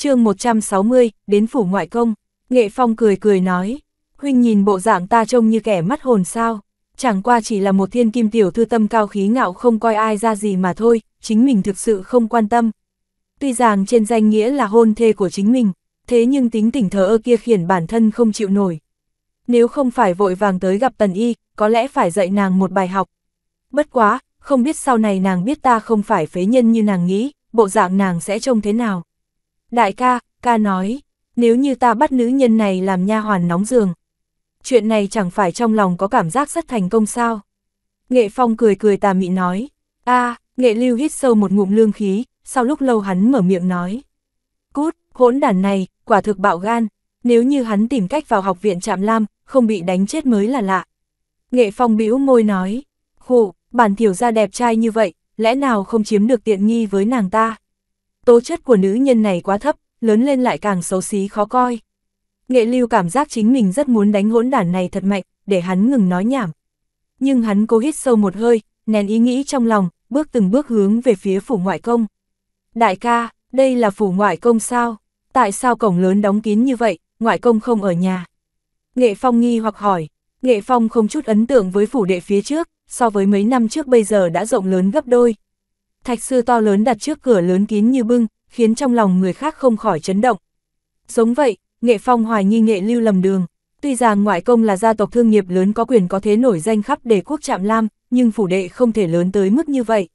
chương 160, đến phủ ngoại công, nghệ phong cười cười nói, huynh nhìn bộ dạng ta trông như kẻ mất hồn sao, chẳng qua chỉ là một thiên kim tiểu thư tâm cao khí ngạo không coi ai ra gì mà thôi, chính mình thực sự không quan tâm. Tuy rằng trên danh nghĩa là hôn thê của chính mình, thế nhưng tính tỉnh thờ ơ kia khiển bản thân không chịu nổi. Nếu không phải vội vàng tới gặp tần y, có lẽ phải dạy nàng một bài học. Bất quá, không biết sau này nàng biết ta không phải phế nhân như nàng nghĩ, bộ dạng nàng sẽ trông thế nào. Đại ca, ca nói, nếu như ta bắt nữ nhân này làm nha hoàn nóng giường. Chuyện này chẳng phải trong lòng có cảm giác rất thành công sao? Nghệ Phong cười cười tà mị nói, a à, nghệ lưu hít sâu một ngụm lương khí, sau lúc lâu hắn mở miệng nói. Cút, hỗn đản này, quả thực bạo gan, nếu như hắn tìm cách vào học viện Trạm Lam, không bị đánh chết mới là lạ. Nghệ Phong bĩu môi nói, khụ, bản thiểu gia đẹp trai như vậy, lẽ nào không chiếm được tiện nghi với nàng ta? tố chất của nữ nhân này quá thấp, lớn lên lại càng xấu xí khó coi. Nghệ lưu cảm giác chính mình rất muốn đánh hỗn đản này thật mạnh, để hắn ngừng nói nhảm. Nhưng hắn cố hít sâu một hơi, nén ý nghĩ trong lòng, bước từng bước hướng về phía phủ ngoại công. Đại ca, đây là phủ ngoại công sao? Tại sao cổng lớn đóng kín như vậy, ngoại công không ở nhà? Nghệ Phong nghi hoặc hỏi, Nghệ Phong không chút ấn tượng với phủ đệ phía trước, so với mấy năm trước bây giờ đã rộng lớn gấp đôi, Thạch sư to lớn đặt trước cửa lớn kín như bưng, khiến trong lòng người khác không khỏi chấn động. Giống vậy, nghệ phong hoài nghi nghệ lưu lầm đường. Tuy rằng ngoại công là gia tộc thương nghiệp lớn có quyền có thế nổi danh khắp đế quốc trạm lam, nhưng phủ đệ không thể lớn tới mức như vậy.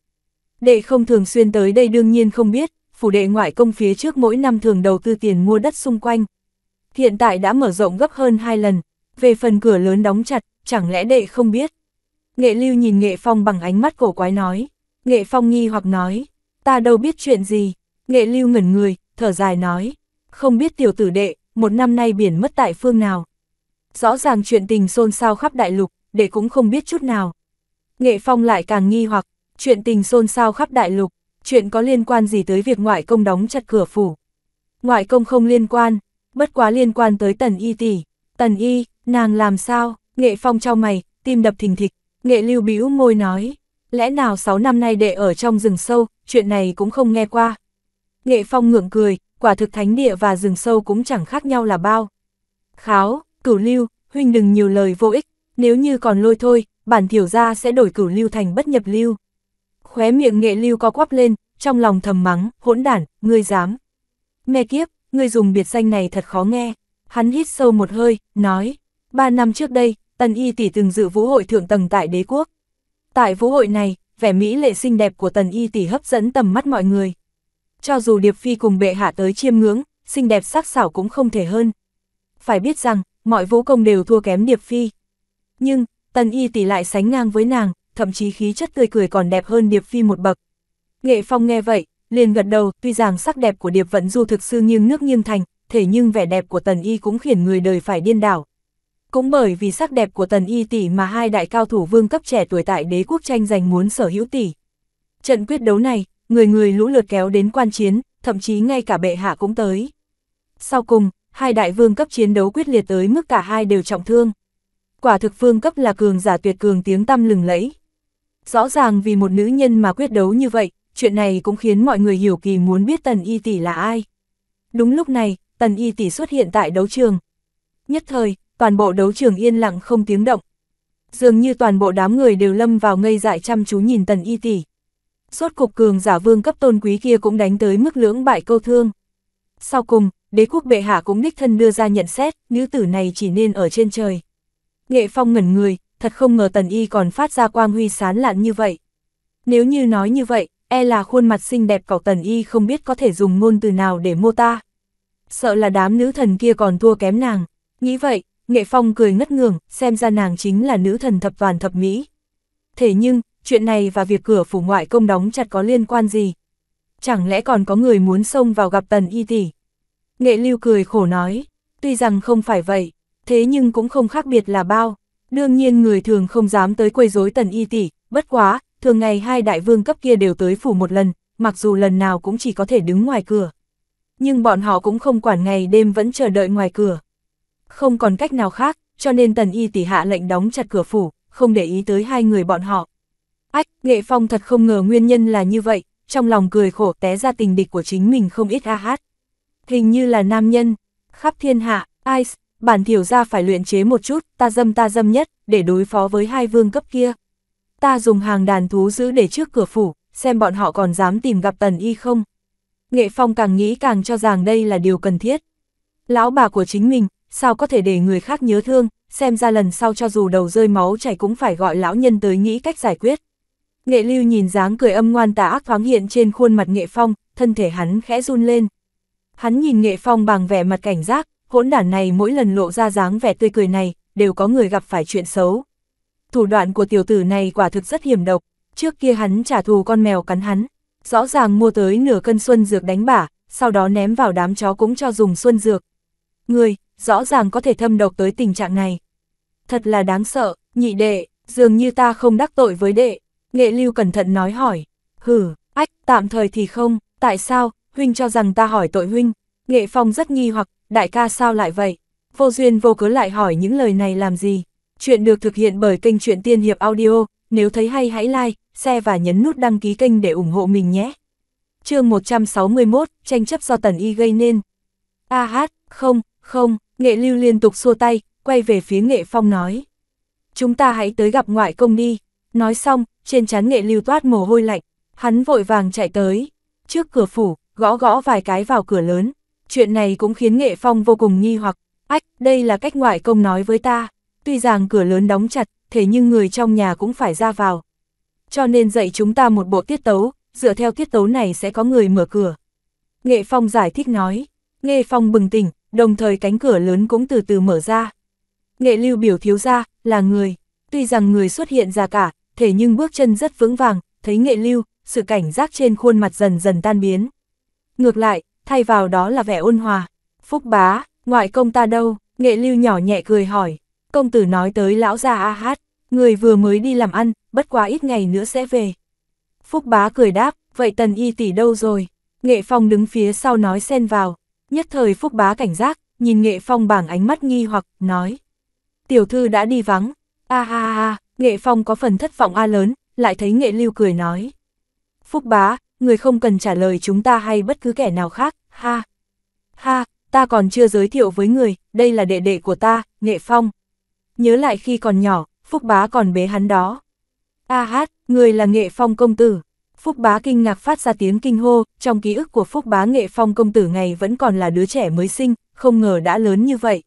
Đệ không thường xuyên tới đây đương nhiên không biết, phủ đệ ngoại công phía trước mỗi năm thường đầu tư tiền mua đất xung quanh. Hiện tại đã mở rộng gấp hơn hai lần, về phần cửa lớn đóng chặt, chẳng lẽ đệ không biết. Nghệ lưu nhìn nghệ phong bằng ánh mắt cổ quái nói. Nghệ Phong nghi hoặc nói, ta đâu biết chuyện gì. Nghệ Lưu ngẩn người, thở dài nói, không biết tiểu tử đệ, một năm nay biển mất tại phương nào. Rõ ràng chuyện tình xôn xao khắp đại lục, đệ cũng không biết chút nào. Nghệ Phong lại càng nghi hoặc, chuyện tình xôn xao khắp đại lục, chuyện có liên quan gì tới việc ngoại công đóng chặt cửa phủ. Ngoại công không liên quan, bất quá liên quan tới tần y tỷ. Tần y, nàng làm sao, nghệ phong trao mày, tim đập thình thịch, nghệ lưu bĩu môi nói, lẽ nào 6 năm nay đệ ở trong rừng sâu, chuyện này cũng không nghe qua. Nghệ Phong ngượng cười, quả thực thánh địa và rừng sâu cũng chẳng khác nhau là bao. Kháo, cửu lưu, huynh đừng nhiều lời vô ích, nếu như còn lôi thôi, bản thiểu ra sẽ đổi cửu lưu thành bất nhập lưu. Khóe miệng nghệ lưu co quắp lên, trong lòng thầm mắng, hỗn đản, ngươi dám. Mẹ kiếp, ngươi dùng biệt danh này thật khó nghe. Hắn hít sâu một hơi, nói, ba năm trước đây, tần y tỷ từng dự vũ hội thượng tầng tại đế quốc. Tại vũ hội này, vẻ mỹ lệ xinh đẹp của tần y tỷ hấp dẫn tầm mắt mọi người. Cho dù Điệp Phi cùng bệ hạ tới chiêm ngưỡng, xinh đẹp sắc xảo cũng không thể hơn. Phải biết rằng, mọi vũ công đều thua kém Điệp Phi. Nhưng, tần y tỷ lại sánh ngang với nàng, thậm chí khí chất tươi cười còn đẹp hơn Điệp Phi một bậc. Nghệ Phong nghe vậy, liền gật đầu, tuy rằng sắc đẹp của Điệp vẫn Du thực sư nghiêng nước nghiêng thành, thể nhưng vẻ đẹp của tần y cũng khiến người đời phải điên đảo. Cũng bởi vì sắc đẹp của tần y tỷ mà hai đại cao thủ vương cấp trẻ tuổi tại đế quốc tranh giành muốn sở hữu tỷ. Trận quyết đấu này, người người lũ lượt kéo đến quan chiến, thậm chí ngay cả bệ hạ cũng tới. Sau cùng, hai đại vương cấp chiến đấu quyết liệt tới mức cả hai đều trọng thương. Quả thực vương cấp là cường giả tuyệt cường tiếng tăm lừng lẫy. Rõ ràng vì một nữ nhân mà quyết đấu như vậy, chuyện này cũng khiến mọi người hiểu kỳ muốn biết tần y tỷ là ai. Đúng lúc này, tần y tỷ xuất hiện tại đấu trường. Nhất thời, toàn bộ đấu trường yên lặng không tiếng động. Dường như toàn bộ đám người đều lâm vào ngây dại chăm chú nhìn tần y tỷ. Suốt cục cường giả vương cấp tôn quý kia cũng đánh tới mức lưỡng bại câu thương. Sau cùng, đế quốc bệ hạ cũng đích thân đưa ra nhận xét, nữ tử này chỉ nên ở trên trời. Nghệ phong ngẩn người, thật không ngờ tần y còn phát ra quang huy sán lạn như vậy. Nếu như nói như vậy, e là khuôn mặt xinh đẹp cậu tần y không biết có thể dùng ngôn từ nào để mô ta. Sợ là đám nữ thần kia còn thua kém nàng. Nghĩ vậy, Nghệ Phong cười ngất ngường, xem ra nàng chính là nữ thần thập toàn thập mỹ. Thế nhưng, chuyện này và việc cửa phủ ngoại công đóng chặt có liên quan gì? Chẳng lẽ còn có người muốn xông vào gặp tần y tỷ? Nghệ lưu cười khổ nói, tuy rằng không phải vậy, thế nhưng cũng không khác biệt là bao. Đương nhiên người thường không dám tới quấy rối tần y tỷ, bất quá, thường ngày hai đại vương cấp kia đều tới phủ một lần, mặc dù lần nào cũng chỉ có thể đứng ngoài cửa. Nhưng bọn họ cũng không quản ngày đêm vẫn chờ đợi ngoài cửa. Không còn cách nào khác, cho nên tần y tỷ hạ lệnh đóng chặt cửa phủ, không để ý tới hai người bọn họ. Ách, nghệ phong thật không ngờ nguyên nhân là như vậy, trong lòng cười khổ té ra tình địch của chính mình không ít a hát. Hình như là nam nhân, khắp thiên hạ, ice, bản thiểu ra phải luyện chế một chút, ta dâm ta dâm nhất, để đối phó với hai vương cấp kia. Ta dùng hàng đàn thú giữ để trước cửa phủ, xem bọn họ còn dám tìm gặp tần y không. Nghệ phong càng nghĩ càng cho rằng đây là điều cần thiết. Lão bà của chính mình, sao có thể để người khác nhớ thương, xem ra lần sau cho dù đầu rơi máu chảy cũng phải gọi lão nhân tới nghĩ cách giải quyết. Nghệ lưu nhìn dáng cười âm ngoan tà ác thoáng hiện trên khuôn mặt nghệ phong, thân thể hắn khẽ run lên. Hắn nhìn nghệ phong bằng vẻ mặt cảnh giác, hỗn đản này mỗi lần lộ ra dáng vẻ tươi cười này, đều có người gặp phải chuyện xấu. Thủ đoạn của tiểu tử này quả thực rất hiểm độc, trước kia hắn trả thù con mèo cắn hắn, rõ ràng mua tới nửa cân xuân dược đánh bả, sau đó ném vào đám chó cũng cho dùng xuân dược. Người, rõ ràng có thể thâm độc tới tình trạng này. Thật là đáng sợ, nhị đệ, dường như ta không đắc tội với đệ, nghệ lưu cẩn thận nói hỏi, hử, ách, tạm thời thì không, tại sao, huynh cho rằng ta hỏi tội huynh, nghệ phong rất nghi hoặc, đại ca sao lại vậy, vô duyên vô cớ lại hỏi những lời này làm gì. Chuyện được thực hiện bởi kênh truyện Tiên Hiệp Audio, nếu thấy hay hãy like, share và nhấn nút đăng ký kênh để ủng hộ mình nhé. chương 161, tranh chấp do Tần Y gây nên. A hát, không, không, Nghệ lưu liên tục xua tay, quay về phía nghệ phong nói. Chúng ta hãy tới gặp ngoại công đi. Nói xong, trên chán nghệ lưu toát mồ hôi lạnh, hắn vội vàng chạy tới. Trước cửa phủ, gõ gõ vài cái vào cửa lớn. Chuyện này cũng khiến nghệ phong vô cùng nghi hoặc. Ách, đây là cách ngoại công nói với ta. Tuy rằng cửa lớn đóng chặt, thế nhưng người trong nhà cũng phải ra vào. Cho nên dạy chúng ta một bộ tiết tấu, dựa theo tiết tấu này sẽ có người mở cửa. Nghệ Phong giải thích nói. Nghệ Phong bừng tỉnh, đồng thời cánh cửa lớn cũng từ từ mở ra. Nghệ lưu biểu thiếu ra, là người, tuy rằng người xuất hiện ra cả, thế nhưng bước chân rất vững vàng, thấy nghệ lưu, sự cảnh giác trên khuôn mặt dần dần tan biến. Ngược lại, thay vào đó là vẻ ôn hòa. Phúc bá, ngoại công ta đâu, nghệ lưu nhỏ nhẹ cười hỏi, công tử nói tới lão già A Hát, người vừa mới đi làm ăn, bất quá ít ngày nữa sẽ về. Phúc bá cười đáp, vậy tần y tỷ đâu rồi? Nghệ phong đứng phía sau nói xen vào, Nhất thời Phúc Bá cảnh giác, nhìn Nghệ Phong bảng ánh mắt nghi hoặc, nói. Tiểu thư đã đi vắng. A ha ha, Nghệ Phong có phần thất vọng A lớn, lại thấy Nghệ Lưu cười nói. Phúc Bá, người không cần trả lời chúng ta hay bất cứ kẻ nào khác, ha. Ha, ta còn chưa giới thiệu với người, đây là đệ đệ của ta, Nghệ Phong. Nhớ lại khi còn nhỏ, Phúc Bá còn bế hắn đó. A hát, người là Nghệ Phong công tử, Phúc bá kinh ngạc phát ra tiếng kinh hô, trong ký ức của Phúc bá nghệ phong công tử ngày vẫn còn là đứa trẻ mới sinh, không ngờ đã lớn như vậy.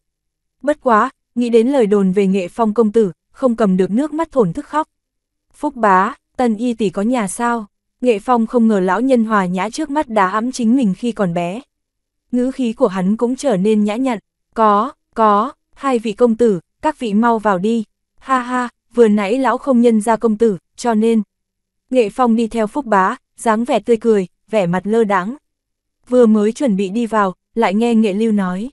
Bất quá, nghĩ đến lời đồn về nghệ phong công tử, không cầm được nước mắt thổn thức khóc. Phúc bá, Tân y tỷ có nhà sao? Nghệ phong không ngờ lão nhân hòa nhã trước mắt đã hãm chính mình khi còn bé. Ngữ khí của hắn cũng trở nên nhã nhặn, có, có, hai vị công tử, các vị mau vào đi. Ha ha, vừa nãy lão không nhân ra công tử, cho nên, Nghệ Phong đi theo Phúc Bá, dáng vẻ tươi cười, vẻ mặt lơ đãng. Vừa mới chuẩn bị đi vào, lại nghe Nghệ Lưu nói.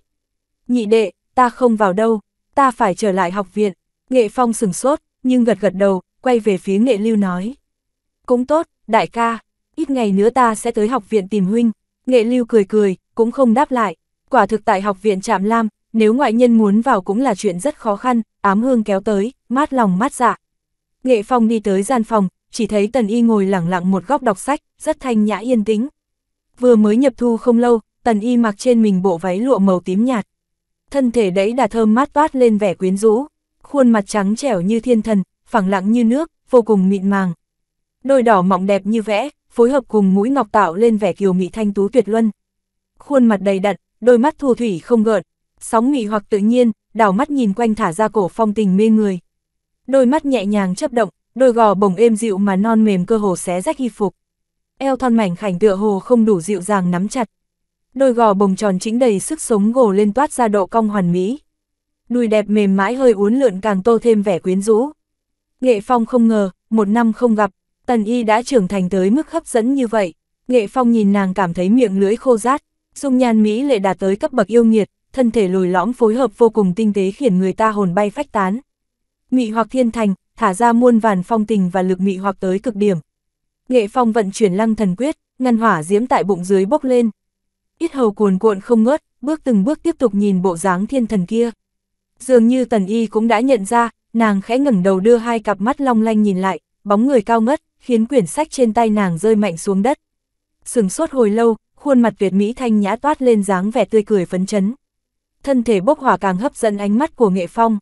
Nhị đệ, ta không vào đâu, ta phải trở lại học viện. Nghệ Phong sửng sốt, nhưng gật gật đầu, quay về phía Nghệ Lưu nói. Cũng tốt, đại ca, ít ngày nữa ta sẽ tới học viện tìm huynh. Nghệ Lưu cười cười, cũng không đáp lại. Quả thực tại học viện Trạm Lam, nếu ngoại nhân muốn vào cũng là chuyện rất khó khăn, ám hương kéo tới, mát lòng mát dạ. Nghệ Phong đi tới gian phòng, chỉ thấy Tần Y ngồi lẳng lặng một góc đọc sách, rất thanh nhã yên tĩnh. Vừa mới nhập thu không lâu, Tần Y mặc trên mình bộ váy lụa màu tím nhạt. Thân thể đấy đã thơm mát toát lên vẻ quyến rũ, khuôn mặt trắng trẻo như thiên thần, phẳng lặng như nước, vô cùng mịn màng. Đôi đỏ mọng đẹp như vẽ, phối hợp cùng mũi ngọc tạo lên vẻ kiều mị thanh tú tuyệt luân. Khuôn mặt đầy đặn, đôi mắt thu thủy không gợn, sóng mị hoặc tự nhiên, đảo mắt nhìn quanh thả ra cổ phong tình mê người. Đôi mắt nhẹ nhàng chấp động, đôi gò bồng êm dịu mà non mềm cơ hồ xé rách y phục. Eo thon mảnh khảnh tựa hồ không đủ dịu dàng nắm chặt. Đôi gò bồng tròn chính đầy sức sống gồ lên toát ra độ cong hoàn mỹ. Đùi đẹp mềm mãi hơi uốn lượn càng tô thêm vẻ quyến rũ. Nghệ Phong không ngờ, một năm không gặp, Tần Y đã trưởng thành tới mức hấp dẫn như vậy. Nghệ Phong nhìn nàng cảm thấy miệng lưỡi khô rát, dung nhan Mỹ lệ đạt tới cấp bậc yêu nghiệt, thân thể lồi lõm phối hợp vô cùng tinh tế khiến người ta hồn bay phách tán. Mị hoặc thiên thành, thả ra muôn vàn phong tình và lực mị hoặc tới cực điểm. Nghệ Phong vận chuyển lăng thần quyết, ngăn hỏa diễm tại bụng dưới bốc lên. Ít hầu cuồn cuộn không ngớt, bước từng bước tiếp tục nhìn bộ dáng thiên thần kia. Dường như tần y cũng đã nhận ra, nàng khẽ ngẩng đầu đưa hai cặp mắt long lanh nhìn lại, bóng người cao ngất, khiến quyển sách trên tay nàng rơi mạnh xuống đất. Sừng sốt hồi lâu, khuôn mặt việt mỹ thanh nhã toát lên dáng vẻ tươi cười phấn chấn. Thân thể bốc hỏa càng hấp dẫn ánh mắt của nghệ phong.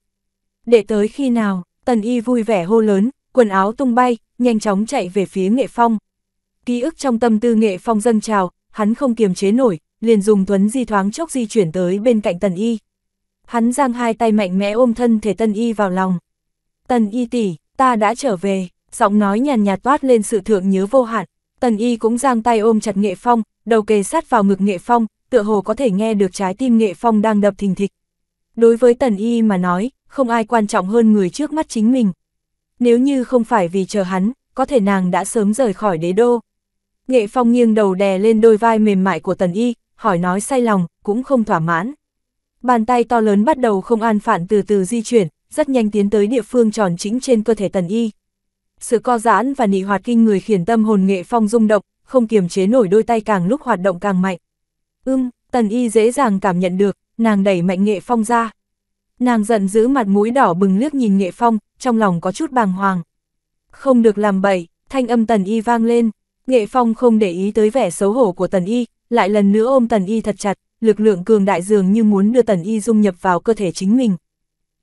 Để tới khi nào? Tần y vui vẻ hô lớn, quần áo tung bay, nhanh chóng chạy về phía nghệ phong. Ký ức trong tâm tư nghệ phong dâng trào, hắn không kiềm chế nổi, liền dùng tuấn di thoáng chốc di chuyển tới bên cạnh tần y. Hắn giang hai tay mạnh mẽ ôm thân thể tần y vào lòng. Tần y tỷ, ta đã trở về, giọng nói nhàn nhạt toát lên sự thượng nhớ vô hạn. Tần y cũng giang tay ôm chặt nghệ phong, đầu kề sát vào ngực nghệ phong, tựa hồ có thể nghe được trái tim nghệ phong đang đập thình thịch. Đối với Tần Y mà nói, không ai quan trọng hơn người trước mắt chính mình. Nếu như không phải vì chờ hắn, có thể nàng đã sớm rời khỏi đế đô. Nghệ Phong nghiêng đầu đè lên đôi vai mềm mại của Tần Y, hỏi nói say lòng, cũng không thỏa mãn. Bàn tay to lớn bắt đầu không an phản từ từ di chuyển, rất nhanh tiến tới địa phương tròn chính trên cơ thể Tần Y. Sự co giãn và nị hoạt kinh người khiển tâm hồn Nghệ Phong rung động, không kiềm chế nổi đôi tay càng lúc hoạt động càng mạnh. Ưm, Tần Y dễ dàng cảm nhận được, nàng đẩy mạnh nghệ phong ra. Nàng giận giữ mặt mũi đỏ bừng liếc nhìn nghệ phong, trong lòng có chút bàng hoàng. Không được làm bậy, thanh âm tần y vang lên, nghệ phong không để ý tới vẻ xấu hổ của tần y, lại lần nữa ôm tần y thật chặt, lực lượng cường đại dường như muốn đưa tần y dung nhập vào cơ thể chính mình.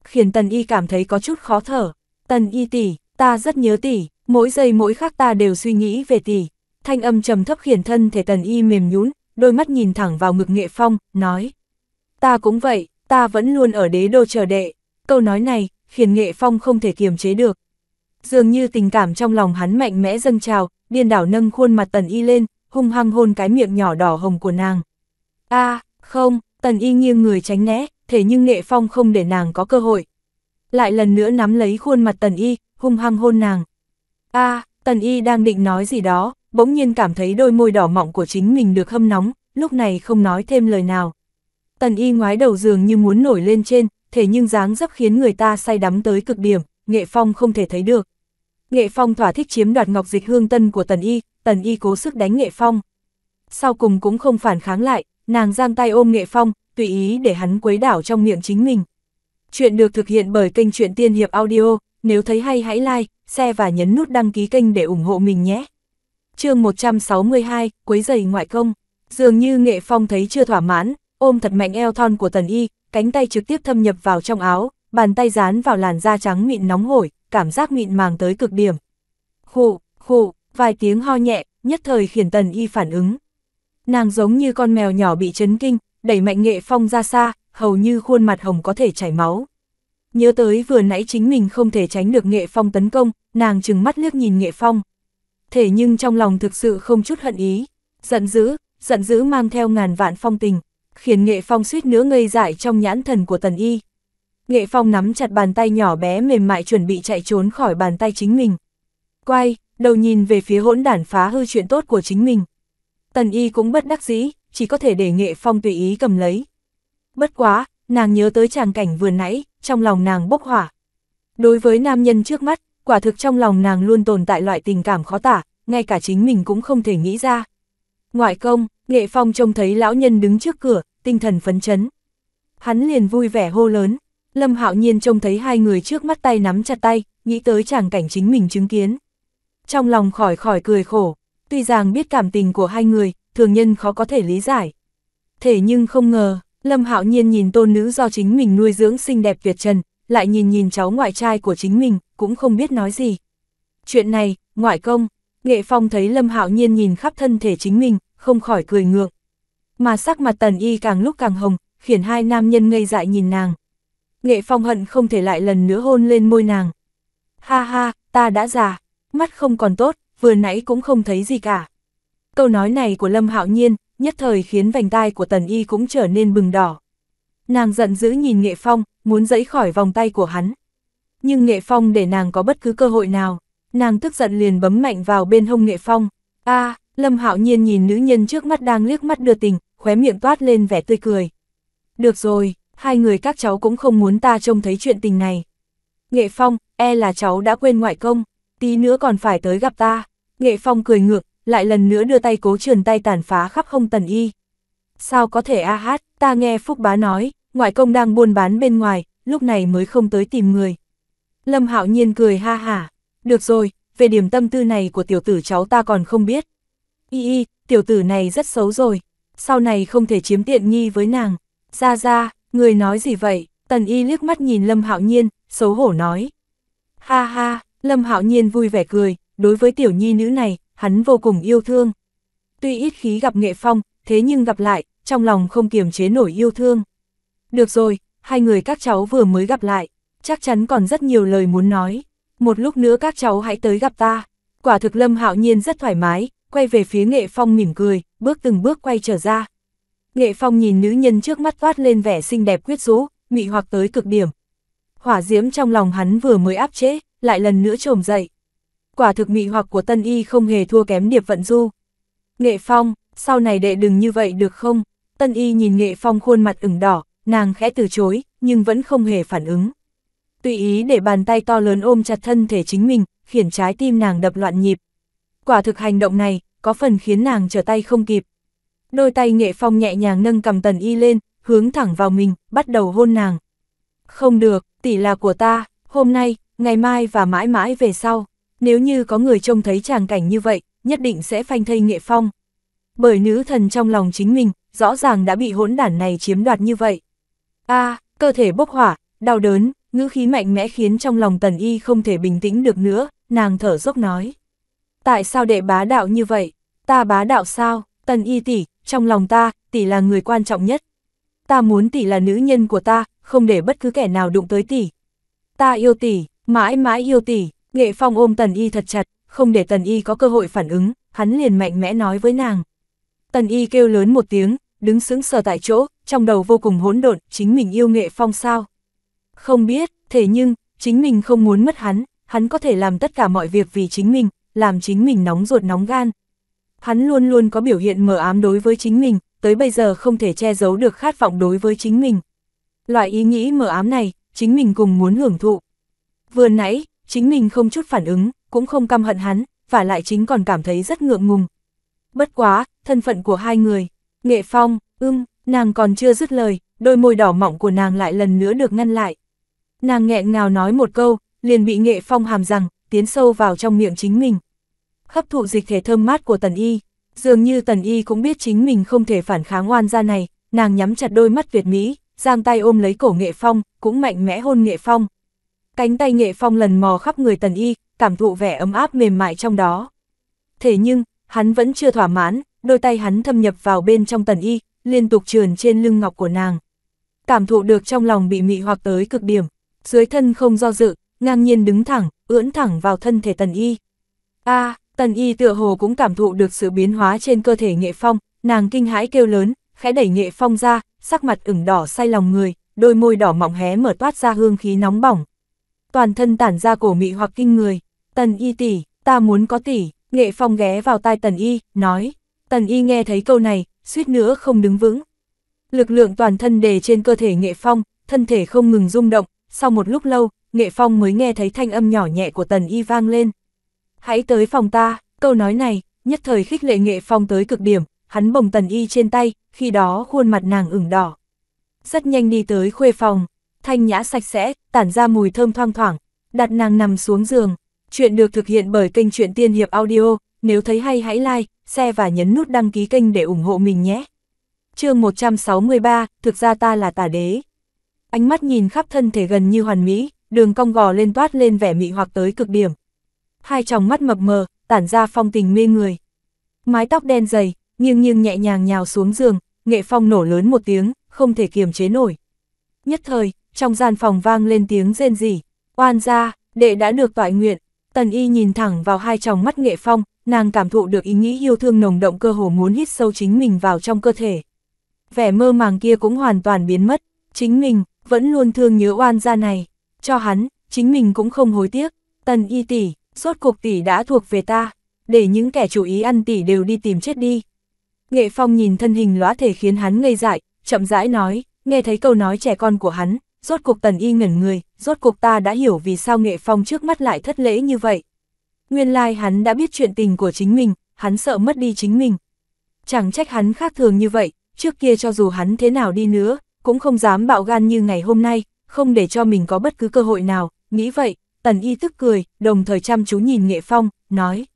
Khiến tần y cảm thấy có chút khó thở, tần y tỷ, ta rất nhớ tỷ, mỗi giây mỗi khắc ta đều suy nghĩ về tỷ. Thanh âm trầm thấp khiển thân thể tần y mềm nhũn, đôi mắt nhìn thẳng vào ngực nghệ phong, nói ta cũng vậy, ta vẫn luôn ở đế đô chờ đệ. Câu nói này, khiến Nghệ Phong không thể kiềm chế được. Dường như tình cảm trong lòng hắn mạnh mẽ dâng trào, điên đảo nâng khuôn mặt tần y lên, hung hăng hôn cái miệng nhỏ đỏ hồng của nàng. a không, tần y nghiêng người tránh né, thế nhưng Nghệ Phong không để nàng có cơ hội. Lại lần nữa nắm lấy khuôn mặt tần y, hung hăng hôn nàng. a tần y đang định nói gì đó, bỗng nhiên cảm thấy đôi môi đỏ mọng của chính mình được hâm nóng, lúc này không nói thêm lời nào. Tần y ngoái đầu giường như muốn nổi lên trên, thế nhưng dáng dấp khiến người ta say đắm tới cực điểm, nghệ phong không thể thấy được. Nghệ phong thỏa thích chiếm đoạt ngọc dịch hương tân của tần y, tần y cố sức đánh nghệ phong. Sau cùng cũng không phản kháng lại, nàng giang tay ôm nghệ phong, tùy ý để hắn quấy đảo trong miệng chính mình. Chuyện được thực hiện bởi kênh truyện Tiên Hiệp Audio, nếu thấy hay hãy like, share và nhấn nút đăng ký kênh để ủng hộ mình nhé. chương 162, Quấy giày ngoại công. Dường như nghệ phong thấy chưa thỏa mãn, ôm thật mạnh eo thon của tần y, cánh tay trực tiếp thâm nhập vào trong áo, bàn tay dán vào làn da trắng mịn nóng hổi, cảm giác mịn màng tới cực điểm. Khụ, khụ, vài tiếng ho nhẹ, nhất thời khiến tần y phản ứng. Nàng giống như con mèo nhỏ bị chấn kinh, đẩy mạnh nghệ phong ra xa, hầu như khuôn mặt hồng có thể chảy máu. Nhớ tới vừa nãy chính mình không thể tránh được nghệ phong tấn công, nàng chừng mắt liếc nhìn nghệ phong. Thế nhưng trong lòng thực sự không chút hận ý, giận dữ, giận dữ mang theo ngàn vạn phong tình khiến Nghệ Phong suýt nữa ngây dại trong nhãn thần của Tần Y. Nghệ Phong nắm chặt bàn tay nhỏ bé mềm mại chuẩn bị chạy trốn khỏi bàn tay chính mình. Quay, đầu nhìn về phía hỗn đản phá hư chuyện tốt của chính mình. Tần Y cũng bất đắc dĩ, chỉ có thể để Nghệ Phong tùy ý cầm lấy. Bất quá, nàng nhớ tới tràng cảnh vừa nãy, trong lòng nàng bốc hỏa. Đối với nam nhân trước mắt, quả thực trong lòng nàng luôn tồn tại loại tình cảm khó tả, ngay cả chính mình cũng không thể nghĩ ra. Ngoại công, nghệ phong trông thấy lão nhân đứng trước cửa, tinh thần phấn chấn. Hắn liền vui vẻ hô lớn, Lâm Hạo Nhiên trông thấy hai người trước mắt tay nắm chặt tay, nghĩ tới chàng cảnh chính mình chứng kiến. Trong lòng khỏi khỏi cười khổ, tuy rằng biết cảm tình của hai người, thường nhân khó có thể lý giải. Thế nhưng không ngờ, Lâm Hạo Nhiên nhìn tôn nữ do chính mình nuôi dưỡng xinh đẹp việt trần, lại nhìn nhìn cháu ngoại trai của chính mình, cũng không biết nói gì. Chuyện này, ngoại công, Nghệ Phong thấy Lâm Hạo Nhiên nhìn khắp thân thể chính mình, không khỏi cười ngượng. Mà sắc mặt Tần Y càng lúc càng hồng, khiến hai nam nhân ngây dại nhìn nàng. Nghệ Phong hận không thể lại lần nữa hôn lên môi nàng. Ha ha, ta đã già, mắt không còn tốt, vừa nãy cũng không thấy gì cả. Câu nói này của Lâm Hạo Nhiên, nhất thời khiến vành tai của Tần Y cũng trở nên bừng đỏ. Nàng giận dữ nhìn Nghệ Phong, muốn dẫy khỏi vòng tay của hắn. Nhưng Nghệ Phong để nàng có bất cứ cơ hội nào nàng tức giận liền bấm mạnh vào bên hông nghệ phong. a à, Lâm Hạo Nhiên nhìn nữ nhân trước mắt đang liếc mắt đưa tình, khóe miệng toát lên vẻ tươi cười. Được rồi, hai người các cháu cũng không muốn ta trông thấy chuyện tình này. Nghệ Phong, e là cháu đã quên ngoại công, tí nữa còn phải tới gặp ta. Nghệ Phong cười ngược, lại lần nữa đưa tay cố trườn tay tàn phá khắp không tần y. Sao có thể a hát, ta nghe Phúc Bá nói, ngoại công đang buôn bán bên ngoài, lúc này mới không tới tìm người. Lâm Hạo Nhiên cười ha hả, được rồi, về điểm tâm tư này của tiểu tử cháu ta còn không biết. Y y, tiểu tử này rất xấu rồi, sau này không thể chiếm tiện nghi với nàng. Ra ra, người nói gì vậy? Tần y liếc mắt nhìn Lâm Hạo Nhiên, xấu hổ nói. Ha ha, Lâm Hạo Nhiên vui vẻ cười, đối với tiểu nhi nữ này, hắn vô cùng yêu thương. Tuy ít khí gặp nghệ phong, thế nhưng gặp lại, trong lòng không kiềm chế nổi yêu thương. Được rồi, hai người các cháu vừa mới gặp lại, chắc chắn còn rất nhiều lời muốn nói một lúc nữa các cháu hãy tới gặp ta. Quả thực Lâm Hạo Nhiên rất thoải mái, quay về phía Nghệ Phong mỉm cười, bước từng bước quay trở ra. Nghệ Phong nhìn nữ nhân trước mắt toát lên vẻ xinh đẹp quyết rũ, mị hoặc tới cực điểm. Hỏa diễm trong lòng hắn vừa mới áp chế, lại lần nữa trồm dậy. Quả thực mị hoặc của Tân Y không hề thua kém Điệp Vận Du. Nghệ Phong, sau này đệ đừng như vậy được không? Tân Y nhìn Nghệ Phong khuôn mặt ửng đỏ, nàng khẽ từ chối, nhưng vẫn không hề phản ứng tùy ý để bàn tay to lớn ôm chặt thân thể chính mình, khiến trái tim nàng đập loạn nhịp. Quả thực hành động này, có phần khiến nàng trở tay không kịp. Đôi tay nghệ phong nhẹ nhàng nâng cầm tần y lên, hướng thẳng vào mình, bắt đầu hôn nàng. Không được, tỷ là của ta, hôm nay, ngày mai và mãi mãi về sau, nếu như có người trông thấy tràng cảnh như vậy, nhất định sẽ phanh thây nghệ phong. Bởi nữ thần trong lòng chính mình, rõ ràng đã bị hỗn đản này chiếm đoạt như vậy. a cơ thể bốc hỏa, đau đớn, ngữ khí mạnh mẽ khiến trong lòng tần y không thể bình tĩnh được nữa, nàng thở dốc nói. Tại sao đệ bá đạo như vậy? Ta bá đạo sao? Tần y tỷ, trong lòng ta, tỷ là người quan trọng nhất. Ta muốn tỷ là nữ nhân của ta, không để bất cứ kẻ nào đụng tới tỷ. Ta yêu tỷ, mãi mãi yêu tỷ, nghệ phong ôm tần y thật chặt, không để tần y có cơ hội phản ứng, hắn liền mạnh mẽ nói với nàng. Tần y kêu lớn một tiếng, đứng sững sờ tại chỗ, trong đầu vô cùng hỗn độn, chính mình yêu nghệ phong sao, không biết, thế nhưng, chính mình không muốn mất hắn, hắn có thể làm tất cả mọi việc vì chính mình, làm chính mình nóng ruột nóng gan. Hắn luôn luôn có biểu hiện mờ ám đối với chính mình, tới bây giờ không thể che giấu được khát vọng đối với chính mình. Loại ý nghĩ mờ ám này, chính mình cùng muốn hưởng thụ. Vừa nãy, chính mình không chút phản ứng, cũng không căm hận hắn, và lại chính còn cảm thấy rất ngượng ngùng. Bất quá, thân phận của hai người, nghệ phong, ưm, nàng còn chưa dứt lời, đôi môi đỏ mọng của nàng lại lần nữa được ngăn lại, Nàng nghẹn ngào nói một câu, liền bị nghệ phong hàm rằng, tiến sâu vào trong miệng chính mình. Hấp thụ dịch thể thơm mát của tần y, dường như tần y cũng biết chính mình không thể phản kháng oan ra này, nàng nhắm chặt đôi mắt Việt Mỹ, giang tay ôm lấy cổ nghệ phong, cũng mạnh mẽ hôn nghệ phong. Cánh tay nghệ phong lần mò khắp người tần y, cảm thụ vẻ ấm áp mềm mại trong đó. Thế nhưng, hắn vẫn chưa thỏa mãn, đôi tay hắn thâm nhập vào bên trong tần y, liên tục trườn trên lưng ngọc của nàng. Cảm thụ được trong lòng bị mị hoặc tới cực điểm, dưới thân không do dự, ngang nhiên đứng thẳng, ưỡn thẳng vào thân thể tần y. a à, tần y tựa hồ cũng cảm thụ được sự biến hóa trên cơ thể nghệ phong, nàng kinh hãi kêu lớn, khẽ đẩy nghệ phong ra, sắc mặt ửng đỏ say lòng người, đôi môi đỏ mọng hé mở toát ra hương khí nóng bỏng. Toàn thân tản ra cổ mị hoặc kinh người, tần y tỷ, ta muốn có tỷ, nghệ phong ghé vào tai tần y, nói. Tần y nghe thấy câu này, suýt nữa không đứng vững. Lực lượng toàn thân đề trên cơ thể nghệ phong, thân thể không ngừng rung động, sau một lúc lâu, Nghệ Phong mới nghe thấy thanh âm nhỏ nhẹ của Tần Y vang lên. Hãy tới phòng ta, câu nói này, nhất thời khích lệ Nghệ Phong tới cực điểm, hắn bồng Tần Y trên tay, khi đó khuôn mặt nàng ửng đỏ. Rất nhanh đi tới khuê phòng, thanh nhã sạch sẽ, tản ra mùi thơm thoang thoảng, đặt nàng nằm xuống giường. Chuyện được thực hiện bởi kênh Chuyện Tiên Hiệp Audio, nếu thấy hay hãy like, share và nhấn nút đăng ký kênh để ủng hộ mình nhé. chương 163, thực ra ta là tà đế ánh mắt nhìn khắp thân thể gần như hoàn mỹ, đường cong gò lên toát lên vẻ mị hoặc tới cực điểm. Hai tròng mắt mập mờ, tản ra phong tình mê người. Mái tóc đen dày, nghiêng nghiêng nhẹ nhàng nhào xuống giường, nghệ phong nổ lớn một tiếng, không thể kiềm chế nổi. Nhất thời, trong gian phòng vang lên tiếng rên rỉ, oan ra, đệ đã được toại nguyện. Tần y nhìn thẳng vào hai tròng mắt nghệ phong, nàng cảm thụ được ý nghĩ yêu thương nồng động cơ hồ muốn hít sâu chính mình vào trong cơ thể. Vẻ mơ màng kia cũng hoàn toàn biến mất, chính mình, vẫn luôn thương nhớ oan gia này, cho hắn, chính mình cũng không hối tiếc, tần y tỷ, suốt cuộc tỷ đã thuộc về ta, để những kẻ chủ ý ăn tỷ đều đi tìm chết đi. Nghệ Phong nhìn thân hình lóa thể khiến hắn ngây dại, chậm rãi nói, nghe thấy câu nói trẻ con của hắn, rốt cuộc tần y ngẩn người, rốt cuộc ta đã hiểu vì sao Nghệ Phong trước mắt lại thất lễ như vậy. Nguyên lai hắn đã biết chuyện tình của chính mình, hắn sợ mất đi chính mình. Chẳng trách hắn khác thường như vậy, trước kia cho dù hắn thế nào đi nữa, cũng không dám bạo gan như ngày hôm nay, không để cho mình có bất cứ cơ hội nào, nghĩ vậy, tần y tức cười, đồng thời chăm chú nhìn nghệ phong, nói.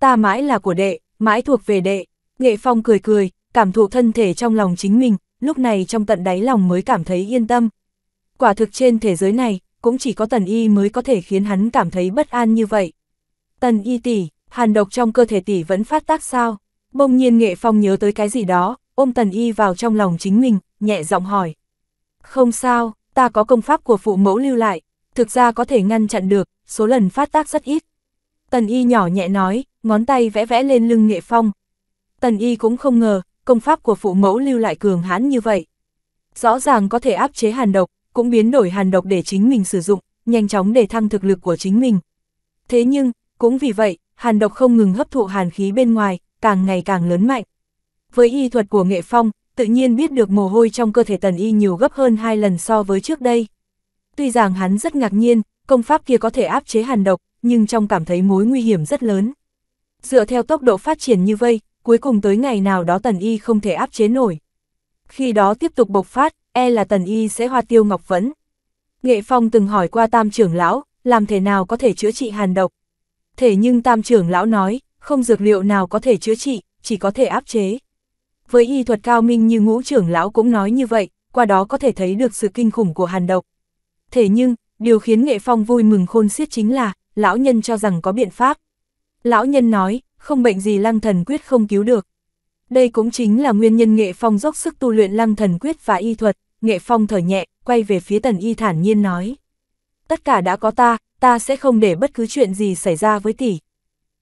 Ta mãi là của đệ, mãi thuộc về đệ, nghệ phong cười cười, cảm thụ thân thể trong lòng chính mình, lúc này trong tận đáy lòng mới cảm thấy yên tâm. Quả thực trên thế giới này, cũng chỉ có tần y mới có thể khiến hắn cảm thấy bất an như vậy. Tần y tỷ, hàn độc trong cơ thể tỷ vẫn phát tác sao? Bỗng nhiên nghệ phong nhớ tới cái gì đó, ôm tần y vào trong lòng chính mình, nhẹ giọng hỏi. Không sao, ta có công pháp của phụ mẫu lưu lại, thực ra có thể ngăn chặn được, số lần phát tác rất ít. Tần y nhỏ nhẹ nói, ngón tay vẽ vẽ lên lưng nghệ phong. Tần y cũng không ngờ, công pháp của phụ mẫu lưu lại cường hãn như vậy. Rõ ràng có thể áp chế hàn độc, cũng biến đổi hàn độc để chính mình sử dụng, nhanh chóng để thăng thực lực của chính mình. Thế nhưng, cũng vì vậy, hàn độc không ngừng hấp thụ hàn khí bên ngoài, càng ngày càng lớn mạnh. Với y thuật của nghệ phong, tự nhiên biết được mồ hôi trong cơ thể tần y nhiều gấp hơn hai lần so với trước đây. Tuy rằng hắn rất ngạc nhiên, công pháp kia có thể áp chế hàn độc, nhưng trong cảm thấy mối nguy hiểm rất lớn. Dựa theo tốc độ phát triển như vây, cuối cùng tới ngày nào đó tần y không thể áp chế nổi. Khi đó tiếp tục bộc phát, e là tần y sẽ hoa tiêu ngọc vẫn. Nghệ Phong từng hỏi qua tam trưởng lão, làm thế nào có thể chữa trị hàn độc. Thế nhưng tam trưởng lão nói, không dược liệu nào có thể chữa trị, chỉ có thể áp chế với y thuật cao minh như ngũ trưởng lão cũng nói như vậy, qua đó có thể thấy được sự kinh khủng của hàn độc. Thế nhưng, điều khiến nghệ phong vui mừng khôn xiết chính là, lão nhân cho rằng có biện pháp. Lão nhân nói, không bệnh gì lăng thần quyết không cứu được. Đây cũng chính là nguyên nhân nghệ phong dốc sức tu luyện lăng thần quyết và y thuật, nghệ phong thở nhẹ, quay về phía tần y thản nhiên nói. Tất cả đã có ta, ta sẽ không để bất cứ chuyện gì xảy ra với tỷ.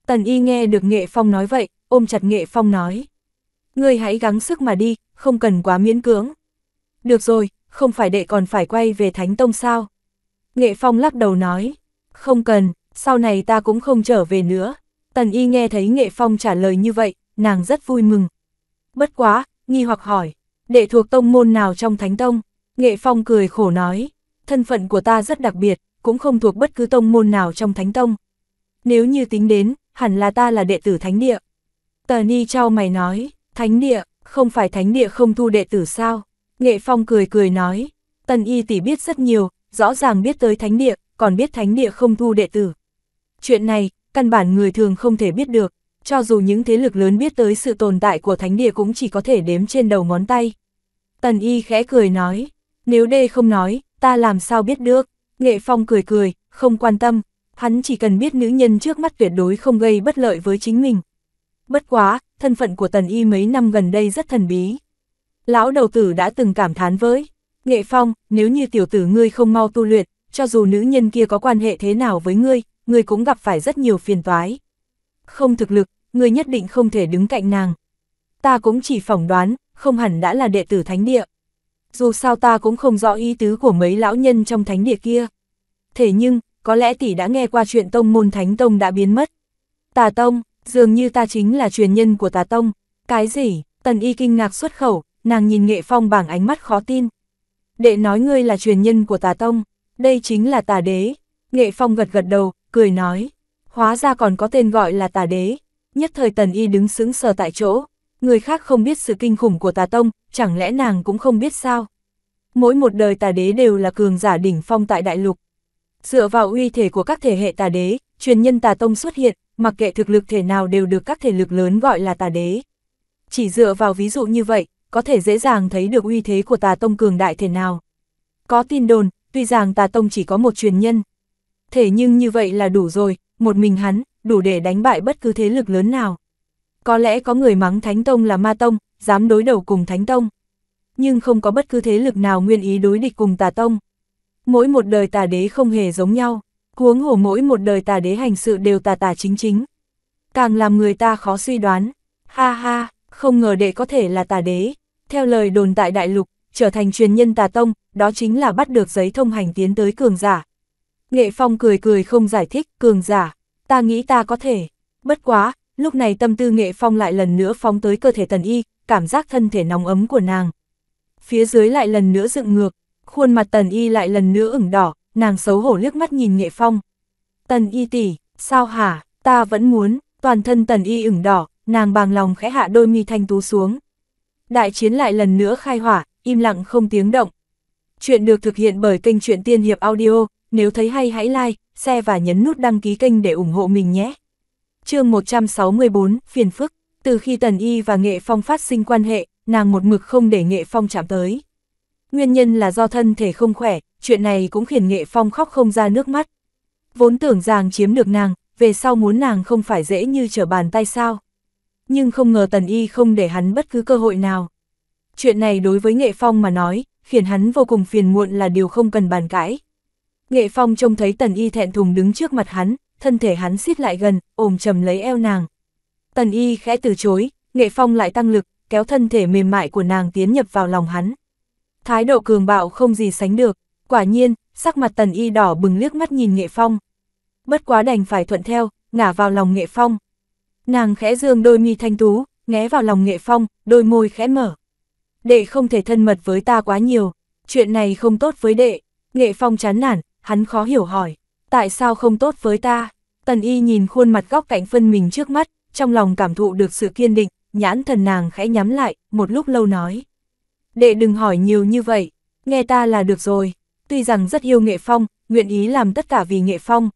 Tần y nghe được nghệ phong nói vậy, ôm chặt nghệ phong nói ngươi hãy gắng sức mà đi, không cần quá miễn cưỡng. Được rồi, không phải đệ còn phải quay về Thánh Tông sao? Nghệ Phong lắc đầu nói, không cần, sau này ta cũng không trở về nữa. Tần Y nghe thấy Nghệ Phong trả lời như vậy, nàng rất vui mừng. Bất quá, nghi hoặc hỏi, đệ thuộc tông môn nào trong Thánh Tông? Nghệ Phong cười khổ nói, thân phận của ta rất đặc biệt, cũng không thuộc bất cứ tông môn nào trong Thánh Tông. Nếu như tính đến, hẳn là ta là đệ tử Thánh Địa. tần y trao mày nói, Thánh địa, không phải thánh địa không thu đệ tử sao? Nghệ Phong cười cười nói, Tần Y tỷ biết rất nhiều, rõ ràng biết tới thánh địa, còn biết thánh địa không thu đệ tử. Chuyện này, căn bản người thường không thể biết được, cho dù những thế lực lớn biết tới sự tồn tại của thánh địa cũng chỉ có thể đếm trên đầu ngón tay. Tần Y khẽ cười nói, nếu đê không nói, ta làm sao biết được, Nghệ Phong cười cười, không quan tâm, hắn chỉ cần biết nữ nhân trước mắt tuyệt đối không gây bất lợi với chính mình. Bất quá, thân phận của tần y mấy năm gần đây rất thần bí. Lão đầu tử đã từng cảm thán với, nghệ phong, nếu như tiểu tử ngươi không mau tu luyện, cho dù nữ nhân kia có quan hệ thế nào với ngươi, ngươi cũng gặp phải rất nhiều phiền toái. Không thực lực, ngươi nhất định không thể đứng cạnh nàng. Ta cũng chỉ phỏng đoán, không hẳn đã là đệ tử thánh địa. Dù sao ta cũng không rõ ý tứ của mấy lão nhân trong thánh địa kia. Thế nhưng, có lẽ tỷ đã nghe qua chuyện tông môn thánh tông đã biến mất. Tà tông, dường như ta chính là truyền nhân của tà tông. Cái gì? Tần y kinh ngạc xuất khẩu, nàng nhìn nghệ phong bảng ánh mắt khó tin. Đệ nói ngươi là truyền nhân của tà tông, đây chính là tà đế. Nghệ phong gật gật đầu, cười nói. Hóa ra còn có tên gọi là tà đế. Nhất thời tần y đứng sững sờ tại chỗ. Người khác không biết sự kinh khủng của tà tông, chẳng lẽ nàng cũng không biết sao? Mỗi một đời tà đế đều là cường giả đỉnh phong tại đại lục. Dựa vào uy thể của các thể hệ tà đế, truyền nhân tà tông xuất hiện, mặc kệ thực lực thể nào đều được các thể lực lớn gọi là tà đế. Chỉ dựa vào ví dụ như vậy, có thể dễ dàng thấy được uy thế của tà tông cường đại thể nào. Có tin đồn, tuy rằng tà tông chỉ có một truyền nhân. Thế nhưng như vậy là đủ rồi, một mình hắn, đủ để đánh bại bất cứ thế lực lớn nào. Có lẽ có người mắng Thánh Tông là ma tông, dám đối đầu cùng Thánh Tông. Nhưng không có bất cứ thế lực nào nguyên ý đối địch cùng tà tông. Mỗi một đời tà đế không hề giống nhau. Huống hồ mỗi một đời tà đế hành sự đều tà tà chính chính. Càng làm người ta khó suy đoán. Ha ha, không ngờ đệ có thể là tà đế. Theo lời đồn tại đại lục, trở thành truyền nhân tà tông, đó chính là bắt được giấy thông hành tiến tới cường giả. Nghệ Phong cười cười không giải thích, cường giả, ta nghĩ ta có thể. Bất quá, lúc này tâm tư Nghệ Phong lại lần nữa phóng tới cơ thể tần y, cảm giác thân thể nóng ấm của nàng. Phía dưới lại lần nữa dựng ngược, khuôn mặt tần y lại lần nữa ửng đỏ, nàng xấu hổ liếc mắt nhìn nghệ phong. Tần y tỷ, sao hả, ta vẫn muốn, toàn thân tần y ửng đỏ, nàng bàng lòng khẽ hạ đôi mi thanh tú xuống. Đại chiến lại lần nữa khai hỏa, im lặng không tiếng động. Chuyện được thực hiện bởi kênh truyện Tiên Hiệp Audio, nếu thấy hay hãy like, share và nhấn nút đăng ký kênh để ủng hộ mình nhé. chương 164, phiền phức, từ khi Tần Y và Nghệ Phong phát sinh quan hệ, nàng một mực không để Nghệ Phong chạm tới. Nguyên nhân là do thân thể không khỏe, chuyện này cũng khiến Nghệ Phong khóc không ra nước mắt. Vốn tưởng rằng chiếm được nàng, về sau muốn nàng không phải dễ như trở bàn tay sao. Nhưng không ngờ Tần Y không để hắn bất cứ cơ hội nào. Chuyện này đối với Nghệ Phong mà nói, khiến hắn vô cùng phiền muộn là điều không cần bàn cãi. Nghệ Phong trông thấy Tần Y thẹn thùng đứng trước mặt hắn, thân thể hắn xít lại gần, ôm chầm lấy eo nàng. Tần Y khẽ từ chối, Nghệ Phong lại tăng lực, kéo thân thể mềm mại của nàng tiến nhập vào lòng hắn. Thái độ cường bạo không gì sánh được. Quả nhiên, sắc mặt tần y đỏ bừng liếc mắt nhìn nghệ phong. Bất quá đành phải thuận theo, ngả vào lòng nghệ phong. Nàng khẽ dương đôi mi thanh tú, nghé vào lòng nghệ phong, đôi môi khẽ mở. Đệ không thể thân mật với ta quá nhiều, chuyện này không tốt với đệ. Nghệ phong chán nản, hắn khó hiểu hỏi, tại sao không tốt với ta? Tần y nhìn khuôn mặt góc cạnh phân mình trước mắt, trong lòng cảm thụ được sự kiên định, nhãn thần nàng khẽ nhắm lại, một lúc lâu nói. Đệ đừng hỏi nhiều như vậy, nghe ta là được rồi tuy rằng rất yêu Nghệ Phong, nguyện ý làm tất cả vì Nghệ Phong.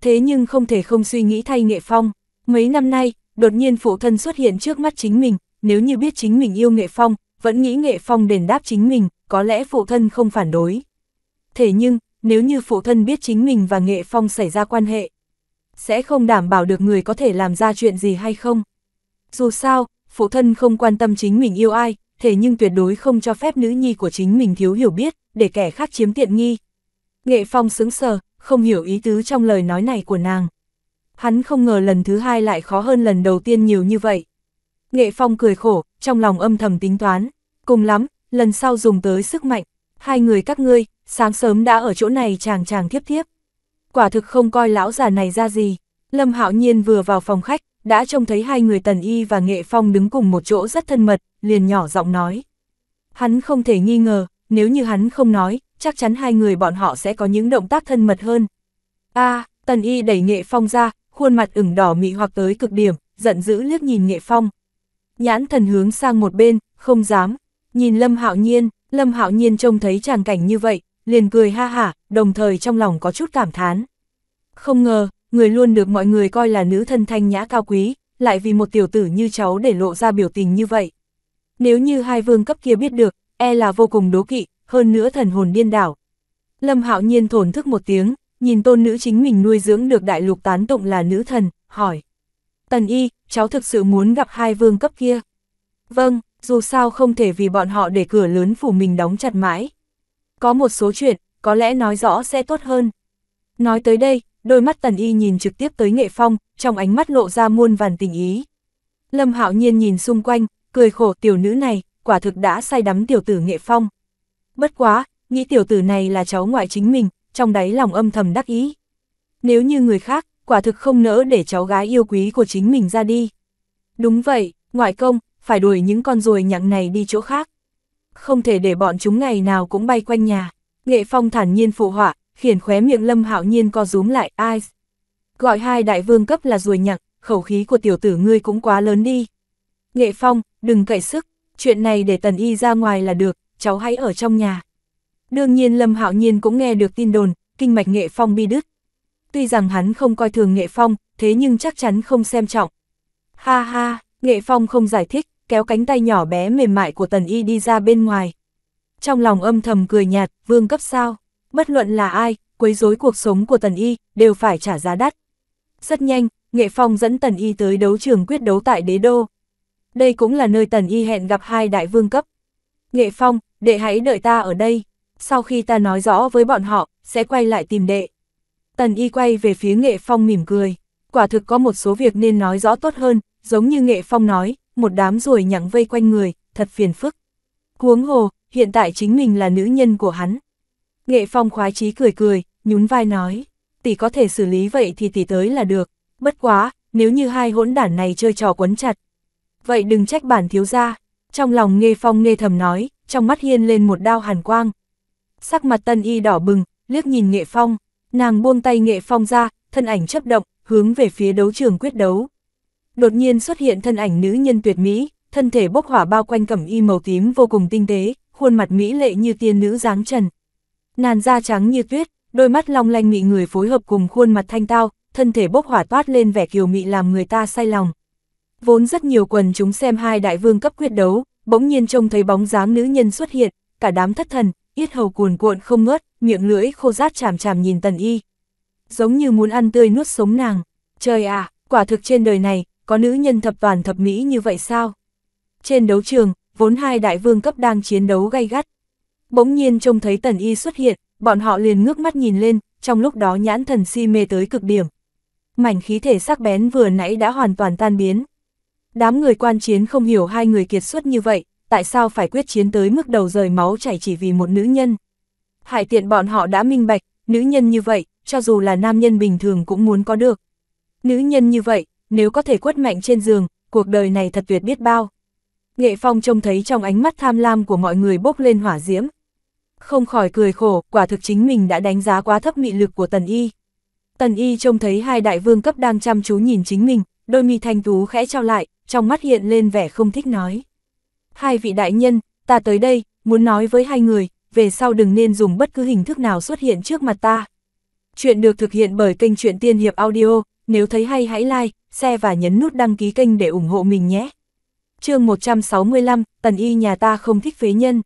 Thế nhưng không thể không suy nghĩ thay Nghệ Phong. Mấy năm nay, đột nhiên phụ thân xuất hiện trước mắt chính mình, nếu như biết chính mình yêu Nghệ Phong, vẫn nghĩ Nghệ Phong đền đáp chính mình, có lẽ phụ thân không phản đối. Thế nhưng, nếu như phụ thân biết chính mình và Nghệ Phong xảy ra quan hệ, sẽ không đảm bảo được người có thể làm ra chuyện gì hay không. Dù sao, phụ thân không quan tâm chính mình yêu ai, thế nhưng tuyệt đối không cho phép nữ nhi của chính mình thiếu hiểu biết, để kẻ khác chiếm tiện nghi. Nghệ Phong sững sờ, không hiểu ý tứ trong lời nói này của nàng. Hắn không ngờ lần thứ hai lại khó hơn lần đầu tiên nhiều như vậy. Nghệ Phong cười khổ, trong lòng âm thầm tính toán. Cùng lắm, lần sau dùng tới sức mạnh. Hai người các ngươi, sáng sớm đã ở chỗ này chàng chàng thiếp thiếp. Quả thực không coi lão già này ra gì. Lâm Hạo Nhiên vừa vào phòng khách, đã trông thấy hai người Tần Y và Nghệ Phong đứng cùng một chỗ rất thân mật, liền nhỏ giọng nói. Hắn không thể nghi ngờ, nếu như hắn không nói, chắc chắn hai người bọn họ sẽ có những động tác thân mật hơn. a tần y đẩy nghệ phong ra, khuôn mặt ửng đỏ mị hoặc tới cực điểm, giận dữ liếc nhìn nghệ phong. Nhãn thần hướng sang một bên, không dám, nhìn lâm hạo nhiên, lâm hạo nhiên trông thấy tràng cảnh như vậy, liền cười ha hả, đồng thời trong lòng có chút cảm thán. Không ngờ, người luôn được mọi người coi là nữ thân thanh nhã cao quý, lại vì một tiểu tử như cháu để lộ ra biểu tình như vậy. Nếu như hai vương cấp kia biết được, e là vô cùng đố kỵ, hơn nữa thần hồn điên đảo. Lâm Hạo Nhiên thổn thức một tiếng, nhìn tôn nữ chính mình nuôi dưỡng được đại lục tán tụng là nữ thần, hỏi. Tần y, cháu thực sự muốn gặp hai vương cấp kia. Vâng, dù sao không thể vì bọn họ để cửa lớn phủ mình đóng chặt mãi. Có một số chuyện, có lẽ nói rõ sẽ tốt hơn. Nói tới đây, đôi mắt tần y nhìn trực tiếp tới nghệ phong, trong ánh mắt lộ ra muôn vàn tình ý. Lâm hạo nhiên nhìn xung quanh, cười khổ tiểu nữ này, quả thực đã say đắm tiểu tử nghệ phong. Bất quá, nghĩ tiểu tử này là cháu ngoại chính mình, trong đáy lòng âm thầm đắc ý. Nếu như người khác, quả thực không nỡ để cháu gái yêu quý của chính mình ra đi. Đúng vậy, ngoại công, phải đuổi những con ruồi nhặng này đi chỗ khác. Không thể để bọn chúng ngày nào cũng bay quanh nhà. Nghệ Phong thản nhiên phụ họa, khiển khóe miệng Lâm Hạo Nhiên co rúm lại, ai. Gọi hai đại vương cấp là ruồi nhặng, khẩu khí của tiểu tử ngươi cũng quá lớn đi. Nghệ Phong, đừng cậy sức, chuyện này để Tần Y ra ngoài là được, cháu hãy ở trong nhà. Đương nhiên Lâm Hạo Nhiên cũng nghe được tin đồn, kinh mạch Nghệ Phong bi đứt. Tuy rằng hắn không coi thường Nghệ Phong, thế nhưng chắc chắn không xem trọng. Ha ha, Nghệ Phong không giải thích, kéo cánh tay nhỏ bé mềm mại của Tần Y đi ra bên ngoài. Trong lòng âm thầm cười nhạt, vương cấp sao, bất luận là ai, quấy rối cuộc sống của Tần Y, đều phải trả giá đắt. Rất nhanh, Nghệ Phong dẫn Tần Y tới đấu trường quyết đấu tại đế đô đây cũng là nơi tần y hẹn gặp hai đại vương cấp. Nghệ Phong, đệ hãy đợi ta ở đây, sau khi ta nói rõ với bọn họ, sẽ quay lại tìm đệ. Tần y quay về phía Nghệ Phong mỉm cười, quả thực có một số việc nên nói rõ tốt hơn, giống như Nghệ Phong nói, một đám ruồi nhặng vây quanh người, thật phiền phức. Huống hồ, hiện tại chính mình là nữ nhân của hắn. Nghệ Phong khoái chí cười cười, nhún vai nói, tỷ có thể xử lý vậy thì tỷ tới là được, bất quá, nếu như hai hỗn đản này chơi trò quấn chặt, vậy đừng trách bản thiếu gia. Trong lòng nghe phong nghe thầm nói, trong mắt hiên lên một đao hàn quang. Sắc mặt tân y đỏ bừng, liếc nhìn nghệ phong, nàng buông tay nghệ phong ra, thân ảnh chấp động, hướng về phía đấu trường quyết đấu. Đột nhiên xuất hiện thân ảnh nữ nhân tuyệt mỹ, thân thể bốc hỏa bao quanh cẩm y màu tím vô cùng tinh tế, khuôn mặt mỹ lệ như tiên nữ dáng trần. Nàn da trắng như tuyết, đôi mắt long lanh mị người phối hợp cùng khuôn mặt thanh tao, thân thể bốc hỏa toát lên vẻ kiều mị làm người ta say lòng. Vốn rất nhiều quần chúng xem hai đại vương cấp quyết đấu, bỗng nhiên trông thấy bóng dáng nữ nhân xuất hiện, cả đám thất thần, yết hầu cuồn cuộn không ngớt, miệng lưỡi khô rát chàm chàm nhìn tần y. Giống như muốn ăn tươi nuốt sống nàng. Trời à, quả thực trên đời này, có nữ nhân thập toàn thập mỹ như vậy sao? Trên đấu trường, vốn hai đại vương cấp đang chiến đấu gay gắt. Bỗng nhiên trông thấy tần y xuất hiện, bọn họ liền ngước mắt nhìn lên, trong lúc đó nhãn thần si mê tới cực điểm. Mảnh khí thể sắc bén vừa nãy đã hoàn toàn tan biến. Đám người quan chiến không hiểu hai người kiệt xuất như vậy, tại sao phải quyết chiến tới mức đầu rời máu chảy chỉ vì một nữ nhân. Hải tiện bọn họ đã minh bạch, nữ nhân như vậy, cho dù là nam nhân bình thường cũng muốn có được. Nữ nhân như vậy, nếu có thể quất mạnh trên giường, cuộc đời này thật tuyệt biết bao. Nghệ Phong trông thấy trong ánh mắt tham lam của mọi người bốc lên hỏa diễm. Không khỏi cười khổ, quả thực chính mình đã đánh giá quá thấp mị lực của Tần Y. Tần Y trông thấy hai đại vương cấp đang chăm chú nhìn chính mình, đôi mi thanh tú khẽ trao lại, trong mắt hiện lên vẻ không thích nói. Hai vị đại nhân, ta tới đây, muốn nói với hai người, về sau đừng nên dùng bất cứ hình thức nào xuất hiện trước mặt ta. Chuyện được thực hiện bởi kênh Chuyện Tiên Hiệp Audio, nếu thấy hay hãy like, share và nhấn nút đăng ký kênh để ủng hộ mình nhé. chương 165, Tần Y nhà ta không thích phế nhân.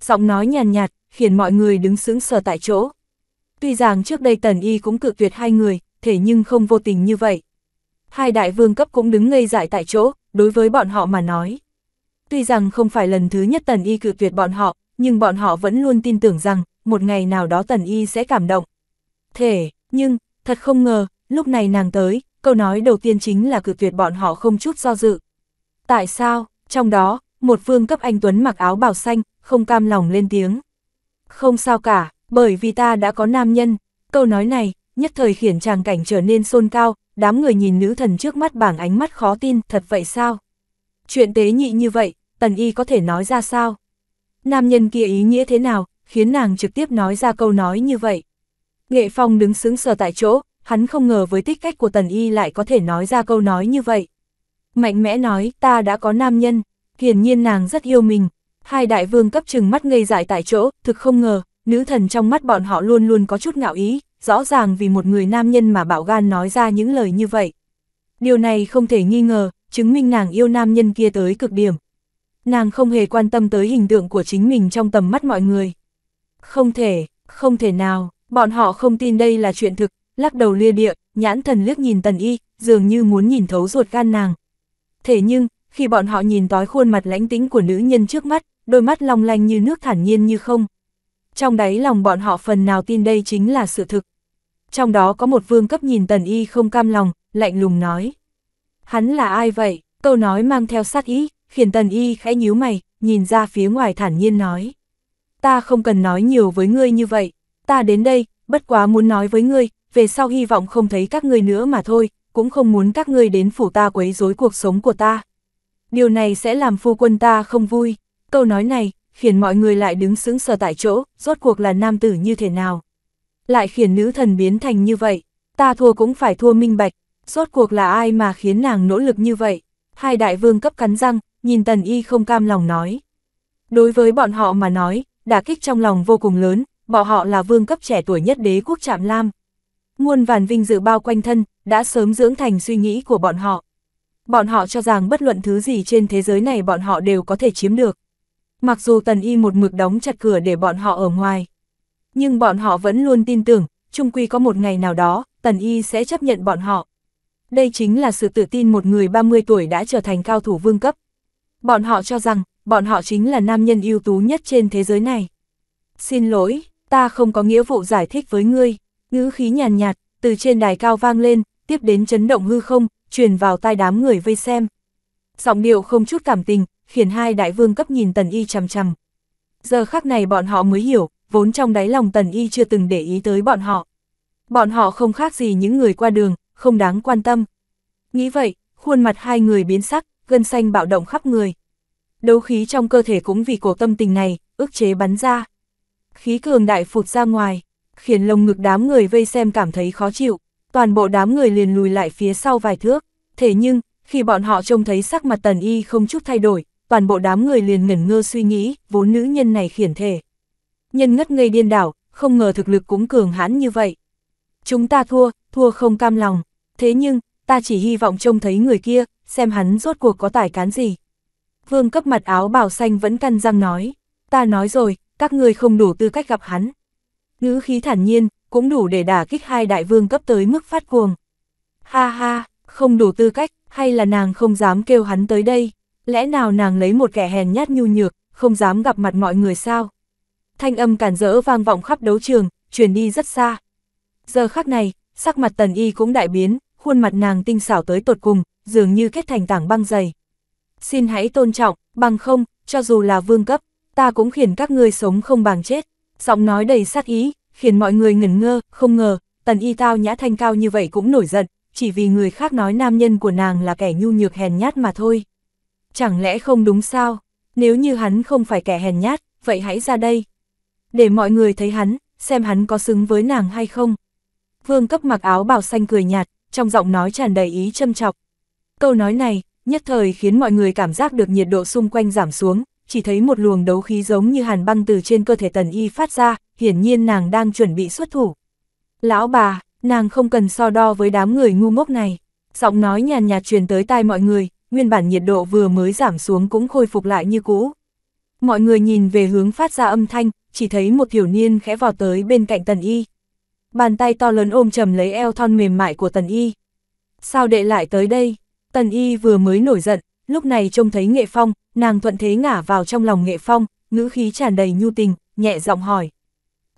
Giọng nói nhàn nhạt, nhạt, khiến mọi người đứng sững sờ tại chỗ. Tuy rằng trước đây Tần Y cũng cự tuyệt hai người, thế nhưng không vô tình như vậy hai đại vương cấp cũng đứng ngây dại tại chỗ, đối với bọn họ mà nói. Tuy rằng không phải lần thứ nhất Tần Y cự tuyệt bọn họ, nhưng bọn họ vẫn luôn tin tưởng rằng, một ngày nào đó Tần Y sẽ cảm động. Thể, nhưng, thật không ngờ, lúc này nàng tới, câu nói đầu tiên chính là cự tuyệt bọn họ không chút do dự. Tại sao, trong đó, một vương cấp anh Tuấn mặc áo bào xanh, không cam lòng lên tiếng. Không sao cả, bởi vì ta đã có nam nhân, câu nói này, nhất thời khiển tràng cảnh trở nên xôn cao, đám người nhìn nữ thần trước mắt bảng ánh mắt khó tin, thật vậy sao? Chuyện tế nhị như vậy, tần y có thể nói ra sao? Nam nhân kia ý nghĩa thế nào, khiến nàng trực tiếp nói ra câu nói như vậy? Nghệ Phong đứng sững sờ tại chỗ, hắn không ngờ với tích cách của tần y lại có thể nói ra câu nói như vậy. Mạnh mẽ nói, ta đã có nam nhân, hiển nhiên nàng rất yêu mình. Hai đại vương cấp trừng mắt ngây dại tại chỗ, thực không ngờ, nữ thần trong mắt bọn họ luôn luôn có chút ngạo ý, rõ ràng vì một người nam nhân mà bạo gan nói ra những lời như vậy. Điều này không thể nghi ngờ, chứng minh nàng yêu nam nhân kia tới cực điểm. Nàng không hề quan tâm tới hình tượng của chính mình trong tầm mắt mọi người. Không thể, không thể nào, bọn họ không tin đây là chuyện thực, lắc đầu lia địa, nhãn thần liếc nhìn tần y, dường như muốn nhìn thấu ruột gan nàng. Thế nhưng, khi bọn họ nhìn tối khuôn mặt lãnh tĩnh của nữ nhân trước mắt, đôi mắt long lanh như nước thản nhiên như không. Trong đáy lòng bọn họ phần nào tin đây chính là sự thực trong đó có một vương cấp nhìn tần y không cam lòng, lạnh lùng nói. Hắn là ai vậy? Câu nói mang theo sát ý, khiến tần y khẽ nhíu mày, nhìn ra phía ngoài thản nhiên nói. Ta không cần nói nhiều với ngươi như vậy, ta đến đây, bất quá muốn nói với ngươi, về sau hy vọng không thấy các ngươi nữa mà thôi, cũng không muốn các ngươi đến phủ ta quấy rối cuộc sống của ta. Điều này sẽ làm phu quân ta không vui, câu nói này, khiến mọi người lại đứng sững sờ tại chỗ, rốt cuộc là nam tử như thế nào lại khiến nữ thần biến thành như vậy, ta thua cũng phải thua minh bạch, rốt cuộc là ai mà khiến nàng nỗ lực như vậy, hai đại vương cấp cắn răng, nhìn tần y không cam lòng nói. Đối với bọn họ mà nói, đả kích trong lòng vô cùng lớn, bọn họ là vương cấp trẻ tuổi nhất đế quốc Trạm Lam. Muôn vàn vinh dự bao quanh thân, đã sớm dưỡng thành suy nghĩ của bọn họ. Bọn họ cho rằng bất luận thứ gì trên thế giới này bọn họ đều có thể chiếm được. Mặc dù tần y một mực đóng chặt cửa để bọn họ ở ngoài, nhưng bọn họ vẫn luôn tin tưởng, chung quy có một ngày nào đó, Tần Y sẽ chấp nhận bọn họ. Đây chính là sự tự tin một người 30 tuổi đã trở thành cao thủ vương cấp. Bọn họ cho rằng, bọn họ chính là nam nhân ưu tú nhất trên thế giới này. Xin lỗi, ta không có nghĩa vụ giải thích với ngươi, ngữ khí nhàn nhạt, từ trên đài cao vang lên, tiếp đến chấn động hư không, truyền vào tai đám người vây xem. Giọng điệu không chút cảm tình, khiến hai đại vương cấp nhìn tần y chằm chằm. Giờ khắc này bọn họ mới hiểu, vốn trong đáy lòng tần y chưa từng để ý tới bọn họ. Bọn họ không khác gì những người qua đường, không đáng quan tâm. Nghĩ vậy, khuôn mặt hai người biến sắc, gân xanh bạo động khắp người. Đấu khí trong cơ thể cũng vì cổ tâm tình này, ức chế bắn ra. Khí cường đại phụt ra ngoài, khiến lồng ngực đám người vây xem cảm thấy khó chịu. Toàn bộ đám người liền lùi lại phía sau vài thước. Thế nhưng, khi bọn họ trông thấy sắc mặt tần y không chút thay đổi, toàn bộ đám người liền ngẩn ngơ suy nghĩ, vốn nữ nhân này khiển thể nhân ngất ngây điên đảo, không ngờ thực lực cũng cường hãn như vậy. Chúng ta thua, thua không cam lòng, thế nhưng, ta chỉ hy vọng trông thấy người kia, xem hắn rốt cuộc có tài cán gì. Vương cấp mặt áo bảo xanh vẫn căn răng nói, ta nói rồi, các ngươi không đủ tư cách gặp hắn. Ngữ khí thản nhiên, cũng đủ để đả kích hai đại vương cấp tới mức phát cuồng. Ha ha, không đủ tư cách, hay là nàng không dám kêu hắn tới đây, lẽ nào nàng lấy một kẻ hèn nhát nhu nhược, không dám gặp mặt mọi người sao? thanh âm cản rỡ vang vọng khắp đấu trường, truyền đi rất xa. Giờ khắc này, sắc mặt tần y cũng đại biến, khuôn mặt nàng tinh xảo tới tột cùng, dường như kết thành tảng băng dày. Xin hãy tôn trọng, bằng không, cho dù là vương cấp, ta cũng khiến các ngươi sống không bằng chết. Giọng nói đầy sát ý, khiến mọi người ngẩn ngơ, không ngờ, tần y tao nhã thanh cao như vậy cũng nổi giận, chỉ vì người khác nói nam nhân của nàng là kẻ nhu nhược hèn nhát mà thôi. Chẳng lẽ không đúng sao? Nếu như hắn không phải kẻ hèn nhát, vậy hãy ra đây, để mọi người thấy hắn, xem hắn có xứng với nàng hay không. Vương cấp mặc áo bào xanh cười nhạt, trong giọng nói tràn đầy ý châm chọc. Câu nói này, nhất thời khiến mọi người cảm giác được nhiệt độ xung quanh giảm xuống, chỉ thấy một luồng đấu khí giống như hàn băng từ trên cơ thể tần y phát ra, hiển nhiên nàng đang chuẩn bị xuất thủ. Lão bà, nàng không cần so đo với đám người ngu ngốc này. Giọng nói nhàn nhạt truyền tới tai mọi người, nguyên bản nhiệt độ vừa mới giảm xuống cũng khôi phục lại như cũ. Mọi người nhìn về hướng phát ra âm thanh, chỉ thấy một thiểu niên khẽ vào tới bên cạnh tần y. Bàn tay to lớn ôm chầm lấy eo thon mềm mại của tần y. Sao đệ lại tới đây? Tần y vừa mới nổi giận, lúc này trông thấy nghệ phong, nàng thuận thế ngả vào trong lòng nghệ phong, ngữ khí tràn đầy nhu tình, nhẹ giọng hỏi.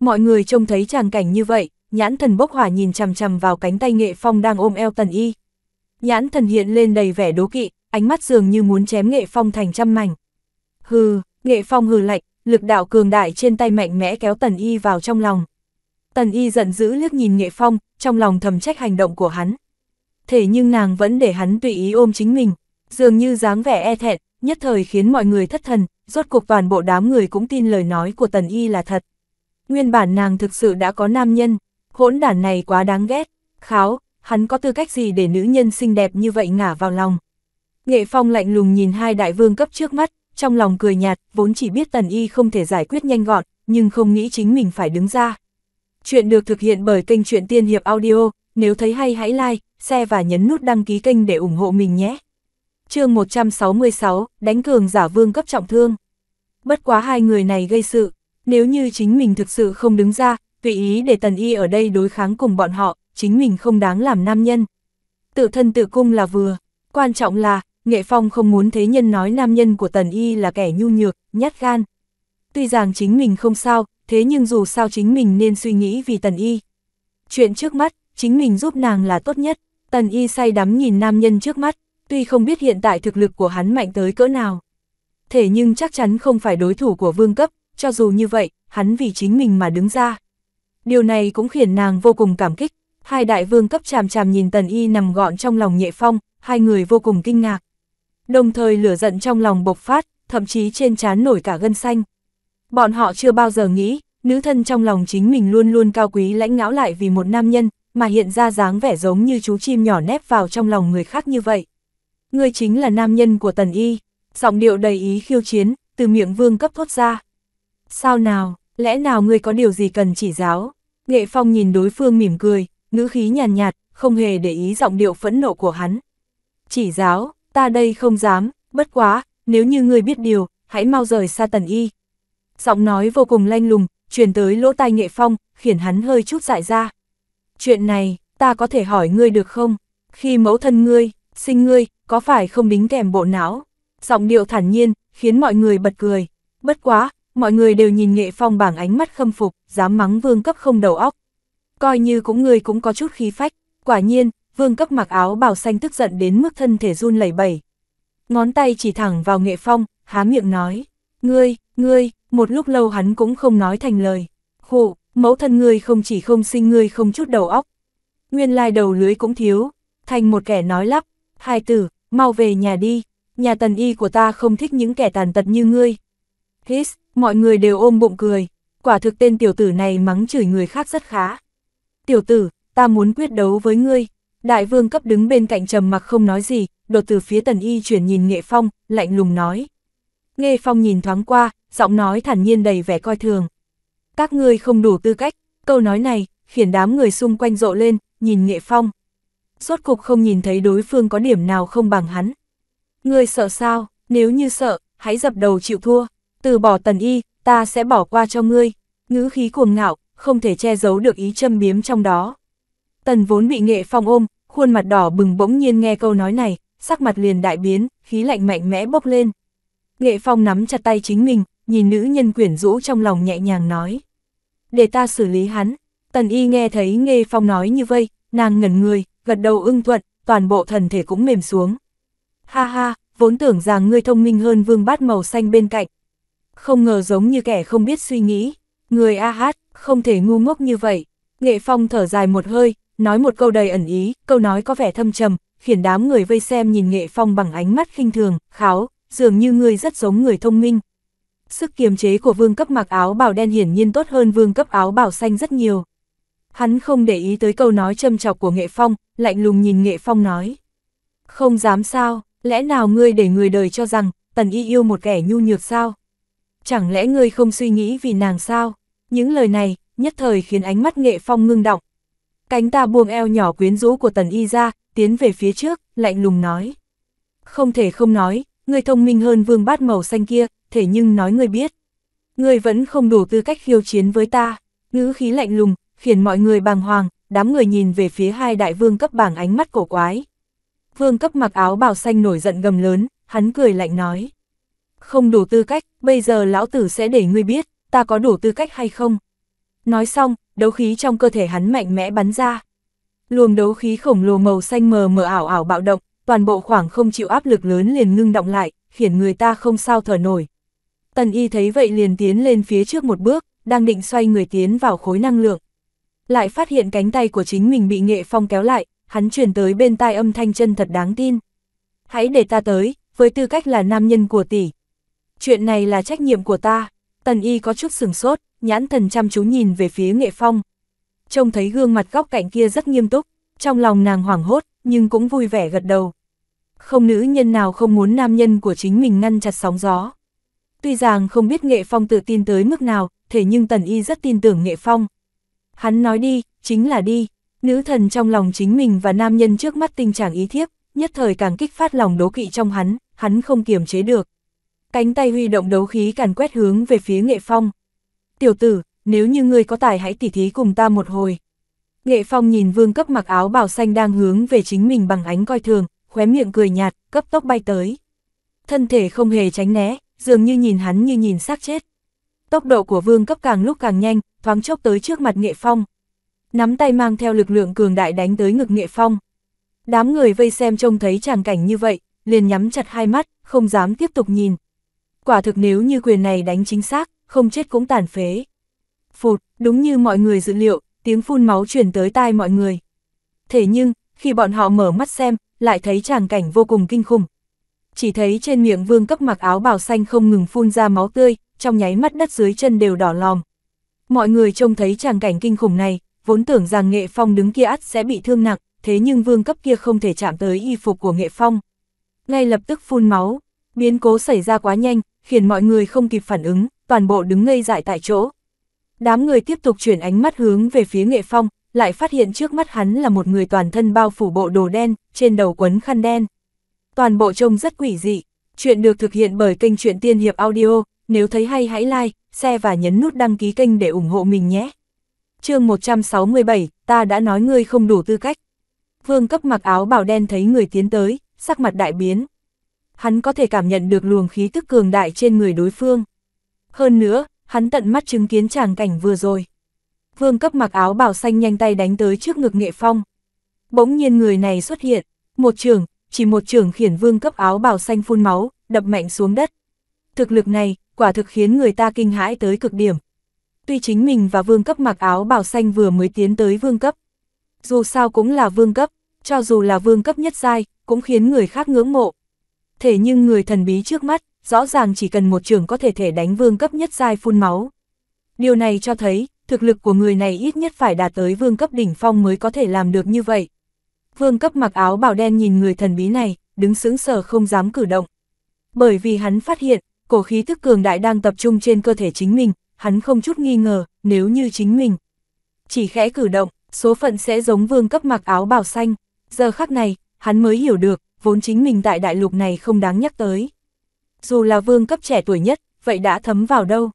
Mọi người trông thấy tràng cảnh như vậy, nhãn thần bốc hỏa nhìn chằm chằm vào cánh tay nghệ phong đang ôm eo tần y. Nhãn thần hiện lên đầy vẻ đố kỵ, ánh mắt dường như muốn chém nghệ phong thành trăm mảnh. Hừ, Nghệ Phong hừ lạnh, lực đạo cường đại trên tay mạnh mẽ kéo Tần Y vào trong lòng. Tần Y giận dữ liếc nhìn Nghệ Phong, trong lòng thầm trách hành động của hắn. Thế nhưng nàng vẫn để hắn tùy ý ôm chính mình, dường như dáng vẻ e thẹn, nhất thời khiến mọi người thất thần, rốt cuộc toàn bộ đám người cũng tin lời nói của Tần Y là thật. Nguyên bản nàng thực sự đã có nam nhân, hỗn đản này quá đáng ghét, kháo, hắn có tư cách gì để nữ nhân xinh đẹp như vậy ngả vào lòng. Nghệ Phong lạnh lùng nhìn hai đại vương cấp trước mắt, trong lòng cười nhạt, vốn chỉ biết Tần Y không thể giải quyết nhanh gọn, nhưng không nghĩ chính mình phải đứng ra. Chuyện được thực hiện bởi kênh truyện Tiên Hiệp Audio, nếu thấy hay hãy like, share và nhấn nút đăng ký kênh để ủng hộ mình nhé. chương 166, đánh cường giả vương cấp trọng thương. Bất quá hai người này gây sự, nếu như chính mình thực sự không đứng ra, tùy ý để Tần Y ở đây đối kháng cùng bọn họ, chính mình không đáng làm nam nhân. Tự thân tự cung là vừa, quan trọng là, Nghệ Phong không muốn thế nhân nói nam nhân của Tần Y là kẻ nhu nhược, nhát gan. Tuy rằng chính mình không sao, thế nhưng dù sao chính mình nên suy nghĩ vì Tần Y. Chuyện trước mắt, chính mình giúp nàng là tốt nhất. Tần Y say đắm nhìn nam nhân trước mắt, tuy không biết hiện tại thực lực của hắn mạnh tới cỡ nào. Thế nhưng chắc chắn không phải đối thủ của vương cấp, cho dù như vậy, hắn vì chính mình mà đứng ra. Điều này cũng khiến nàng vô cùng cảm kích, hai đại vương cấp chàm chàm nhìn Tần Y nằm gọn trong lòng Nhệ Phong, hai người vô cùng kinh ngạc đồng thời lửa giận trong lòng bộc phát, thậm chí trên trán nổi cả gân xanh. Bọn họ chưa bao giờ nghĩ, nữ thân trong lòng chính mình luôn luôn cao quý lãnh ngão lại vì một nam nhân, mà hiện ra dáng vẻ giống như chú chim nhỏ nép vào trong lòng người khác như vậy. Ngươi chính là nam nhân của tần y, giọng điệu đầy ý khiêu chiến, từ miệng vương cấp thốt ra. Sao nào, lẽ nào ngươi có điều gì cần chỉ giáo? Nghệ Phong nhìn đối phương mỉm cười, ngữ khí nhàn nhạt, nhạt, không hề để ý giọng điệu phẫn nộ của hắn. Chỉ giáo, ta đây không dám, bất quá, nếu như ngươi biết điều, hãy mau rời xa tần y. Giọng nói vô cùng lanh lùng, truyền tới lỗ tai nghệ phong, khiến hắn hơi chút dại ra. Chuyện này, ta có thể hỏi ngươi được không? Khi mẫu thân ngươi, sinh ngươi, có phải không đính kèm bộ não? Giọng điệu thản nhiên, khiến mọi người bật cười. Bất quá, mọi người đều nhìn nghệ phong bảng ánh mắt khâm phục, dám mắng vương cấp không đầu óc. Coi như cũng người cũng có chút khí phách, quả nhiên, vương cấp mặc áo bào xanh tức giận đến mức thân thể run lẩy bẩy. Ngón tay chỉ thẳng vào nghệ phong, há miệng nói, ngươi, ngươi, một lúc lâu hắn cũng không nói thành lời. Khụ, mẫu thân ngươi không chỉ không sinh ngươi không chút đầu óc. Nguyên lai đầu lưới cũng thiếu, thành một kẻ nói lắp, hai tử, mau về nhà đi, nhà tần y của ta không thích những kẻ tàn tật như ngươi. His, mọi người đều ôm bụng cười, quả thực tên tiểu tử này mắng chửi người khác rất khá. Tiểu tử, ta muốn quyết đấu với ngươi, Đại vương cấp đứng bên cạnh trầm mặc không nói gì, đột từ phía tần y chuyển nhìn nghệ phong, lạnh lùng nói. Nghệ phong nhìn thoáng qua, giọng nói thản nhiên đầy vẻ coi thường. Các ngươi không đủ tư cách, câu nói này, khiến đám người xung quanh rộ lên, nhìn nghệ phong. Suốt cục không nhìn thấy đối phương có điểm nào không bằng hắn. Ngươi sợ sao, nếu như sợ, hãy dập đầu chịu thua, từ bỏ tần y, ta sẽ bỏ qua cho ngươi. Ngữ khí cuồng ngạo, không thể che giấu được ý châm biếm trong đó. Tần vốn bị nghệ phong ôm, khuôn mặt đỏ bừng bỗng nhiên nghe câu nói này, sắc mặt liền đại biến, khí lạnh mạnh mẽ bốc lên. Nghệ Phong nắm chặt tay chính mình, nhìn nữ nhân quyển rũ trong lòng nhẹ nhàng nói. Để ta xử lý hắn, tần y nghe thấy Nghệ Phong nói như vậy, nàng ngẩn người, gật đầu ưng thuận, toàn bộ thần thể cũng mềm xuống. Ha ha, vốn tưởng rằng ngươi thông minh hơn vương bát màu xanh bên cạnh. Không ngờ giống như kẻ không biết suy nghĩ, người A hát, không thể ngu ngốc như vậy. Nghệ Phong thở dài một hơi, nói một câu đầy ẩn ý, câu nói có vẻ thâm trầm, khiến đám người vây xem nhìn nghệ phong bằng ánh mắt khinh thường, kháo, dường như ngươi rất giống người thông minh. Sức kiềm chế của vương cấp mặc áo bào đen hiển nhiên tốt hơn vương cấp áo bào xanh rất nhiều. Hắn không để ý tới câu nói châm chọc của nghệ phong, lạnh lùng nhìn nghệ phong nói. Không dám sao, lẽ nào ngươi để người đời cho rằng, tần y yêu một kẻ nhu nhược sao? Chẳng lẽ ngươi không suy nghĩ vì nàng sao? Những lời này, nhất thời khiến ánh mắt nghệ phong ngưng động, Cánh ta buông eo nhỏ quyến rũ của tần y ra, tiến về phía trước, lạnh lùng nói. Không thể không nói, người thông minh hơn vương bát màu xanh kia, thể nhưng nói người biết. Người vẫn không đủ tư cách khiêu chiến với ta, ngữ khí lạnh lùng, khiến mọi người bàng hoàng, đám người nhìn về phía hai đại vương cấp bảng ánh mắt cổ quái. Vương cấp mặc áo bào xanh nổi giận gầm lớn, hắn cười lạnh nói. Không đủ tư cách, bây giờ lão tử sẽ để ngươi biết, ta có đủ tư cách hay không. Nói xong, đấu khí trong cơ thể hắn mạnh mẽ bắn ra. Luồng đấu khí khổng lồ màu xanh mờ mờ ảo ảo bạo động, toàn bộ khoảng không chịu áp lực lớn liền ngưng động lại, khiến người ta không sao thở nổi. Tần y thấy vậy liền tiến lên phía trước một bước, đang định xoay người tiến vào khối năng lượng. Lại phát hiện cánh tay của chính mình bị nghệ phong kéo lại, hắn truyền tới bên tai âm thanh chân thật đáng tin. Hãy để ta tới, với tư cách là nam nhân của tỷ. Chuyện này là trách nhiệm của ta. Tần y có chút sừng sốt, nhãn thần chăm chú nhìn về phía nghệ phong. Trông thấy gương mặt góc cạnh kia rất nghiêm túc, trong lòng nàng hoảng hốt, nhưng cũng vui vẻ gật đầu. Không nữ nhân nào không muốn nam nhân của chính mình ngăn chặt sóng gió. Tuy rằng không biết nghệ phong tự tin tới mức nào, thế nhưng tần y rất tin tưởng nghệ phong. Hắn nói đi, chính là đi, nữ thần trong lòng chính mình và nam nhân trước mắt tình trạng ý thiếp, nhất thời càng kích phát lòng đố kỵ trong hắn, hắn không kiềm chế được. Cánh tay huy động đấu khí càn quét hướng về phía nghệ phong tiểu tử, nếu như ngươi có tài hãy tỉ thí cùng ta một hồi. Nghệ Phong nhìn vương cấp mặc áo bào xanh đang hướng về chính mình bằng ánh coi thường, khóe miệng cười nhạt, cấp tốc bay tới. Thân thể không hề tránh né, dường như nhìn hắn như nhìn xác chết. Tốc độ của vương cấp càng lúc càng nhanh, thoáng chốc tới trước mặt Nghệ Phong. Nắm tay mang theo lực lượng cường đại đánh tới ngực Nghệ Phong. Đám người vây xem trông thấy tràng cảnh như vậy, liền nhắm chặt hai mắt, không dám tiếp tục nhìn. Quả thực nếu như quyền này đánh chính xác, không chết cũng tàn phế. Phụt, đúng như mọi người dự liệu, tiếng phun máu truyền tới tai mọi người. Thế nhưng, khi bọn họ mở mắt xem, lại thấy tràng cảnh vô cùng kinh khủng. Chỉ thấy trên miệng vương cấp mặc áo bào xanh không ngừng phun ra máu tươi, trong nháy mắt đất dưới chân đều đỏ lòm. Mọi người trông thấy tràng cảnh kinh khủng này, vốn tưởng rằng nghệ phong đứng kia ắt sẽ bị thương nặng, thế nhưng vương cấp kia không thể chạm tới y phục của nghệ phong. Ngay lập tức phun máu, biến cố xảy ra quá nhanh, khiến mọi người không kịp phản ứng, toàn bộ đứng ngây dại tại chỗ. Đám người tiếp tục chuyển ánh mắt hướng về phía nghệ phong, lại phát hiện trước mắt hắn là một người toàn thân bao phủ bộ đồ đen, trên đầu quấn khăn đen. Toàn bộ trông rất quỷ dị. Chuyện được thực hiện bởi kênh truyện Tiên Hiệp Audio, nếu thấy hay hãy like, share và nhấn nút đăng ký kênh để ủng hộ mình nhé. chương 167, ta đã nói ngươi không đủ tư cách. Vương cấp mặc áo bào đen thấy người tiến tới, sắc mặt đại biến. Hắn có thể cảm nhận được luồng khí tức cường đại trên người đối phương. Hơn nữa, hắn tận mắt chứng kiến tràng cảnh vừa rồi. Vương cấp mặc áo bảo xanh nhanh tay đánh tới trước ngực nghệ phong. Bỗng nhiên người này xuất hiện, một trường, chỉ một trường khiển vương cấp áo bảo xanh phun máu, đập mạnh xuống đất. Thực lực này, quả thực khiến người ta kinh hãi tới cực điểm. Tuy chính mình và vương cấp mặc áo bảo xanh vừa mới tiến tới vương cấp. Dù sao cũng là vương cấp, cho dù là vương cấp nhất giai, cũng khiến người khác ngưỡng mộ. Thế nhưng người thần bí trước mắt, rõ ràng chỉ cần một trường có thể thể đánh vương cấp nhất giai phun máu. Điều này cho thấy, thực lực của người này ít nhất phải đạt tới vương cấp đỉnh phong mới có thể làm được như vậy. Vương cấp mặc áo bào đen nhìn người thần bí này, đứng sững sờ không dám cử động. Bởi vì hắn phát hiện, cổ khí thức cường đại đang tập trung trên cơ thể chính mình, hắn không chút nghi ngờ, nếu như chính mình. Chỉ khẽ cử động, số phận sẽ giống vương cấp mặc áo bào xanh. Giờ khắc này, hắn mới hiểu được, vốn chính mình tại đại lục này không đáng nhắc tới dù là vương cấp trẻ tuổi nhất, vậy đã thấm vào đâu.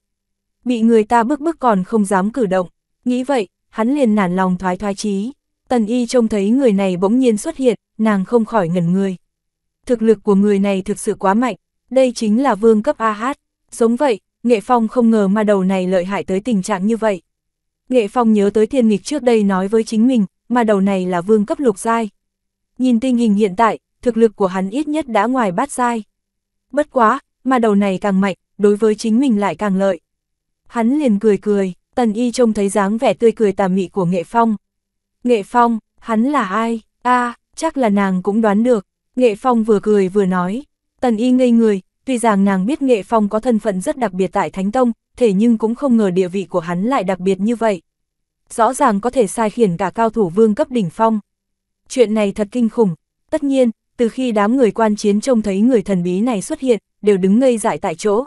Bị người ta bước bước còn không dám cử động, nghĩ vậy, hắn liền nản lòng thoái thoái chí. Tần y trông thấy người này bỗng nhiên xuất hiện, nàng không khỏi ngẩn người. Thực lực của người này thực sự quá mạnh, đây chính là vương cấp A-hát. Giống vậy, Nghệ Phong không ngờ mà đầu này lợi hại tới tình trạng như vậy. Nghệ Phong nhớ tới thiên nghịch trước đây nói với chính mình, mà đầu này là vương cấp lục giai. Nhìn tình hình hiện tại, thực lực của hắn ít nhất đã ngoài bát giai bất quá, mà đầu này càng mạnh, đối với chính mình lại càng lợi. Hắn liền cười cười, tần y trông thấy dáng vẻ tươi cười tà mị của nghệ phong. Nghệ phong, hắn là ai? a chắc là nàng cũng đoán được. Nghệ phong vừa cười vừa nói. Tần y ngây người, tuy rằng nàng biết nghệ phong có thân phận rất đặc biệt tại Thánh Tông, thế nhưng cũng không ngờ địa vị của hắn lại đặc biệt như vậy. Rõ ràng có thể sai khiển cả cao thủ vương cấp đỉnh phong. Chuyện này thật kinh khủng. Tất nhiên, từ khi đám người quan chiến trông thấy người thần bí này xuất hiện, đều đứng ngây dại tại chỗ.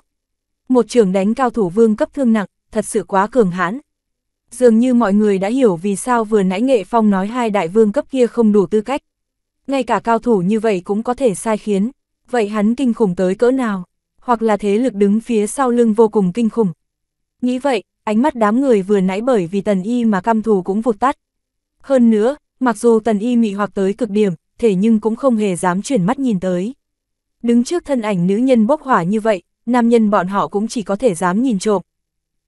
Một trường đánh cao thủ vương cấp thương nặng, thật sự quá cường hãn. Dường như mọi người đã hiểu vì sao vừa nãy nghệ phong nói hai đại vương cấp kia không đủ tư cách. Ngay cả cao thủ như vậy cũng có thể sai khiến, vậy hắn kinh khủng tới cỡ nào, hoặc là thế lực đứng phía sau lưng vô cùng kinh khủng. Nghĩ vậy, ánh mắt đám người vừa nãy bởi vì tần y mà căm thù cũng vụt tắt. Hơn nữa, mặc dù tần y mị hoặc tới cực điểm, thế nhưng cũng không hề dám chuyển mắt nhìn tới. Đứng trước thân ảnh nữ nhân bốc hỏa như vậy, nam nhân bọn họ cũng chỉ có thể dám nhìn trộm.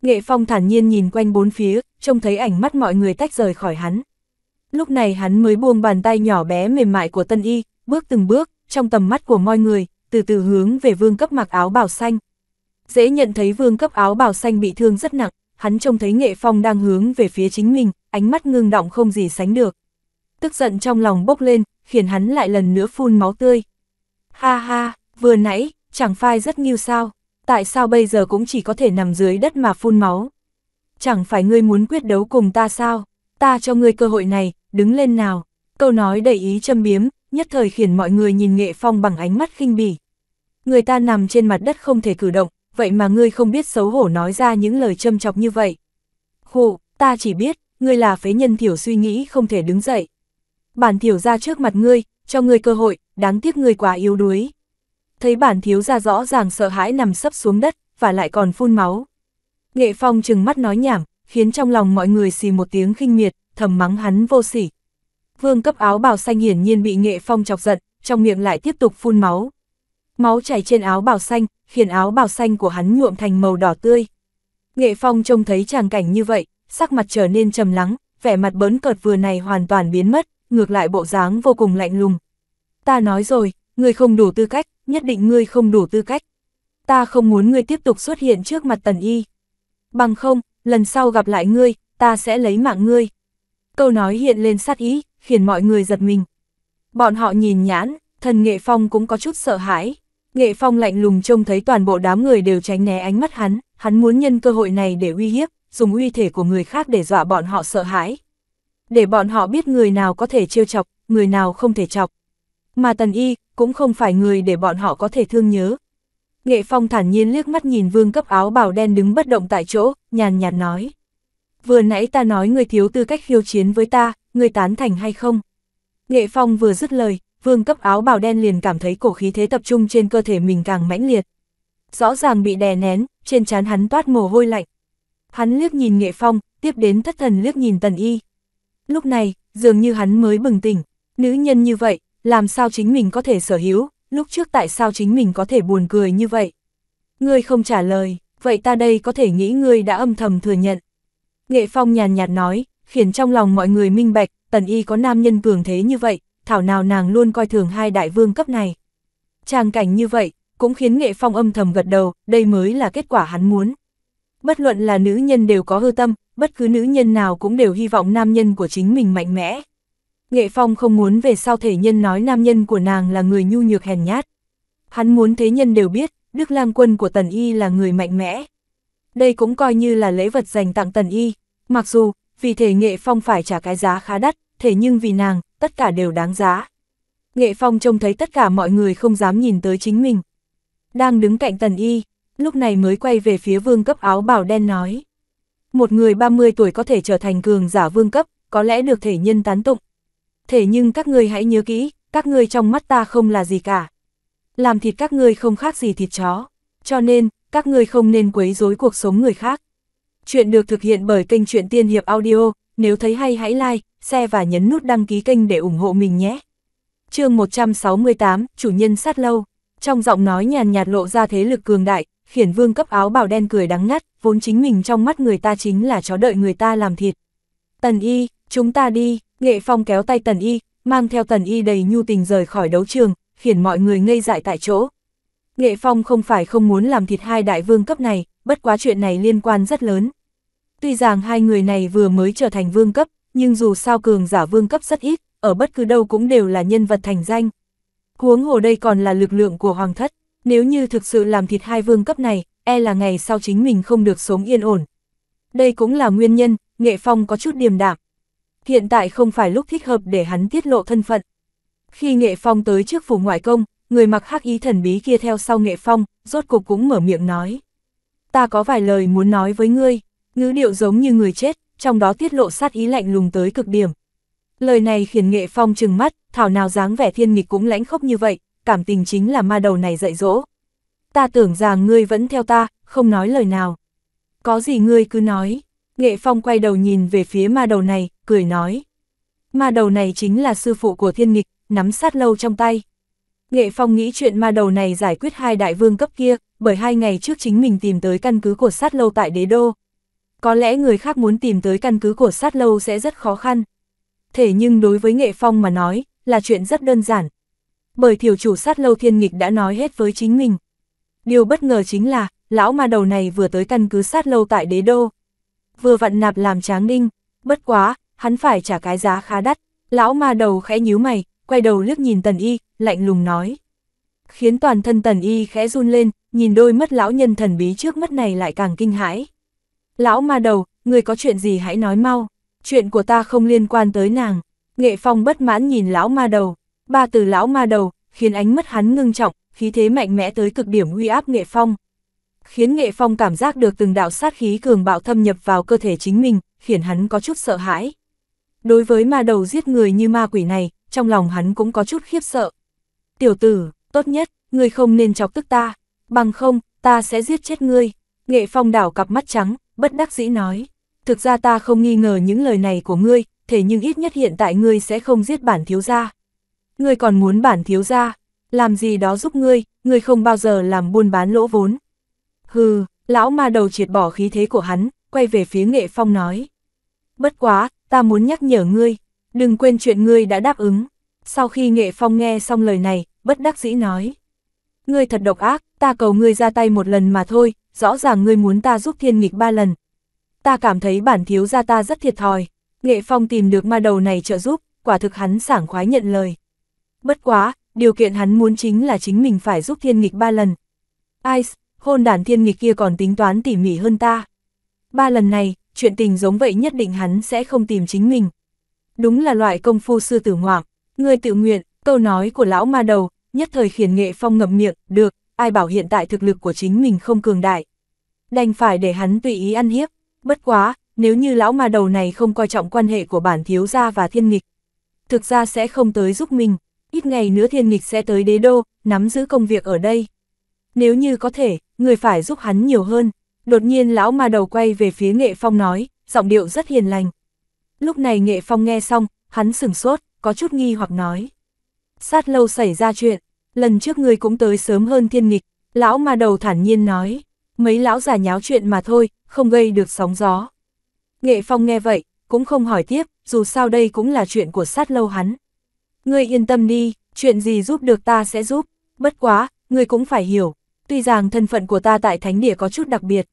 Nghệ Phong thản nhiên nhìn quanh bốn phía, trông thấy ảnh mắt mọi người tách rời khỏi hắn. Lúc này hắn mới buông bàn tay nhỏ bé mềm mại của Tân Y, bước từng bước, trong tầm mắt của mọi người, từ từ hướng về vương cấp mặc áo bào xanh. Dễ nhận thấy vương cấp áo bào xanh bị thương rất nặng, hắn trông thấy Nghệ Phong đang hướng về phía chính mình, ánh mắt ngưng động không gì sánh được. Tức giận trong lòng bốc lên, khiến hắn lại lần nữa phun máu tươi. Ha ha, vừa nãy, chẳng phải rất nghiêu sao, tại sao bây giờ cũng chỉ có thể nằm dưới đất mà phun máu? Chẳng phải ngươi muốn quyết đấu cùng ta sao? Ta cho ngươi cơ hội này, đứng lên nào. Câu nói đầy ý châm biếm, nhất thời khiến mọi người nhìn nghệ phong bằng ánh mắt khinh bỉ. Người ta nằm trên mặt đất không thể cử động, vậy mà ngươi không biết xấu hổ nói ra những lời châm chọc như vậy. Khổ, ta chỉ biết, ngươi là phế nhân thiểu suy nghĩ không thể đứng dậy bản thiếu ra trước mặt ngươi, cho ngươi cơ hội, đáng tiếc ngươi quá yếu đuối. Thấy bản thiếu ra rõ ràng sợ hãi nằm sấp xuống đất, và lại còn phun máu. Nghệ Phong chừng mắt nói nhảm, khiến trong lòng mọi người xì một tiếng khinh miệt, thầm mắng hắn vô sỉ. Vương cấp áo bào xanh hiển nhiên bị Nghệ Phong chọc giận, trong miệng lại tiếp tục phun máu. Máu chảy trên áo bào xanh, khiến áo bào xanh của hắn nhuộm thành màu đỏ tươi. Nghệ Phong trông thấy tràng cảnh như vậy, sắc mặt trở nên trầm lắng, vẻ mặt bớn cợt vừa này hoàn toàn biến mất, ngược lại bộ dáng vô cùng lạnh lùng. Ta nói rồi, ngươi không đủ tư cách, nhất định ngươi không đủ tư cách. Ta không muốn ngươi tiếp tục xuất hiện trước mặt tần y. Bằng không, lần sau gặp lại ngươi, ta sẽ lấy mạng ngươi. Câu nói hiện lên sát ý, khiến mọi người giật mình. Bọn họ nhìn nhãn, thần Nghệ Phong cũng có chút sợ hãi. Nghệ Phong lạnh lùng trông thấy toàn bộ đám người đều tránh né ánh mắt hắn, hắn muốn nhân cơ hội này để uy hiếp, dùng uy thể của người khác để dọa bọn họ sợ hãi để bọn họ biết người nào có thể trêu chọc, người nào không thể chọc. Mà Tần Y cũng không phải người để bọn họ có thể thương nhớ. Nghệ Phong thản nhiên liếc mắt nhìn vương cấp áo bào đen đứng bất động tại chỗ, nhàn nhạt nói. Vừa nãy ta nói người thiếu tư cách khiêu chiến với ta, người tán thành hay không? Nghệ Phong vừa dứt lời, vương cấp áo bào đen liền cảm thấy cổ khí thế tập trung trên cơ thể mình càng mãnh liệt. Rõ ràng bị đè nén, trên trán hắn toát mồ hôi lạnh. Hắn liếc nhìn Nghệ Phong, tiếp đến thất thần liếc nhìn Tần Y. Lúc này, dường như hắn mới bừng tỉnh, nữ nhân như vậy, làm sao chính mình có thể sở hữu, lúc trước tại sao chính mình có thể buồn cười như vậy. Ngươi không trả lời, vậy ta đây có thể nghĩ ngươi đã âm thầm thừa nhận. Nghệ Phong nhàn nhạt nói, khiến trong lòng mọi người minh bạch, tần y có nam nhân cường thế như vậy, thảo nào nàng luôn coi thường hai đại vương cấp này. trang cảnh như vậy, cũng khiến Nghệ Phong âm thầm gật đầu, đây mới là kết quả hắn muốn. Bất luận là nữ nhân đều có hư tâm, bất cứ nữ nhân nào cũng đều hy vọng nam nhân của chính mình mạnh mẽ. Nghệ Phong không muốn về sau thể nhân nói nam nhân của nàng là người nhu nhược hèn nhát. Hắn muốn thế nhân đều biết, Đức Lang Quân của Tần Y là người mạnh mẽ. Đây cũng coi như là lễ vật dành tặng Tần Y, mặc dù, vì thể Nghệ Phong phải trả cái giá khá đắt, thế nhưng vì nàng, tất cả đều đáng giá. Nghệ Phong trông thấy tất cả mọi người không dám nhìn tới chính mình. Đang đứng cạnh Tần Y, lúc này mới quay về phía vương cấp áo bảo đen nói một người 30 tuổi có thể trở thành cường giả vương cấp, có lẽ được thể nhân tán tụng. Thế nhưng các người hãy nhớ kỹ, các người trong mắt ta không là gì cả. Làm thịt các người không khác gì thịt chó, cho nên, các người không nên quấy rối cuộc sống người khác. Chuyện được thực hiện bởi kênh Chuyện Tiên Hiệp Audio, nếu thấy hay hãy like, share và nhấn nút đăng ký kênh để ủng hộ mình nhé. chương 168, Chủ nhân sát lâu. Trong giọng nói nhàn nhạt lộ ra thế lực cường đại, khiển vương cấp áo bào đen cười đắng ngắt, vốn chính mình trong mắt người ta chính là chó đợi người ta làm thịt. Tần y, chúng ta đi, nghệ phong kéo tay tần y, mang theo tần y đầy nhu tình rời khỏi đấu trường, khiến mọi người ngây dại tại chỗ. Nghệ phong không phải không muốn làm thịt hai đại vương cấp này, bất quá chuyện này liên quan rất lớn. Tuy rằng hai người này vừa mới trở thành vương cấp, nhưng dù sao cường giả vương cấp rất ít, ở bất cứ đâu cũng đều là nhân vật thành danh. Huống hồ đây còn là lực lượng của hoàng thất. Nếu như thực sự làm thịt hai vương cấp này, e là ngày sau chính mình không được sống yên ổn. Đây cũng là nguyên nhân, Nghệ Phong có chút điềm đạm. Hiện tại không phải lúc thích hợp để hắn tiết lộ thân phận. Khi Nghệ Phong tới trước phủ ngoại công, người mặc hắc ý thần bí kia theo sau Nghệ Phong, rốt cục cũng mở miệng nói. Ta có vài lời muốn nói với ngươi, ngữ điệu giống như người chết, trong đó tiết lộ sát ý lạnh lùng tới cực điểm. Lời này khiến Nghệ Phong trừng mắt, thảo nào dáng vẻ thiên nghịch cũng lãnh khốc như vậy, cảm tình chính là ma đầu này dạy dỗ. Ta tưởng rằng ngươi vẫn theo ta, không nói lời nào. Có gì ngươi cứ nói. Nghệ Phong quay đầu nhìn về phía ma đầu này, cười nói. Ma đầu này chính là sư phụ của thiên nghịch, nắm sát lâu trong tay. Nghệ Phong nghĩ chuyện ma đầu này giải quyết hai đại vương cấp kia, bởi hai ngày trước chính mình tìm tới căn cứ của sát lâu tại đế đô. Có lẽ người khác muốn tìm tới căn cứ của sát lâu sẽ rất khó khăn. Thế nhưng đối với Nghệ Phong mà nói, là chuyện rất đơn giản, bởi thiểu chủ sát lâu thiên nghịch đã nói hết với chính mình. Điều bất ngờ chính là, lão ma đầu này vừa tới căn cứ sát lâu tại đế đô. Vừa vặn nạp làm tráng đinh, bất quá, hắn phải trả cái giá khá đắt. Lão ma đầu khẽ nhíu mày, quay đầu liếc nhìn tần y, lạnh lùng nói. Khiến toàn thân tần y khẽ run lên, nhìn đôi mắt lão nhân thần bí trước mắt này lại càng kinh hãi. Lão ma đầu, người có chuyện gì hãy nói mau, chuyện của ta không liên quan tới nàng. Nghệ phong bất mãn nhìn lão ma đầu, ba từ lão ma đầu, khiến ánh mắt hắn ngưng trọng, khí thế mạnh mẽ tới cực điểm uy áp nghệ phong. Khiến nghệ phong cảm giác được từng đạo sát khí cường bạo thâm nhập vào cơ thể chính mình, khiến hắn có chút sợ hãi. Đối với ma đầu giết người như ma quỷ này, trong lòng hắn cũng có chút khiếp sợ. Tiểu tử, tốt nhất, ngươi không nên chọc tức ta, bằng không, ta sẽ giết chết ngươi. Nghệ phong đảo cặp mắt trắng, bất đắc dĩ nói. Thực ra ta không nghi ngờ những lời này của ngươi, thế nhưng ít nhất hiện tại ngươi sẽ không giết bản thiếu gia ngươi còn muốn bản thiếu ra, làm gì đó giúp ngươi, ngươi không bao giờ làm buôn bán lỗ vốn. Hừ, lão ma đầu triệt bỏ khí thế của hắn, quay về phía nghệ phong nói. Bất quá, ta muốn nhắc nhở ngươi, đừng quên chuyện ngươi đã đáp ứng. Sau khi nghệ phong nghe xong lời này, bất đắc dĩ nói. Ngươi thật độc ác, ta cầu ngươi ra tay một lần mà thôi, rõ ràng ngươi muốn ta giúp thiên nghịch ba lần. Ta cảm thấy bản thiếu gia ta rất thiệt thòi. Nghệ phong tìm được ma đầu này trợ giúp, quả thực hắn sảng khoái nhận lời. Bất quá, điều kiện hắn muốn chính là chính mình phải giúp thiên nghịch ba lần. Ice, hôn đản thiên nghịch kia còn tính toán tỉ mỉ hơn ta. Ba lần này, chuyện tình giống vậy nhất định hắn sẽ không tìm chính mình. Đúng là loại công phu sư tử ngoạc, người tự nguyện, câu nói của lão ma đầu, nhất thời khiển nghệ phong ngậm miệng, được, ai bảo hiện tại thực lực của chính mình không cường đại. Đành phải để hắn tùy ý ăn hiếp, bất quá, nếu như lão ma đầu này không coi trọng quan hệ của bản thiếu gia và thiên nghịch, thực ra sẽ không tới giúp mình ít ngày nữa thiên nghịch sẽ tới đế đô, nắm giữ công việc ở đây. Nếu như có thể, người phải giúp hắn nhiều hơn. Đột nhiên lão ma đầu quay về phía nghệ phong nói, giọng điệu rất hiền lành. Lúc này nghệ phong nghe xong, hắn sửng sốt, có chút nghi hoặc nói. Sát lâu xảy ra chuyện, lần trước ngươi cũng tới sớm hơn thiên nghịch, lão ma đầu thản nhiên nói. Mấy lão giả nháo chuyện mà thôi, không gây được sóng gió. Nghệ phong nghe vậy, cũng không hỏi tiếp, dù sao đây cũng là chuyện của sát lâu hắn, Ngươi yên tâm đi, chuyện gì giúp được ta sẽ giúp, bất quá, ngươi cũng phải hiểu, tuy rằng thân phận của ta tại thánh địa có chút đặc biệt,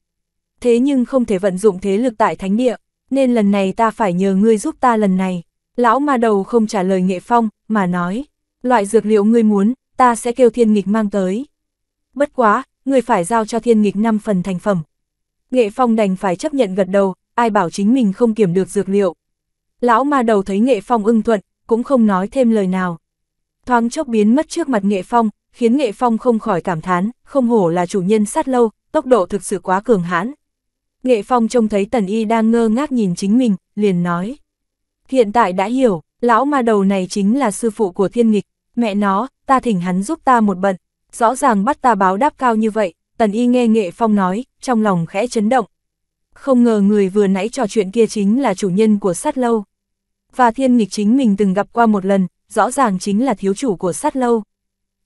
thế nhưng không thể vận dụng thế lực tại thánh địa, nên lần này ta phải nhờ ngươi giúp ta lần này. Lão ma đầu không trả lời nghệ phong, mà nói, loại dược liệu ngươi muốn, ta sẽ kêu thiên nghịch mang tới. Bất quá, ngươi phải giao cho thiên nghịch 5 phần thành phẩm. Nghệ phong đành phải chấp nhận gật đầu, ai bảo chính mình không kiểm được dược liệu. Lão ma đầu thấy nghệ phong ưng thuận, cũng không nói thêm lời nào. Thoáng chốc biến mất trước mặt Nghệ Phong, khiến Nghệ Phong không khỏi cảm thán, không hổ là chủ nhân sát lâu, tốc độ thực sự quá cường hãn. Nghệ Phong trông thấy Tần Y đang ngơ ngác nhìn chính mình, liền nói. Hiện tại đã hiểu, lão ma đầu này chính là sư phụ của thiên nghịch, mẹ nó, ta thỉnh hắn giúp ta một bận, rõ ràng bắt ta báo đáp cao như vậy, Tần Y nghe Nghệ Phong nói, trong lòng khẽ chấn động. Không ngờ người vừa nãy trò chuyện kia chính là chủ nhân của sát lâu và thiên nghịch chính mình từng gặp qua một lần, rõ ràng chính là thiếu chủ của sát lâu.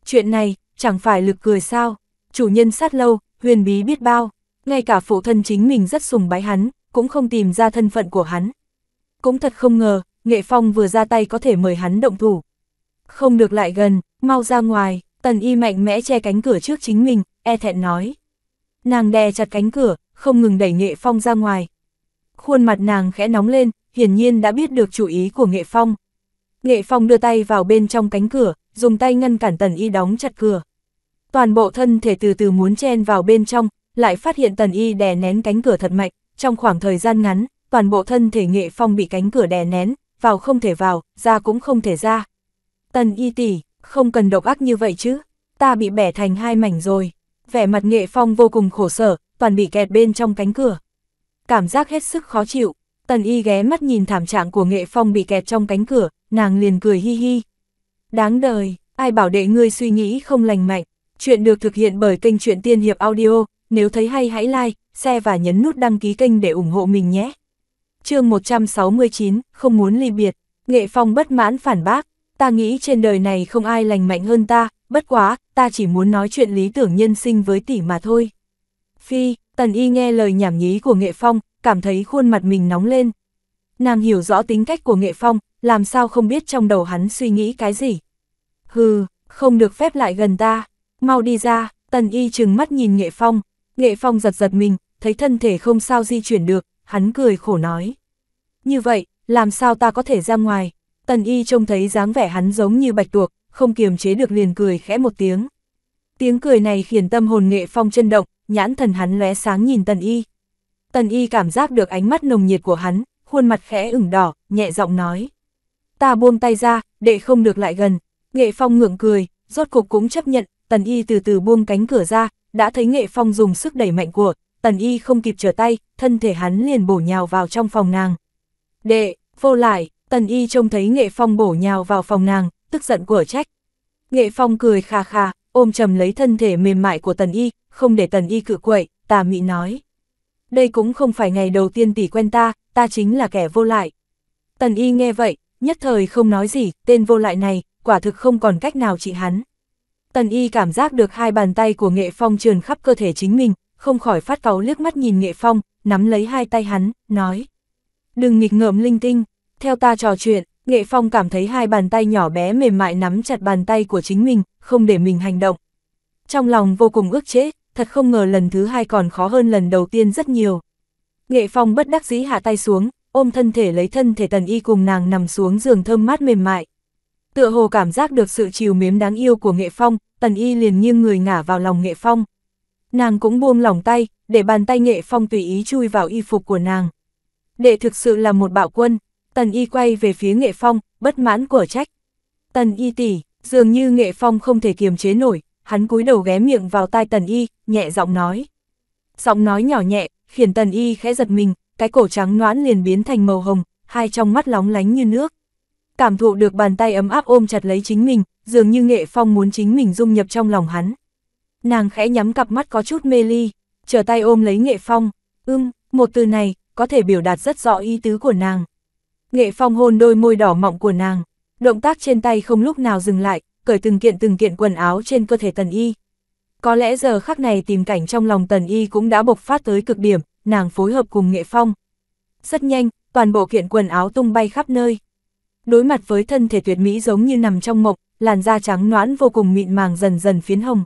Chuyện này, chẳng phải lực cười sao, chủ nhân sát lâu, huyền bí biết bao, ngay cả phụ thân chính mình rất sùng bái hắn, cũng không tìm ra thân phận của hắn. Cũng thật không ngờ, nghệ phong vừa ra tay có thể mời hắn động thủ. Không được lại gần, mau ra ngoài, tần y mạnh mẽ che cánh cửa trước chính mình, e thẹn nói. Nàng đè chặt cánh cửa, không ngừng đẩy nghệ phong ra ngoài. Khuôn mặt nàng khẽ nóng lên, hiển nhiên đã biết được chủ ý của Nghệ Phong. Nghệ Phong đưa tay vào bên trong cánh cửa, dùng tay ngăn cản Tần Y đóng chặt cửa. Toàn bộ thân thể từ từ muốn chen vào bên trong, lại phát hiện Tần Y đè nén cánh cửa thật mạnh, trong khoảng thời gian ngắn, toàn bộ thân thể Nghệ Phong bị cánh cửa đè nén, vào không thể vào, ra cũng không thể ra. Tần Y tỷ, không cần độc ác như vậy chứ, ta bị bẻ thành hai mảnh rồi. Vẻ mặt Nghệ Phong vô cùng khổ sở, toàn bị kẹt bên trong cánh cửa. Cảm giác hết sức khó chịu, Tần y ghé mắt nhìn thảm trạng của nghệ phong bị kẹt trong cánh cửa, nàng liền cười hi hi. Đáng đời, ai bảo đệ ngươi suy nghĩ không lành mạnh. Chuyện được thực hiện bởi kênh truyện Tiên Hiệp Audio, nếu thấy hay hãy like, share và nhấn nút đăng ký kênh để ủng hộ mình nhé. chương 169, không muốn ly biệt, nghệ phong bất mãn phản bác, ta nghĩ trên đời này không ai lành mạnh hơn ta, bất quá, ta chỉ muốn nói chuyện lý tưởng nhân sinh với tỷ mà thôi. Phi, tần y nghe lời nhảm nhí của nghệ phong, cảm thấy khuôn mặt mình nóng lên. Nàng hiểu rõ tính cách của nghệ phong, làm sao không biết trong đầu hắn suy nghĩ cái gì. Hừ, không được phép lại gần ta, mau đi ra, tần y chừng mắt nhìn nghệ phong, nghệ phong giật giật mình, thấy thân thể không sao di chuyển được, hắn cười khổ nói. Như vậy, làm sao ta có thể ra ngoài, tần y trông thấy dáng vẻ hắn giống như bạch tuộc, không kiềm chế được liền cười khẽ một tiếng. Tiếng cười này khiến tâm hồn nghệ phong chân động, nhãn thần hắn lóe sáng nhìn tần y. Tần y cảm giác được ánh mắt nồng nhiệt của hắn, khuôn mặt khẽ ửng đỏ, nhẹ giọng nói. Ta buông tay ra, để không được lại gần. Nghệ Phong ngượng cười, rốt cục cũng chấp nhận, tần y từ từ buông cánh cửa ra, đã thấy Nghệ Phong dùng sức đẩy mạnh của, tần y không kịp trở tay, thân thể hắn liền bổ nhào vào trong phòng nàng. Đệ, vô lại, tần y trông thấy Nghệ Phong bổ nhào vào phòng nàng, tức giận của trách. Nghệ Phong cười khà khà, ôm chầm lấy thân thể mềm mại của tần y, không để tần y cự quậy, tà mị nói đây cũng không phải ngày đầu tiên tỷ quen ta, ta chính là kẻ vô lại. Tần y nghe vậy, nhất thời không nói gì, tên vô lại này, quả thực không còn cách nào trị hắn. Tần y cảm giác được hai bàn tay của nghệ phong trườn khắp cơ thể chính mình, không khỏi phát cáu liếc mắt nhìn nghệ phong, nắm lấy hai tay hắn, nói. Đừng nghịch ngợm linh tinh, theo ta trò chuyện, nghệ phong cảm thấy hai bàn tay nhỏ bé mềm mại nắm chặt bàn tay của chính mình, không để mình hành động. Trong lòng vô cùng ước chế, thật không ngờ lần thứ hai còn khó hơn lần đầu tiên rất nhiều. Nghệ Phong bất đắc dĩ hạ tay xuống, ôm thân thể lấy thân thể tần y cùng nàng nằm xuống giường thơm mát mềm mại. Tựa hồ cảm giác được sự chiều mến đáng yêu của Nghệ Phong, tần y liền nghiêng người ngả vào lòng Nghệ Phong. Nàng cũng buông lòng tay, để bàn tay Nghệ Phong tùy ý chui vào y phục của nàng. Đệ thực sự là một bạo quân, tần y quay về phía Nghệ Phong, bất mãn của trách. Tần y tỷ, dường như Nghệ Phong không thể kiềm chế nổi, hắn cúi đầu ghé miệng vào tai tần y, nhẹ giọng nói. Giọng nói nhỏ nhẹ, khiến tần y khẽ giật mình, cái cổ trắng noãn liền biến thành màu hồng, hai trong mắt lóng lánh như nước. Cảm thụ được bàn tay ấm áp ôm chặt lấy chính mình, dường như nghệ phong muốn chính mình dung nhập trong lòng hắn. Nàng khẽ nhắm cặp mắt có chút mê ly, trở tay ôm lấy nghệ phong, ưm, một từ này, có thể biểu đạt rất rõ ý tứ của nàng. Nghệ phong hôn đôi môi đỏ mọng của nàng, động tác trên tay không lúc nào dừng lại, cởi từng kiện từng kiện quần áo trên cơ thể tần y. Có lẽ giờ khắc này tìm cảnh trong lòng tần y cũng đã bộc phát tới cực điểm, nàng phối hợp cùng nghệ phong. Rất nhanh, toàn bộ kiện quần áo tung bay khắp nơi. Đối mặt với thân thể tuyệt mỹ giống như nằm trong mộng, làn da trắng noãn vô cùng mịn màng dần dần phiến hồng.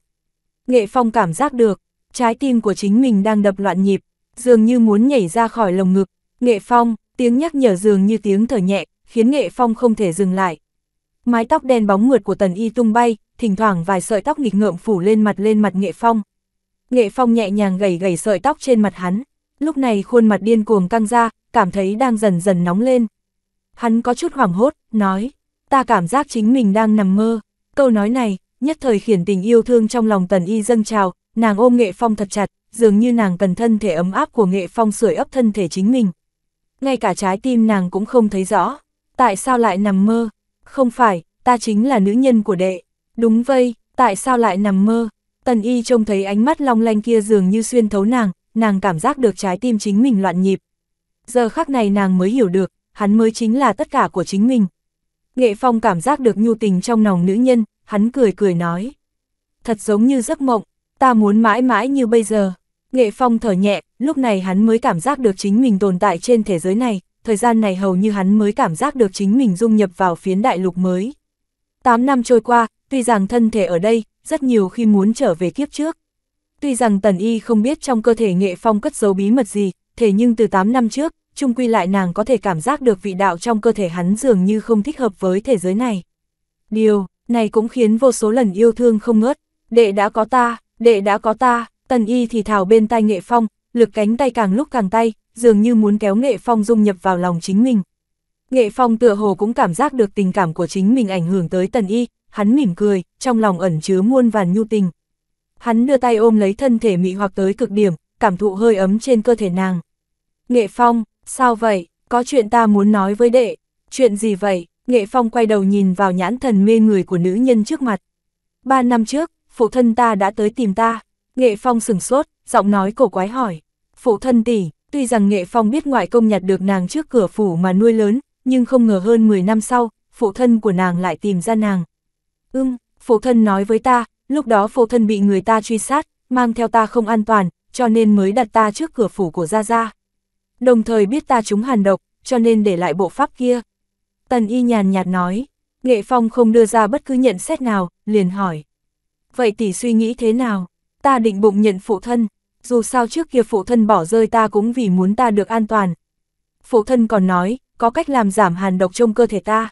Nghệ phong cảm giác được, trái tim của chính mình đang đập loạn nhịp, dường như muốn nhảy ra khỏi lồng ngực. Nghệ phong, tiếng nhắc nhở dường như tiếng thở nhẹ, khiến nghệ phong không thể dừng lại. Mái tóc đen bóng mượt của Tần Y tung bay, thỉnh thoảng vài sợi tóc nghịch ngợm phủ lên mặt lên mặt Nghệ Phong. Nghệ Phong nhẹ nhàng gầy gầy sợi tóc trên mặt hắn, lúc này khuôn mặt điên cuồng căng ra, cảm thấy đang dần dần nóng lên. Hắn có chút hoảng hốt, nói, ta cảm giác chính mình đang nằm mơ. Câu nói này, nhất thời khiển tình yêu thương trong lòng Tần Y dâng trào, nàng ôm Nghệ Phong thật chặt, dường như nàng cần thân thể ấm áp của Nghệ Phong sưởi ấp thân thể chính mình. Ngay cả trái tim nàng cũng không thấy rõ, tại sao lại nằm mơ, không phải, ta chính là nữ nhân của đệ. Đúng vây, tại sao lại nằm mơ? Tần y trông thấy ánh mắt long lanh kia dường như xuyên thấu nàng, nàng cảm giác được trái tim chính mình loạn nhịp. Giờ khắc này nàng mới hiểu được, hắn mới chính là tất cả của chính mình. Nghệ Phong cảm giác được nhu tình trong lòng nữ nhân, hắn cười cười nói. Thật giống như giấc mộng, ta muốn mãi mãi như bây giờ. Nghệ Phong thở nhẹ, lúc này hắn mới cảm giác được chính mình tồn tại trên thế giới này, thời gian này hầu như hắn mới cảm giác được chính mình dung nhập vào phiến đại lục mới. 8 năm trôi qua, tuy rằng thân thể ở đây, rất nhiều khi muốn trở về kiếp trước. Tuy rằng Tần Y không biết trong cơ thể nghệ phong cất giấu bí mật gì, thế nhưng từ 8 năm trước, chung quy lại nàng có thể cảm giác được vị đạo trong cơ thể hắn dường như không thích hợp với thế giới này. Điều, này cũng khiến vô số lần yêu thương không ngớt, đệ đã có ta, đệ đã có ta, Tần Y thì thảo bên tai nghệ phong, lực cánh tay càng lúc càng tay, dường như muốn kéo Nghệ Phong dung nhập vào lòng chính mình. Nghệ Phong tựa hồ cũng cảm giác được tình cảm của chính mình ảnh hưởng tới Tần Y, hắn mỉm cười, trong lòng ẩn chứa muôn vàn nhu tình. Hắn đưa tay ôm lấy thân thể mị hoặc tới cực điểm, cảm thụ hơi ấm trên cơ thể nàng. Nghệ Phong, sao vậy, có chuyện ta muốn nói với đệ, chuyện gì vậy? Nghệ Phong quay đầu nhìn vào nhãn thần mê người của nữ nhân trước mặt. Ba năm trước, phụ thân ta đã tới tìm ta. Nghệ Phong sừng sốt, giọng nói cổ quái hỏi phụ thân tỷ, tuy rằng nghệ phong biết ngoại công nhặt được nàng trước cửa phủ mà nuôi lớn, nhưng không ngờ hơn 10 năm sau, phụ thân của nàng lại tìm ra nàng. Ưm, phụ thân nói với ta, lúc đó phụ thân bị người ta truy sát, mang theo ta không an toàn, cho nên mới đặt ta trước cửa phủ của Gia Gia. Đồng thời biết ta trúng hàn độc, cho nên để lại bộ pháp kia. Tần y nhàn nhạt nói, nghệ phong không đưa ra bất cứ nhận xét nào, liền hỏi. Vậy tỷ suy nghĩ thế nào? Ta định bụng nhận phụ thân, dù sao trước kia phụ thân bỏ rơi ta cũng vì muốn ta được an toàn. Phụ thân còn nói, có cách làm giảm hàn độc trong cơ thể ta.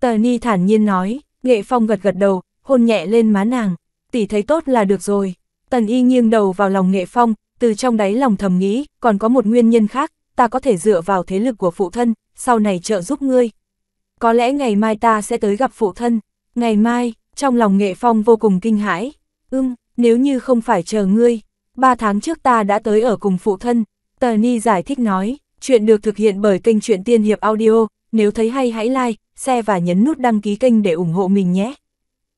Tờ Ni thản nhiên nói, Nghệ Phong gật gật đầu, hôn nhẹ lên má nàng, tỷ thấy tốt là được rồi. Tần Y nghiêng đầu vào lòng Nghệ Phong, từ trong đáy lòng thầm nghĩ, còn có một nguyên nhân khác, ta có thể dựa vào thế lực của phụ thân, sau này trợ giúp ngươi. Có lẽ ngày mai ta sẽ tới gặp phụ thân, ngày mai, trong lòng Nghệ Phong vô cùng kinh hãi. Ưm, nếu như không phải chờ ngươi, ba tháng trước ta đã tới ở cùng phụ thân, Tờ Ni giải thích nói, chuyện được thực hiện bởi kênh truyện Tiên Hiệp Audio, nếu thấy hay hãy like, share và nhấn nút đăng ký kênh để ủng hộ mình nhé.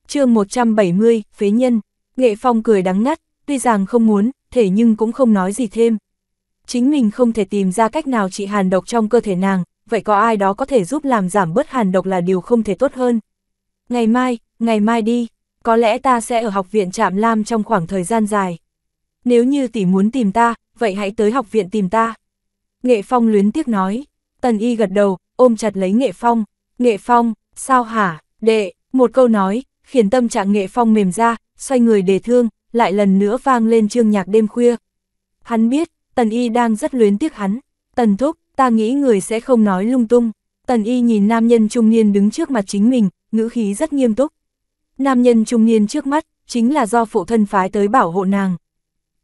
chương 170, Phế Nhân, Nghệ Phong cười đắng ngắt, tuy rằng không muốn, thể nhưng cũng không nói gì thêm. Chính mình không thể tìm ra cách nào trị hàn độc trong cơ thể nàng, vậy có ai đó có thể giúp làm giảm bớt hàn độc là điều không thể tốt hơn. Ngày mai, ngày mai đi, có lẽ ta sẽ ở học viện Trạm Lam trong khoảng thời gian dài nếu như tỷ muốn tìm ta, vậy hãy tới học viện tìm ta. Nghệ Phong luyến tiếc nói, Tần Y gật đầu, ôm chặt lấy Nghệ Phong, Nghệ Phong, sao hả, đệ, một câu nói, khiến tâm trạng Nghệ Phong mềm ra, xoay người đề thương, lại lần nữa vang lên chương nhạc đêm khuya. Hắn biết, Tần Y đang rất luyến tiếc hắn, Tần Thúc, ta nghĩ người sẽ không nói lung tung. Tần Y nhìn nam nhân trung niên đứng trước mặt chính mình, ngữ khí rất nghiêm túc. Nam nhân trung niên trước mắt, chính là do phụ thân phái tới bảo hộ nàng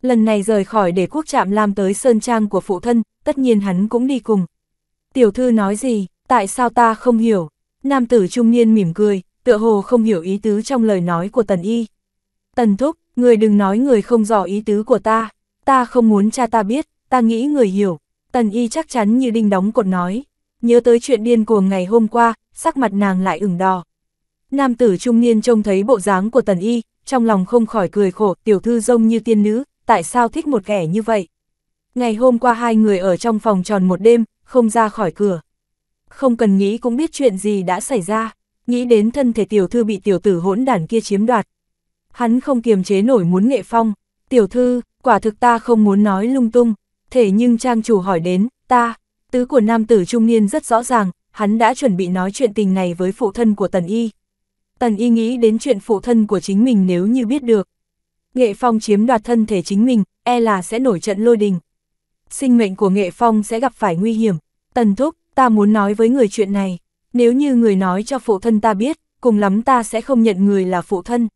lần này rời khỏi để quốc trạm Lam tới Sơn Trang của phụ thân, tất nhiên hắn cũng đi cùng. Tiểu thư nói gì, tại sao ta không hiểu? Nam tử trung niên mỉm cười, tựa hồ không hiểu ý tứ trong lời nói của Tần Y. Tần Thúc, người đừng nói người không rõ ý tứ của ta, ta không muốn cha ta biết, ta nghĩ người hiểu. Tần Y chắc chắn như đinh đóng cột nói, nhớ tới chuyện điên cuồng ngày hôm qua, sắc mặt nàng lại ửng đỏ. Nam tử trung niên trông thấy bộ dáng của Tần Y, trong lòng không khỏi cười khổ, tiểu thư rông như tiên nữ, tại sao thích một kẻ như vậy? Ngày hôm qua hai người ở trong phòng tròn một đêm, không ra khỏi cửa. Không cần nghĩ cũng biết chuyện gì đã xảy ra, nghĩ đến thân thể tiểu thư bị tiểu tử hỗn đản kia chiếm đoạt. Hắn không kiềm chế nổi muốn nghệ phong, tiểu thư, quả thực ta không muốn nói lung tung, thể nhưng trang chủ hỏi đến, ta, tứ của nam tử trung niên rất rõ ràng, hắn đã chuẩn bị nói chuyện tình này với phụ thân của Tần Y. Tần Y nghĩ đến chuyện phụ thân của chính mình nếu như biết được. Nghệ Phong chiếm đoạt thân thể chính mình, e là sẽ nổi trận lôi đình. Sinh mệnh của Nghệ Phong sẽ gặp phải nguy hiểm. Tần Thúc, ta muốn nói với người chuyện này. Nếu như người nói cho phụ thân ta biết, cùng lắm ta sẽ không nhận người là phụ thân.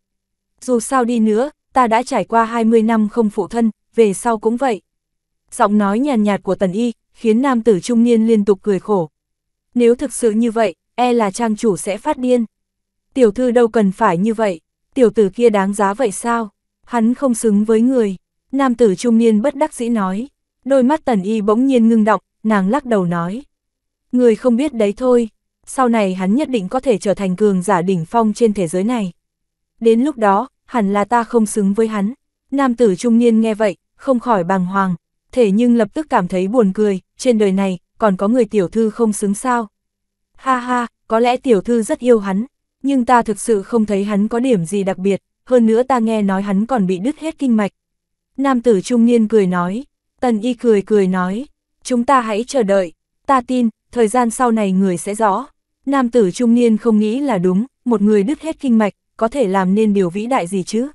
Dù sao đi nữa, ta đã trải qua 20 năm không phụ thân, về sau cũng vậy. Giọng nói nhàn nhạt, nhạt của Tần Y, khiến nam tử trung niên liên tục cười khổ. Nếu thực sự như vậy, e là trang chủ sẽ phát điên. Tiểu thư đâu cần phải như vậy, tiểu tử kia đáng giá vậy sao? hắn không xứng với người. Nam tử trung niên bất đắc dĩ nói, đôi mắt tần y bỗng nhiên ngưng động, nàng lắc đầu nói. Người không biết đấy thôi, sau này hắn nhất định có thể trở thành cường giả đỉnh phong trên thế giới này. Đến lúc đó, hẳn là ta không xứng với hắn. Nam tử trung niên nghe vậy, không khỏi bàng hoàng, thể nhưng lập tức cảm thấy buồn cười, trên đời này, còn có người tiểu thư không xứng sao. Ha ha, có lẽ tiểu thư rất yêu hắn, nhưng ta thực sự không thấy hắn có điểm gì đặc biệt, hơn nữa ta nghe nói hắn còn bị đứt hết kinh mạch. Nam tử trung niên cười nói, tần y cười cười nói, chúng ta hãy chờ đợi, ta tin, thời gian sau này người sẽ rõ. Nam tử trung niên không nghĩ là đúng, một người đứt hết kinh mạch, có thể làm nên điều vĩ đại gì chứ.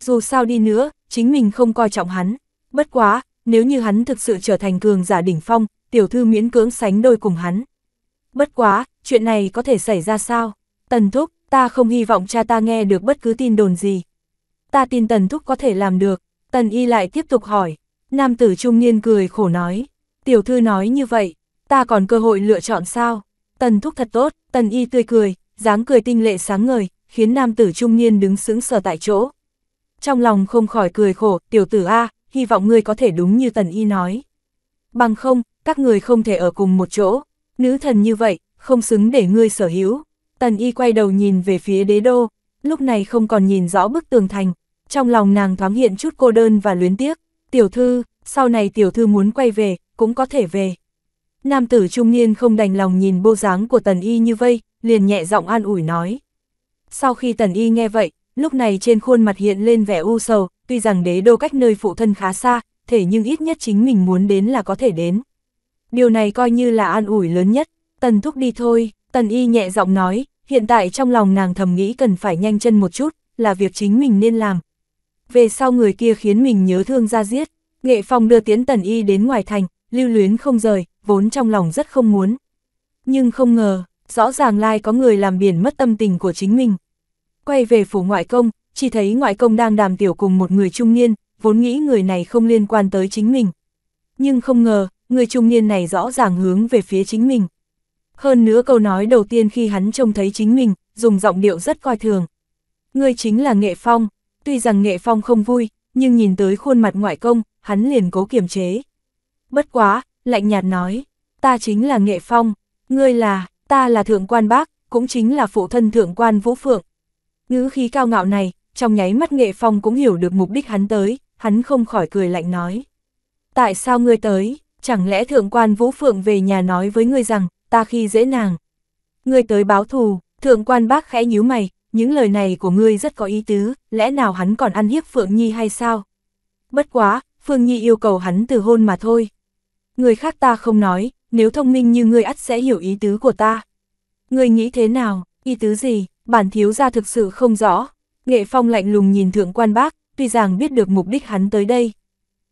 Dù sao đi nữa, chính mình không coi trọng hắn. Bất quá, nếu như hắn thực sự trở thành cường giả đỉnh phong, tiểu thư miễn cưỡng sánh đôi cùng hắn. Bất quá, chuyện này có thể xảy ra sao? Tần Thúc, ta không hy vọng cha ta nghe được bất cứ tin đồn gì. Ta tin Tần Thúc có thể làm được, Tần Y lại tiếp tục hỏi, nam tử trung niên cười khổ nói, tiểu thư nói như vậy, ta còn cơ hội lựa chọn sao? Tần Thúc thật tốt, Tần Y tươi cười, dáng cười tinh lệ sáng ngời, khiến nam tử trung niên đứng sững sờ tại chỗ. Trong lòng không khỏi cười khổ, tiểu tử A, hy vọng ngươi có thể đúng như Tần Y nói. Bằng không, các người không thể ở cùng một chỗ, nữ thần như vậy, không xứng để ngươi sở hữu. Tần y quay đầu nhìn về phía đế đô, lúc này không còn nhìn rõ bức tường thành, trong lòng nàng thoáng hiện chút cô đơn và luyến tiếc, tiểu thư, sau này tiểu thư muốn quay về, cũng có thể về. Nam tử trung niên không đành lòng nhìn bộ dáng của tần y như vây, liền nhẹ giọng an ủi nói. Sau khi tần y nghe vậy, lúc này trên khuôn mặt hiện lên vẻ u sầu, tuy rằng đế đô cách nơi phụ thân khá xa, thể nhưng ít nhất chính mình muốn đến là có thể đến. Điều này coi như là an ủi lớn nhất, tần thúc đi thôi, Tần y nhẹ giọng nói, hiện tại trong lòng nàng thầm nghĩ cần phải nhanh chân một chút, là việc chính mình nên làm. Về sau người kia khiến mình nhớ thương ra giết, nghệ phong đưa tiến tần y đến ngoài thành, lưu luyến không rời, vốn trong lòng rất không muốn. Nhưng không ngờ, rõ ràng lai có người làm biển mất tâm tình của chính mình. Quay về phủ ngoại công, chỉ thấy ngoại công đang đàm tiểu cùng một người trung niên, vốn nghĩ người này không liên quan tới chính mình. Nhưng không ngờ, người trung niên này rõ ràng hướng về phía chính mình. Hơn nữa câu nói đầu tiên khi hắn trông thấy chính mình, dùng giọng điệu rất coi thường. Ngươi chính là Nghệ Phong, tuy rằng Nghệ Phong không vui, nhưng nhìn tới khuôn mặt ngoại công, hắn liền cố kiềm chế. Bất quá, lạnh nhạt nói, ta chính là Nghệ Phong, ngươi là, ta là Thượng Quan Bác, cũng chính là phụ thân Thượng Quan Vũ Phượng. Ngữ khí cao ngạo này, trong nháy mắt Nghệ Phong cũng hiểu được mục đích hắn tới, hắn không khỏi cười lạnh nói. Tại sao ngươi tới, chẳng lẽ Thượng Quan Vũ Phượng về nhà nói với ngươi rằng, ta khi dễ nàng. Ngươi tới báo thù, thượng quan bác khẽ nhíu mày, những lời này của ngươi rất có ý tứ, lẽ nào hắn còn ăn hiếp Phượng Nhi hay sao? Bất quá, Phương Nhi yêu cầu hắn từ hôn mà thôi. Người khác ta không nói, nếu thông minh như ngươi ắt sẽ hiểu ý tứ của ta. Ngươi nghĩ thế nào, ý tứ gì, bản thiếu ra thực sự không rõ. Nghệ Phong lạnh lùng nhìn thượng quan bác, tuy rằng biết được mục đích hắn tới đây.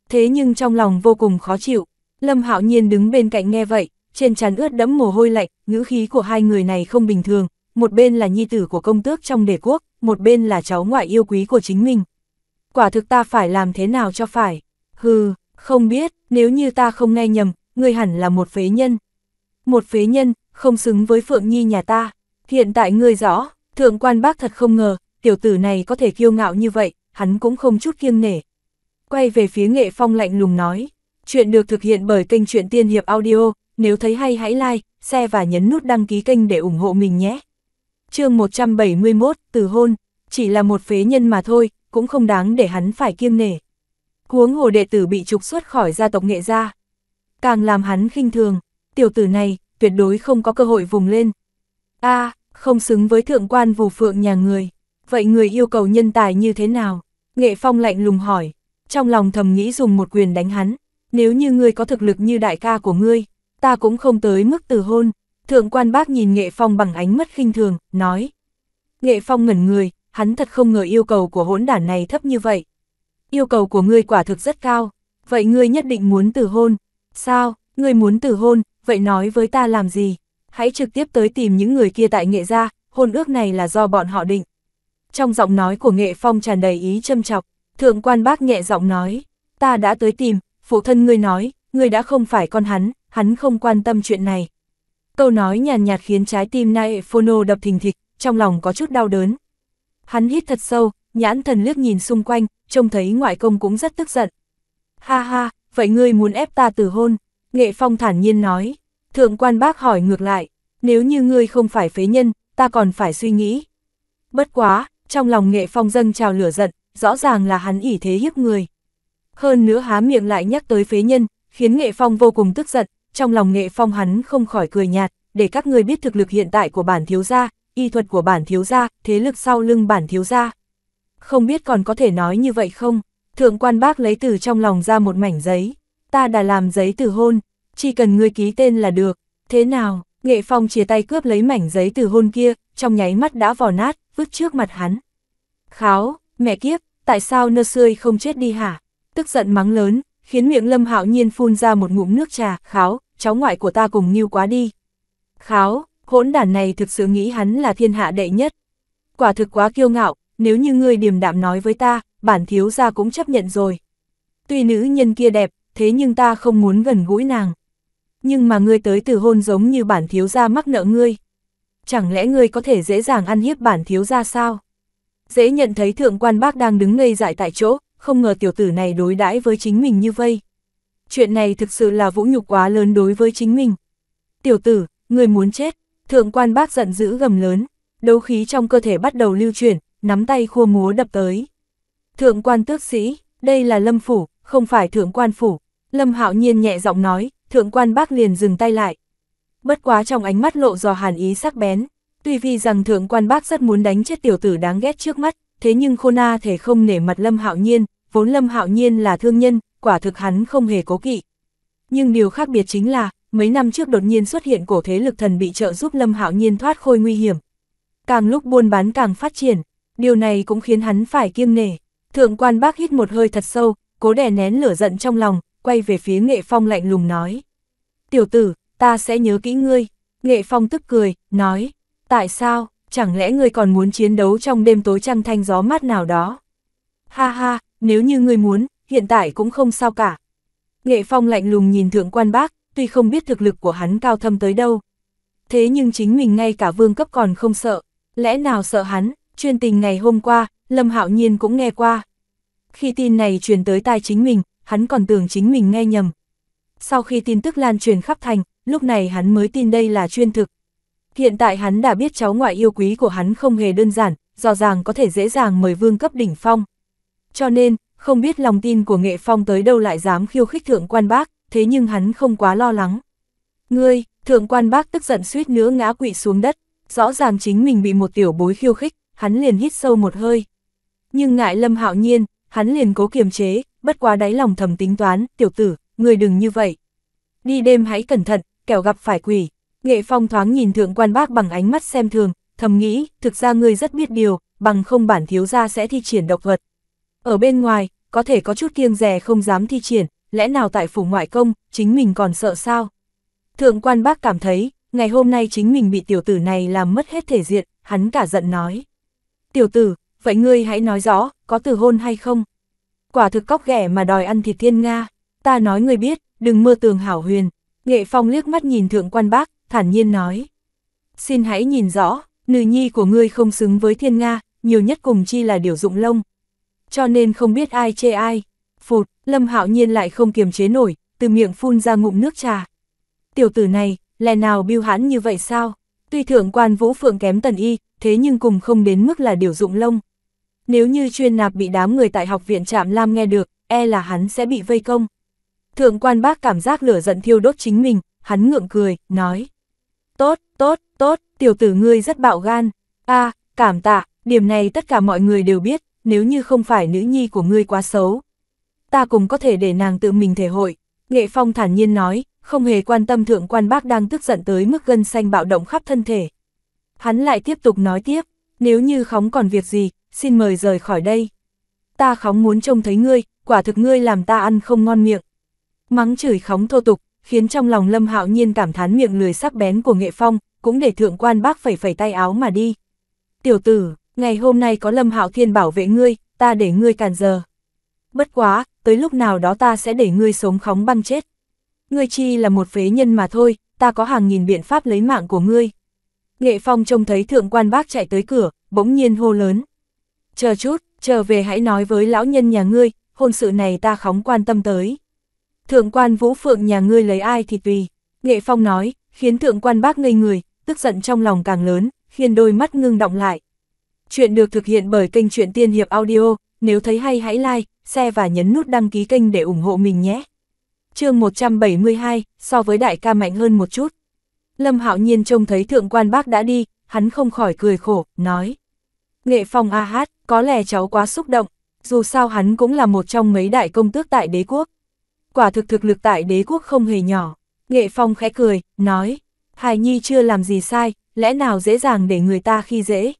Thế nhưng trong lòng vô cùng khó chịu, Lâm Hạo Nhiên đứng bên cạnh nghe vậy, trên trán ướt đẫm mồ hôi lạnh, ngữ khí của hai người này không bình thường, một bên là nhi tử của công tước trong đề quốc, một bên là cháu ngoại yêu quý của chính mình. Quả thực ta phải làm thế nào cho phải? Hừ, không biết, nếu như ta không nghe nhầm, người hẳn là một phế nhân. Một phế nhân, không xứng với Phượng Nhi nhà ta. Hiện tại ngươi rõ, thượng quan bác thật không ngờ, tiểu tử này có thể kiêu ngạo như vậy, hắn cũng không chút kiêng nể. Quay về phía nghệ phong lạnh lùng nói, chuyện được thực hiện bởi kênh truyện tiên hiệp audio, nếu thấy hay hãy like, share và nhấn nút đăng ký kênh để ủng hộ mình nhé. chương 171, từ hôn, chỉ là một phế nhân mà thôi, cũng không đáng để hắn phải kiêng nể. Huống hồ đệ tử bị trục xuất khỏi gia tộc nghệ gia. Càng làm hắn khinh thường, tiểu tử này, tuyệt đối không có cơ hội vùng lên. a à, không xứng với thượng quan vù phượng nhà người. Vậy người yêu cầu nhân tài như thế nào? Nghệ Phong lạnh lùng hỏi, trong lòng thầm nghĩ dùng một quyền đánh hắn. Nếu như ngươi có thực lực như đại ca của ngươi, ta cũng không tới mức từ hôn. Thượng quan bác nhìn Nghệ Phong bằng ánh mắt khinh thường, nói. Nghệ Phong ngẩn người, hắn thật không ngờ yêu cầu của hỗn đản này thấp như vậy. Yêu cầu của ngươi quả thực rất cao, vậy ngươi nhất định muốn từ hôn. Sao, ngươi muốn từ hôn, vậy nói với ta làm gì? Hãy trực tiếp tới tìm những người kia tại nghệ gia, hôn ước này là do bọn họ định. Trong giọng nói của nghệ phong tràn đầy ý châm chọc, thượng quan bác nhẹ giọng nói, ta đã tới tìm, phụ thân ngươi nói, ngươi đã không phải con hắn, hắn không quan tâm chuyện này. Câu nói nhàn nhạt khiến trái tim Nae Phono đập thình thịch, trong lòng có chút đau đớn. Hắn hít thật sâu, nhãn thần liếc nhìn xung quanh, trông thấy ngoại công cũng rất tức giận. Ha ha, vậy ngươi muốn ép ta từ hôn, nghệ phong thản nhiên nói. Thượng quan bác hỏi ngược lại, nếu như ngươi không phải phế nhân, ta còn phải suy nghĩ. Bất quá, trong lòng nghệ phong dâng trào lửa giận, rõ ràng là hắn ỉ thế hiếp người. Hơn nữa há miệng lại nhắc tới phế nhân, khiến nghệ phong vô cùng tức giận, trong lòng nghệ phong hắn không khỏi cười nhạt, để các người biết thực lực hiện tại của bản thiếu gia, y thuật của bản thiếu gia, thế lực sau lưng bản thiếu gia. Không biết còn có thể nói như vậy không? Thượng quan bác lấy từ trong lòng ra một mảnh giấy. Ta đã làm giấy từ hôn, chỉ cần ngươi ký tên là được. Thế nào, nghệ phong chia tay cướp lấy mảnh giấy từ hôn kia, trong nháy mắt đã vò nát, vứt trước mặt hắn. Kháo, mẹ kiếp, tại sao nơ sươi không chết đi hả? Tức giận mắng lớn, khiến miệng lâm hạo nhiên phun ra một ngụm nước trà, kháo, cháu ngoại của ta cùng nghiêu quá đi. Kháo, hỗn đản này thực sự nghĩ hắn là thiên hạ đệ nhất. Quả thực quá kiêu ngạo, nếu như ngươi điềm đạm nói với ta, bản thiếu gia cũng chấp nhận rồi. Tuy nữ nhân kia đẹp, thế nhưng ta không muốn gần gũi nàng. Nhưng mà ngươi tới từ hôn giống như bản thiếu gia mắc nợ ngươi. Chẳng lẽ ngươi có thể dễ dàng ăn hiếp bản thiếu gia sao? Dễ nhận thấy thượng quan bác đang đứng ngây dại tại chỗ, không ngờ tiểu tử này đối đãi với chính mình như vây chuyện này thực sự là vũ nhục quá lớn đối với chính mình. Tiểu tử, người muốn chết, thượng quan bác giận dữ gầm lớn, đấu khí trong cơ thể bắt đầu lưu chuyển, nắm tay khua múa đập tới. Thượng quan tước sĩ, đây là lâm phủ, không phải thượng quan phủ. Lâm hạo nhiên nhẹ giọng nói, thượng quan bác liền dừng tay lại. Bất quá trong ánh mắt lộ do hàn ý sắc bén, tuy vì rằng thượng quan bác rất muốn đánh chết tiểu tử đáng ghét trước mắt, thế nhưng khô na thể không nể mặt lâm hạo nhiên, vốn lâm hạo nhiên là thương nhân, quả thực hắn không hề cố kỵ. Nhưng điều khác biệt chính là, mấy năm trước đột nhiên xuất hiện cổ thế lực thần bị trợ giúp Lâm Hạo Nhiên thoát khôi nguy hiểm. Càng lúc buôn bán càng phát triển, điều này cũng khiến hắn phải kiêng nể. Thượng quan bác hít một hơi thật sâu, cố đè nén lửa giận trong lòng, quay về phía Nghệ Phong lạnh lùng nói. Tiểu tử, ta sẽ nhớ kỹ ngươi. Nghệ Phong tức cười, nói. Tại sao, chẳng lẽ ngươi còn muốn chiến đấu trong đêm tối trăng thanh gió mát nào đó? Ha ha, nếu như ngươi muốn, hiện tại cũng không sao cả. Nghệ Phong lạnh lùng nhìn thượng quan bác, tuy không biết thực lực của hắn cao thâm tới đâu. Thế nhưng chính mình ngay cả vương cấp còn không sợ, lẽ nào sợ hắn, chuyên tình ngày hôm qua, Lâm Hạo Nhiên cũng nghe qua. Khi tin này truyền tới tai chính mình, hắn còn tưởng chính mình nghe nhầm. Sau khi tin tức lan truyền khắp thành, lúc này hắn mới tin đây là chuyên thực. Hiện tại hắn đã biết cháu ngoại yêu quý của hắn không hề đơn giản, rõ ràng có thể dễ dàng mời vương cấp đỉnh phong. Cho nên, không biết lòng tin của nghệ phong tới đâu lại dám khiêu khích thượng quan bác, thế nhưng hắn không quá lo lắng. Ngươi, thượng quan bác tức giận suýt nữa ngã quỵ xuống đất, rõ ràng chính mình bị một tiểu bối khiêu khích, hắn liền hít sâu một hơi. Nhưng ngại lâm hạo nhiên, hắn liền cố kiềm chế, bất quá đáy lòng thầm tính toán, tiểu tử, người đừng như vậy. Đi đêm hãy cẩn thận, kẻo gặp phải quỷ. Nghệ phong thoáng nhìn thượng quan bác bằng ánh mắt xem thường, thầm nghĩ, thực ra ngươi rất biết điều, bằng không bản thiếu gia sẽ thi triển độc vật. Ở bên ngoài, có thể có chút kiêng rè không dám thi triển, lẽ nào tại phủ ngoại công, chính mình còn sợ sao? Thượng quan bác cảm thấy, ngày hôm nay chính mình bị tiểu tử này làm mất hết thể diện, hắn cả giận nói. Tiểu tử, vậy ngươi hãy nói rõ, có từ hôn hay không? Quả thực cóc ghẻ mà đòi ăn thịt thiên Nga, ta nói ngươi biết, đừng mơ tường hảo huyền. Nghệ Phong liếc mắt nhìn thượng quan bác, thản nhiên nói. Xin hãy nhìn rõ, nữ nhi của ngươi không xứng với thiên Nga, nhiều nhất cùng chi là điều dụng lông, cho nên không biết ai chê ai. Phụt, Lâm Hạo Nhiên lại không kiềm chế nổi, từ miệng phun ra ngụm nước trà. Tiểu tử này, lẽ nào biêu hãn như vậy sao? Tuy thượng quan Vũ Phượng kém tần y, thế nhưng cùng không đến mức là điều dụng lông. Nếu như chuyên nạp bị đám người tại học viện Trạm Lam nghe được, e là hắn sẽ bị vây công. Thượng quan bác cảm giác lửa giận thiêu đốt chính mình, hắn ngượng cười, nói. Tốt, tốt, tốt, tiểu tử ngươi rất bạo gan. a cảm tạ, điểm này tất cả mọi người đều biết, nếu như không phải nữ nhi của ngươi quá xấu. Ta cũng có thể để nàng tự mình thể hội. Nghệ Phong thản nhiên nói, không hề quan tâm thượng quan bác đang tức giận tới mức gân xanh bạo động khắp thân thể. Hắn lại tiếp tục nói tiếp, nếu như khóng còn việc gì, xin mời rời khỏi đây. Ta khóng muốn trông thấy ngươi, quả thực ngươi làm ta ăn không ngon miệng. Mắng chửi khóng thô tục, khiến trong lòng Lâm Hạo Nhiên cảm thán miệng lười sắc bén của Nghệ Phong, cũng để thượng quan bác phẩy phẩy tay áo mà đi. Tiểu tử, ngày hôm nay có Lâm Hạo Thiên bảo vệ ngươi, ta để ngươi càn giờ. Bất quá, tới lúc nào đó ta sẽ để ngươi sống khóng băng chết. Ngươi chi là một phế nhân mà thôi, ta có hàng nghìn biện pháp lấy mạng của ngươi. Nghệ Phong trông thấy thượng quan bác chạy tới cửa, bỗng nhiên hô lớn. Chờ chút, chờ về hãy nói với lão nhân nhà ngươi, hôn sự này ta khóng quan tâm tới. Thượng quan vũ phượng nhà ngươi lấy ai thì tùy. Nghệ Phong nói, khiến thượng quan bác ngây người, tức giận trong lòng càng lớn, khiến đôi mắt ngưng động lại, Chuyện được thực hiện bởi kênh Chuyện Tiên Hiệp Audio, nếu thấy hay hãy like, share và nhấn nút đăng ký kênh để ủng hộ mình nhé. chương 172, so với đại ca mạnh hơn một chút. Lâm Hạo Nhiên trông thấy thượng quan bác đã đi, hắn không khỏi cười khổ, nói. Nghệ phong A Hát, có lẽ cháu quá xúc động, dù sao hắn cũng là một trong mấy đại công tước tại đế quốc. Quả thực thực lực tại đế quốc không hề nhỏ. Nghệ phong khẽ cười, nói, Hài Nhi chưa làm gì sai, lẽ nào dễ dàng để người ta khi dễ.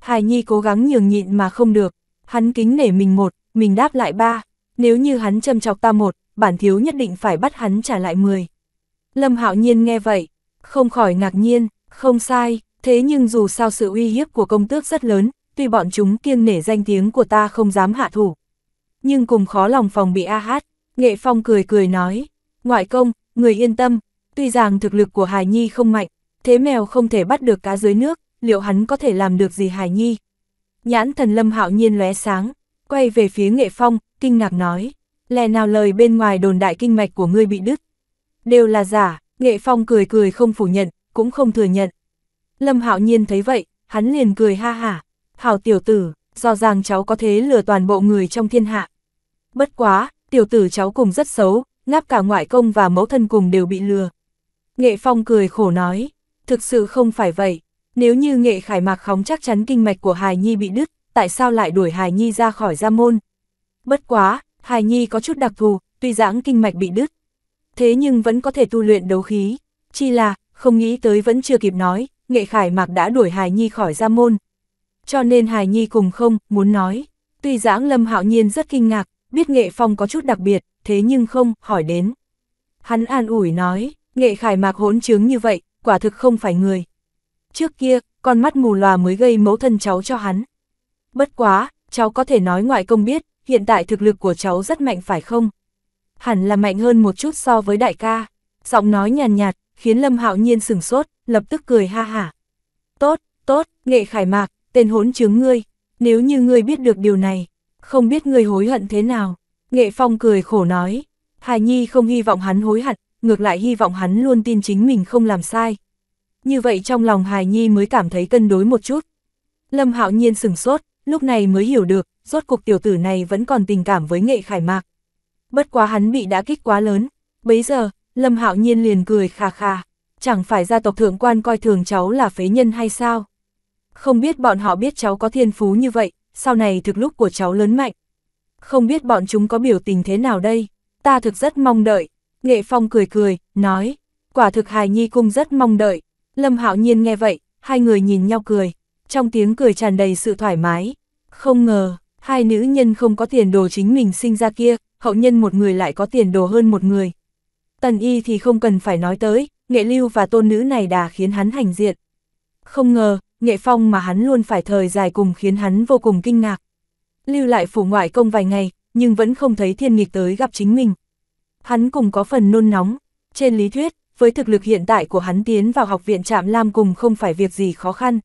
Hài Nhi cố gắng nhường nhịn mà không được, hắn kính nể mình một, mình đáp lại ba, nếu như hắn châm chọc ta một, bản thiếu nhất định phải bắt hắn trả lại mười. Lâm Hạo Nhiên nghe vậy, không khỏi ngạc nhiên, không sai, thế nhưng dù sao sự uy hiếp của công tước rất lớn, tuy bọn chúng kiêng nể danh tiếng của ta không dám hạ thủ. Nhưng cùng khó lòng phòng bị A Hát, Nghệ Phong cười cười nói, ngoại công, người yên tâm, tuy rằng thực lực của Hải Nhi không mạnh, thế mèo không thể bắt được cá dưới nước, liệu hắn có thể làm được gì Hải Nhi? Nhãn thần Lâm Hạo nhiên lóe sáng, quay về phía Nghệ Phong, kinh ngạc nói, lẽ nào lời bên ngoài đồn đại kinh mạch của ngươi bị đứt? Đều là giả, Nghệ Phong cười cười không phủ nhận, cũng không thừa nhận. Lâm Hạo nhiên thấy vậy, hắn liền cười ha hả, "Hảo tiểu tử, do rằng cháu có thế lừa toàn bộ người trong thiên hạ." Bất quá, tiểu tử cháu cùng rất xấu, ngáp cả ngoại công và mẫu thân cùng đều bị lừa. Nghệ Phong cười khổ nói, thực sự không phải vậy, nếu như nghệ khải mạc khóng chắc chắn kinh mạch của Hài Nhi bị đứt, tại sao lại đuổi Hài Nhi ra khỏi gia môn? Bất quá, Hài Nhi có chút đặc thù, tuy giãng kinh mạch bị đứt. Thế nhưng vẫn có thể tu luyện đấu khí. chi là, không nghĩ tới vẫn chưa kịp nói, nghệ khải mạc đã đuổi Hài Nhi khỏi gia môn. Cho nên Hài Nhi cùng không, muốn nói. Tuy giãng Lâm Hạo Nhiên rất kinh ngạc, biết nghệ phong có chút đặc biệt, thế nhưng không, hỏi đến. Hắn an ủi nói, nghệ khải mạc hỗn trướng như vậy, quả thực không phải người. Trước kia, con mắt mù lòa mới gây mẫu thân cháu cho hắn. Bất quá, cháu có thể nói ngoại công biết, hiện tại thực lực của cháu rất mạnh phải không? Hẳn là mạnh hơn một chút so với đại ca. Giọng nói nhàn nhạt, khiến Lâm Hạo Nhiên sừng sốt, lập tức cười ha hả. Tốt, tốt, nghệ khải mạc, tên hỗn chứng ngươi, nếu như ngươi biết được điều này, không biết ngươi hối hận thế nào. Nghệ Phong cười khổ nói, hài Nhi không hy vọng hắn hối hận, ngược lại hy vọng hắn luôn tin chính mình không làm sai, như vậy trong lòng hài nhi mới cảm thấy cân đối một chút. Lâm hạo nhiên sừng sốt, lúc này mới hiểu được, rốt cuộc tiểu tử này vẫn còn tình cảm với nghệ khải mạc. Bất quá hắn bị đã kích quá lớn, bấy giờ, Lâm hạo nhiên liền cười khà khà, chẳng phải gia tộc thượng quan coi thường cháu là phế nhân hay sao? Không biết bọn họ biết cháu có thiên phú như vậy, sau này thực lúc của cháu lớn mạnh. Không biết bọn chúng có biểu tình thế nào đây, ta thực rất mong đợi. Nghệ Phong cười cười, nói, quả thực hài nhi cung rất mong đợi, Lâm Hạo Nhiên nghe vậy, hai người nhìn nhau cười, trong tiếng cười tràn đầy sự thoải mái. Không ngờ, hai nữ nhân không có tiền đồ chính mình sinh ra kia, hậu nhân một người lại có tiền đồ hơn một người. Tần y thì không cần phải nói tới, nghệ lưu và tôn nữ này đã khiến hắn hành diện. Không ngờ, nghệ phong mà hắn luôn phải thời dài cùng khiến hắn vô cùng kinh ngạc. Lưu lại phủ ngoại công vài ngày, nhưng vẫn không thấy thiên nghịch tới gặp chính mình. Hắn cũng có phần nôn nóng. Trên lý thuyết, với thực lực hiện tại của hắn tiến vào học viện Trạm Lam cùng không phải việc gì khó khăn.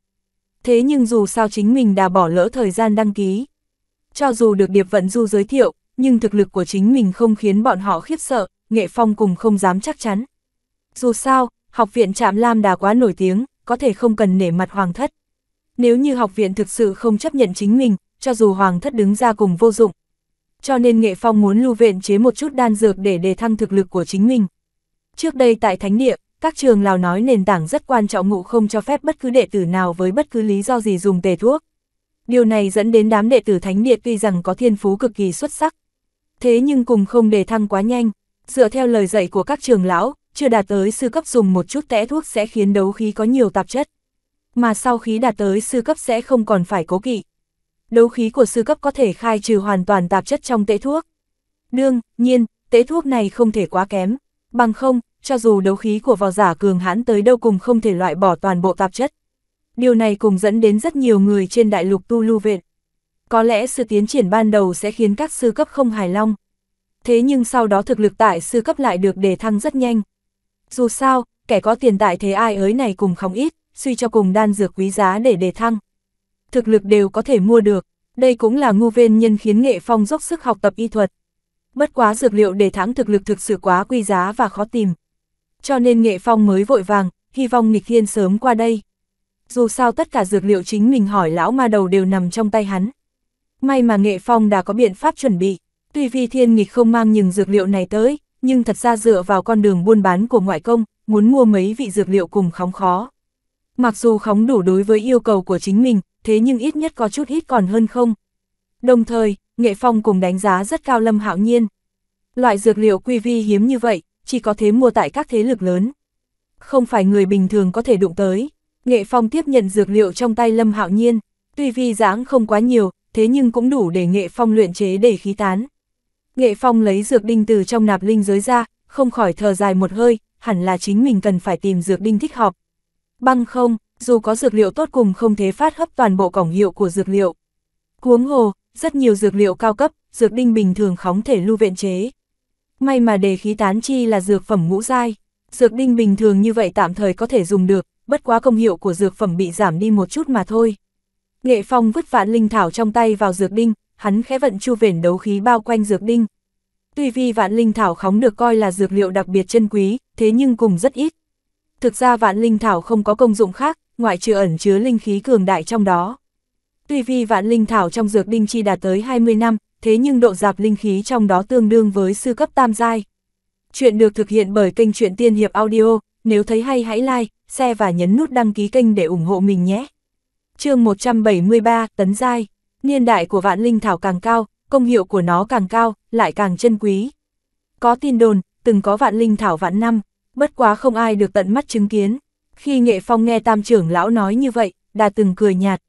Thế nhưng dù sao chính mình đã bỏ lỡ thời gian đăng ký. Cho dù được Điệp Vận Du giới thiệu, nhưng thực lực của chính mình không khiến bọn họ khiếp sợ, nghệ phong cùng không dám chắc chắn. Dù sao, học viện Trạm Lam đã quá nổi tiếng, có thể không cần nể mặt hoàng thất. Nếu như học viện thực sự không chấp nhận chính mình, cho dù hoàng thất đứng ra cùng vô dụng. Cho nên nghệ phong muốn lưu viện chế một chút đan dược để đề thăng thực lực của chính mình. Trước đây tại Thánh Địa, các trường lào nói nền tảng rất quan trọng ngụ không cho phép bất cứ đệ tử nào với bất cứ lý do gì dùng tề thuốc. Điều này dẫn đến đám đệ tử Thánh Địa tuy rằng có thiên phú cực kỳ xuất sắc. Thế nhưng cùng không đề thăng quá nhanh, dựa theo lời dạy của các trường lão, chưa đạt tới sư cấp dùng một chút tẽ thuốc sẽ khiến đấu khí có nhiều tạp chất. Mà sau khi đạt tới sư cấp sẽ không còn phải cố kỵ. Đấu khí của sư cấp có thể khai trừ hoàn toàn tạp chất trong tễ thuốc. Đương nhiên, tễ thuốc này không thể quá kém bằng không, cho dù đấu khí của vò giả cường hãn tới đâu cùng không thể loại bỏ toàn bộ tạp chất. Điều này cùng dẫn đến rất nhiều người trên đại lục tu lưu viện. Có lẽ sự tiến triển ban đầu sẽ khiến các sư cấp không hài long. Thế nhưng sau đó thực lực tại sư cấp lại được đề thăng rất nhanh. Dù sao, kẻ có tiền tại thế ai ới này cùng không ít, suy cho cùng đan dược quý giá để đề thăng. Thực lực đều có thể mua được, đây cũng là ngu viên nhân khiến nghệ phong dốc sức học tập y thuật, bất quá dược liệu để thắng thực lực thực sự quá quy giá và khó tìm. Cho nên nghệ phong mới vội vàng, hy vọng nghịch thiên sớm qua đây. Dù sao tất cả dược liệu chính mình hỏi lão ma đầu đều nằm trong tay hắn. May mà nghệ phong đã có biện pháp chuẩn bị, tuy vi thiên nghịch không mang những dược liệu này tới, nhưng thật ra dựa vào con đường buôn bán của ngoại công, muốn mua mấy vị dược liệu cùng khóng khó. Mặc dù khóng đủ đối với yêu cầu của chính mình, thế nhưng ít nhất có chút ít còn hơn không. Đồng thời, Nghệ Phong cùng đánh giá rất cao Lâm Hạo Nhiên. Loại dược liệu quy vi hiếm như vậy, chỉ có thế mua tại các thế lực lớn. Không phải người bình thường có thể đụng tới. Nghệ Phong tiếp nhận dược liệu trong tay Lâm Hạo Nhiên, tuy vi dáng không quá nhiều, thế nhưng cũng đủ để Nghệ Phong luyện chế để khí tán. Nghệ Phong lấy dược đinh từ trong nạp linh giới ra, không khỏi thở dài một hơi, hẳn là chính mình cần phải tìm dược đinh thích hợp. Băng không, dù có dược liệu tốt cùng không thể phát hấp toàn bộ cổng hiệu của dược liệu. Cuống hồ, rất nhiều dược liệu cao cấp, dược đinh bình thường khóng thể lưu viện chế. May mà đề khí tán chi là dược phẩm ngũ dai, dược đinh bình thường như vậy tạm thời có thể dùng được, bất quá công hiệu của dược phẩm bị giảm đi một chút mà thôi. Nghệ Phong vứt vạn linh thảo trong tay vào dược đinh, hắn khẽ vận chu vển đấu khí bao quanh dược đinh. Tuy vi vạn linh thảo khóng được coi là dược liệu đặc biệt chân quý, thế nhưng cùng rất ít. Thực ra vạn linh thảo không có công dụng khác, ngoại trừ ẩn chứa linh khí cường đại trong đó. Tuy vi vạn linh thảo trong dược đinh chi đạt tới 20 năm, thế nhưng độ dạp linh khí trong đó tương đương với sư cấp tam giai. Chuyện được thực hiện bởi kênh truyện Tiên Hiệp Audio, nếu thấy hay hãy like, share và nhấn nút đăng ký kênh để ủng hộ mình nhé. chương 173, Tấn Giai Niên đại của vạn linh thảo càng cao, công hiệu của nó càng cao, lại càng chân quý. Có tin đồn, từng có vạn linh thảo vạn năm, bất quá không ai được tận mắt chứng kiến. Khi nghệ phong nghe tam trưởng lão nói như vậy, đã từng cười nhạt,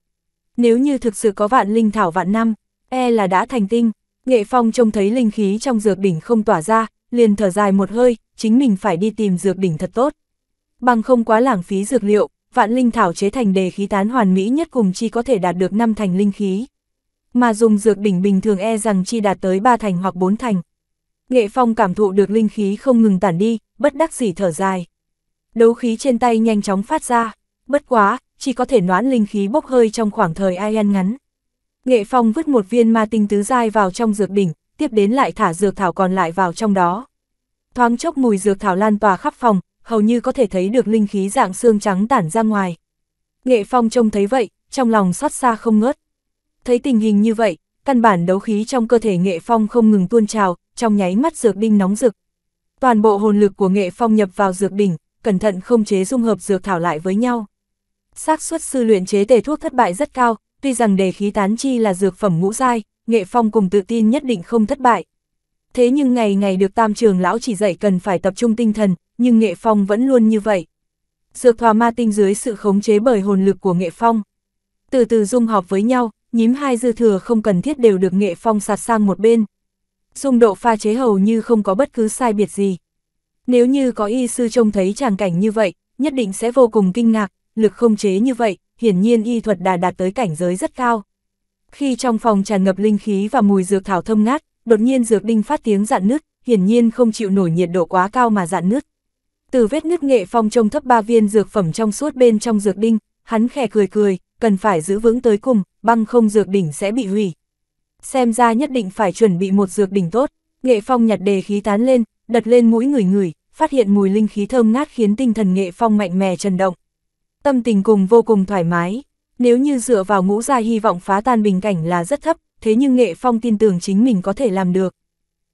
nếu như thực sự có vạn linh thảo vạn năm, e là đã thành tinh. Nghệ Phong trông thấy linh khí trong dược đỉnh không tỏa ra, liền thở dài một hơi, chính mình phải đi tìm dược đỉnh thật tốt. Bằng không quá lãng phí dược liệu, vạn linh thảo chế thành đề khí tán hoàn mỹ nhất cùng chi có thể đạt được năm thành linh khí. Mà dùng dược đỉnh bình thường e rằng chi đạt tới ba thành hoặc bốn thành. Nghệ Phong cảm thụ được linh khí không ngừng tản đi, bất đắc dĩ thở dài. Đấu khí trên tay nhanh chóng phát ra, bất quá, chỉ có thể noãn linh khí bốc hơi trong khoảng thời ai ăn ngắn. Nghệ Phong vứt một viên ma tinh tứ dai vào trong dược đỉnh, tiếp đến lại thả dược thảo còn lại vào trong đó. Thoáng chốc mùi dược thảo lan tỏa khắp phòng, hầu như có thể thấy được linh khí dạng xương trắng tản ra ngoài. Nghệ Phong trông thấy vậy, trong lòng xót xa không ngớt. Thấy tình hình như vậy, căn bản đấu khí trong cơ thể Nghệ Phong không ngừng tuôn trào, trong nháy mắt dược đinh nóng rực. Toàn bộ hồn lực của Nghệ Phong nhập vào dược đỉnh, cẩn thận không chế dung hợp dược thảo lại với nhau xác suất sư luyện chế tề thuốc thất bại rất cao, tuy rằng đề khí tán chi là dược phẩm ngũ giai, nghệ phong cùng tự tin nhất định không thất bại. Thế nhưng ngày ngày được tam trường lão chỉ dạy cần phải tập trung tinh thần, nhưng nghệ phong vẫn luôn như vậy. Dược thòa ma tinh dưới sự khống chế bởi hồn lực của nghệ phong. Từ từ dung họp với nhau, nhím hai dư thừa không cần thiết đều được nghệ phong sạt sang một bên. Dung độ pha chế hầu như không có bất cứ sai biệt gì. Nếu như có y sư trông thấy tràng cảnh như vậy, nhất định sẽ vô cùng kinh ngạc, lực không chế như vậy, hiển nhiên y thuật đã đạt tới cảnh giới rất cao. Khi trong phòng tràn ngập linh khí và mùi dược thảo thơm ngát, đột nhiên dược đinh phát tiếng dạn nứt, hiển nhiên không chịu nổi nhiệt độ quá cao mà dạn nứt. Từ vết nứt nghệ phong trông thấp ba viên dược phẩm trong suốt bên trong dược đinh, hắn khẽ cười cười, cần phải giữ vững tới cùng, băng không dược đỉnh sẽ bị hủy. Xem ra nhất định phải chuẩn bị một dược đỉnh tốt, nghệ phong nhặt đề khí tán lên, đặt lên mũi người người, phát hiện mùi linh khí thơm ngát khiến tinh thần nghệ phong mạnh mẽ trần động tâm tình cùng vô cùng thoải mái. Nếu như dựa vào ngũ gia hy vọng phá tan bình cảnh là rất thấp, thế nhưng nghệ phong tin tưởng chính mình có thể làm được.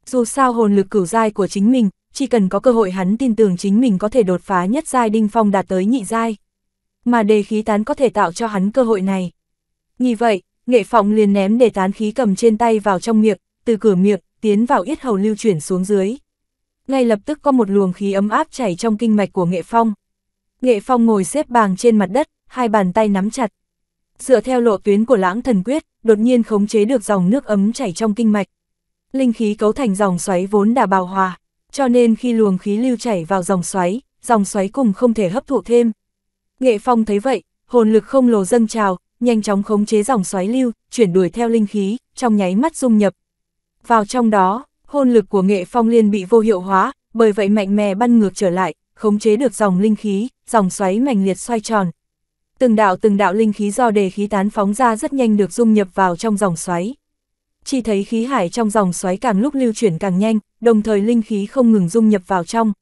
Dù sao hồn lực cửu giai của chính mình, chỉ cần có cơ hội hắn tin tưởng chính mình có thể đột phá nhất giai đinh phong đạt tới nhị giai. Mà đề khí tán có thể tạo cho hắn cơ hội này. Như vậy, nghệ phong liền ném đề tán khí cầm trên tay vào trong miệng, từ cửa miệng, tiến vào yết hầu lưu chuyển xuống dưới. Ngay lập tức có một luồng khí ấm áp chảy trong kinh mạch của nghệ phong. Nghệ Phong ngồi xếp bằng trên mặt đất, hai bàn tay nắm chặt. Dựa theo lộ tuyến của lãng thần quyết, đột nhiên khống chế được dòng nước ấm chảy trong kinh mạch. Linh khí cấu thành dòng xoáy vốn đã bào hòa, cho nên khi luồng khí lưu chảy vào dòng xoáy, dòng xoáy cùng không thể hấp thụ thêm. Nghệ Phong thấy vậy, hồn lực không lồ dâng trào, nhanh chóng khống chế dòng xoáy lưu, chuyển đuổi theo linh khí, trong nháy mắt dung nhập. Vào trong đó, hồn lực của Nghệ Phong liền bị vô hiệu hóa, bởi vậy mạnh mẽ bắn ngược trở lại, khống chế được dòng linh khí, dòng xoáy mạnh liệt xoay tròn. Từng đạo từng đạo linh khí do đề khí tán phóng ra rất nhanh được dung nhập vào trong dòng xoáy. Chỉ thấy khí hải trong dòng xoáy càng lúc lưu chuyển càng nhanh, đồng thời linh khí không ngừng dung nhập vào trong.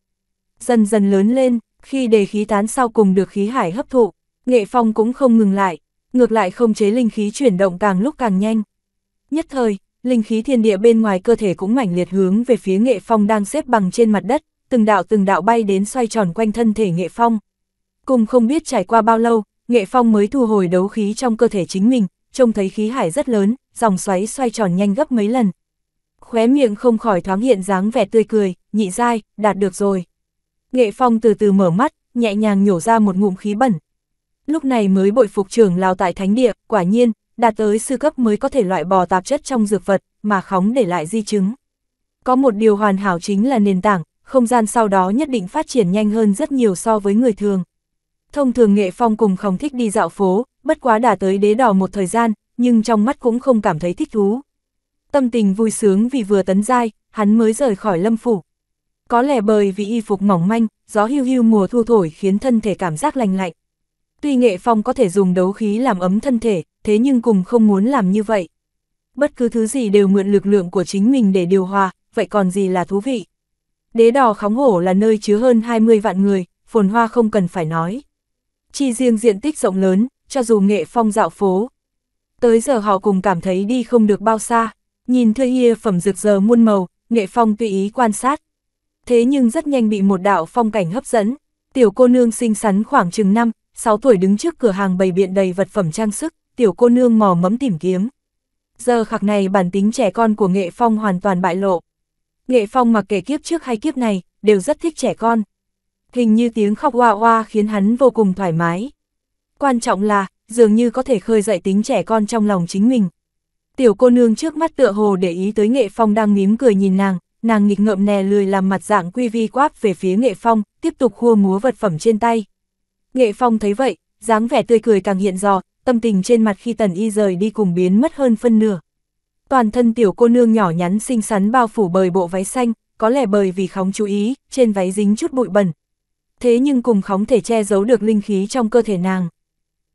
Dần dần lớn lên, khi đề khí tán sau cùng được khí hải hấp thụ, nghệ phong cũng không ngừng lại, ngược lại không chế linh khí chuyển động càng lúc càng nhanh. Nhất thời, linh khí thiên địa bên ngoài cơ thể cũng mãnh liệt hướng về phía nghệ phong đang xếp bằng trên mặt đất, từng đạo từng đạo bay đến xoay tròn quanh thân thể Nghệ Phong. Cùng không biết trải qua bao lâu, Nghệ Phong mới thu hồi đấu khí trong cơ thể chính mình, trông thấy khí hải rất lớn, dòng xoáy xoay tròn nhanh gấp mấy lần. Khóe miệng không khỏi thoáng hiện dáng vẻ tươi cười, nhị dai, đạt được rồi. Nghệ Phong từ từ mở mắt, nhẹ nhàng nhổ ra một ngụm khí bẩn. Lúc này mới bội phục trưởng lao tại thánh địa, quả nhiên, đạt tới sư cấp mới có thể loại bỏ tạp chất trong dược vật, mà khóng để lại di chứng. Có một điều hoàn hảo chính là nền tảng, không gian sau đó nhất định phát triển nhanh hơn rất nhiều so với người thường. Thông thường Nghệ Phong cùng không thích đi dạo phố, bất quá đã tới đế đỏ một thời gian, nhưng trong mắt cũng không cảm thấy thích thú. Tâm tình vui sướng vì vừa tấn giai, hắn mới rời khỏi lâm phủ. Có lẽ bởi vì y phục mỏng manh, gió hưu hưu mùa thu thổi khiến thân thể cảm giác lành lạnh. Tuy Nghệ Phong có thể dùng đấu khí làm ấm thân thể, thế nhưng cùng không muốn làm như vậy. Bất cứ thứ gì đều mượn lực lượng của chính mình để điều hòa, vậy còn gì là thú vị. Đế đỏ khóng hổ là nơi chứa hơn 20 vạn người, phồn hoa không cần phải nói. Chỉ riêng diện tích rộng lớn, cho dù nghệ phong dạo phố. Tới giờ họ cùng cảm thấy đi không được bao xa, nhìn thưa hia phẩm rực rỡ muôn màu, nghệ phong tùy ý quan sát. Thế nhưng rất nhanh bị một đạo phong cảnh hấp dẫn, tiểu cô nương xinh xắn khoảng chừng năm, 6 tuổi đứng trước cửa hàng bày biện đầy vật phẩm trang sức, tiểu cô nương mò mẫm tìm kiếm. Giờ khắc này bản tính trẻ con của nghệ phong hoàn toàn bại lộ. Nghệ Phong mặc kể kiếp trước hay kiếp này, đều rất thích trẻ con. Hình như tiếng khóc oa oa khiến hắn vô cùng thoải mái. Quan trọng là, dường như có thể khơi dậy tính trẻ con trong lòng chính mình. Tiểu cô nương trước mắt tựa hồ để ý tới Nghệ Phong đang mím cười nhìn nàng, nàng nghịch ngợm nè lười làm mặt dạng quy vi quáp về phía Nghệ Phong, tiếp tục khua múa vật phẩm trên tay. Nghệ Phong thấy vậy, dáng vẻ tươi cười càng hiện rõ, tâm tình trên mặt khi Tần Y rời đi cùng biến mất hơn phân nửa toàn thân tiểu cô nương nhỏ nhắn xinh xắn bao phủ bởi bộ váy xanh, có lẽ bởi vì khóng chú ý, trên váy dính chút bụi bẩn. Thế nhưng cùng khóng thể che giấu được linh khí trong cơ thể nàng.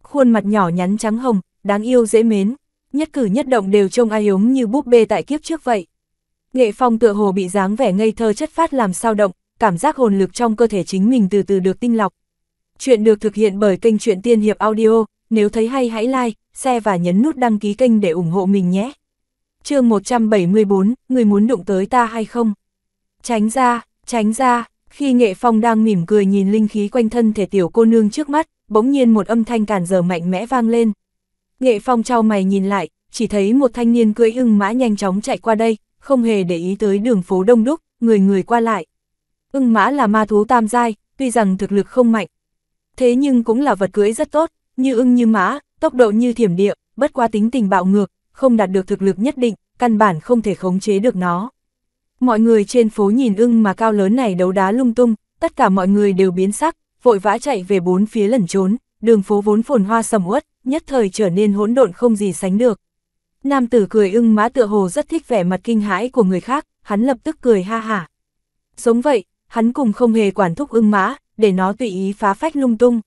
Khuôn mặt nhỏ nhắn trắng hồng, đáng yêu dễ mến, nhất cử nhất động đều trông ai ống như búp bê tại kiếp trước vậy. Nghệ Phong tựa hồ bị dáng vẻ ngây thơ chất phát làm sao động, cảm giác hồn lực trong cơ thể chính mình từ từ được tinh lọc. Chuyện được thực hiện bởi kênh truyện Tiên Hiệp Audio, nếu thấy hay hãy like, share và nhấn nút đăng ký kênh để ủng hộ mình nhé chương 174, người muốn đụng tới ta hay không? Tránh ra, tránh ra, khi nghệ phong đang mỉm cười nhìn linh khí quanh thân thể tiểu cô nương trước mắt, bỗng nhiên một âm thanh cản giờ mạnh mẽ vang lên. Nghệ phong trao mày nhìn lại, chỉ thấy một thanh niên cưỡi hưng mã nhanh chóng chạy qua đây, không hề để ý tới đường phố đông đúc, người người qua lại. Ưng mã là ma thú tam giai, tuy rằng thực lực không mạnh. Thế nhưng cũng là vật cưỡi rất tốt, như ưng như mã, tốc độ như thiểm địa, bất qua tính tình bạo ngược, không đạt được thực lực nhất định, căn bản không thể khống chế được nó. Mọi người trên phố nhìn ưng mà cao lớn này đấu đá lung tung, tất cả mọi người đều biến sắc, vội vã chạy về bốn phía lẩn trốn, đường phố vốn phồn hoa sầm uất, nhất thời trở nên hỗn độn không gì sánh được. Nam tử cười ưng mã tựa hồ rất thích vẻ mặt kinh hãi của người khác, hắn lập tức cười ha hả. Giống vậy, hắn cùng không hề quản thúc ưng mã, để nó tùy ý phá phách lung tung.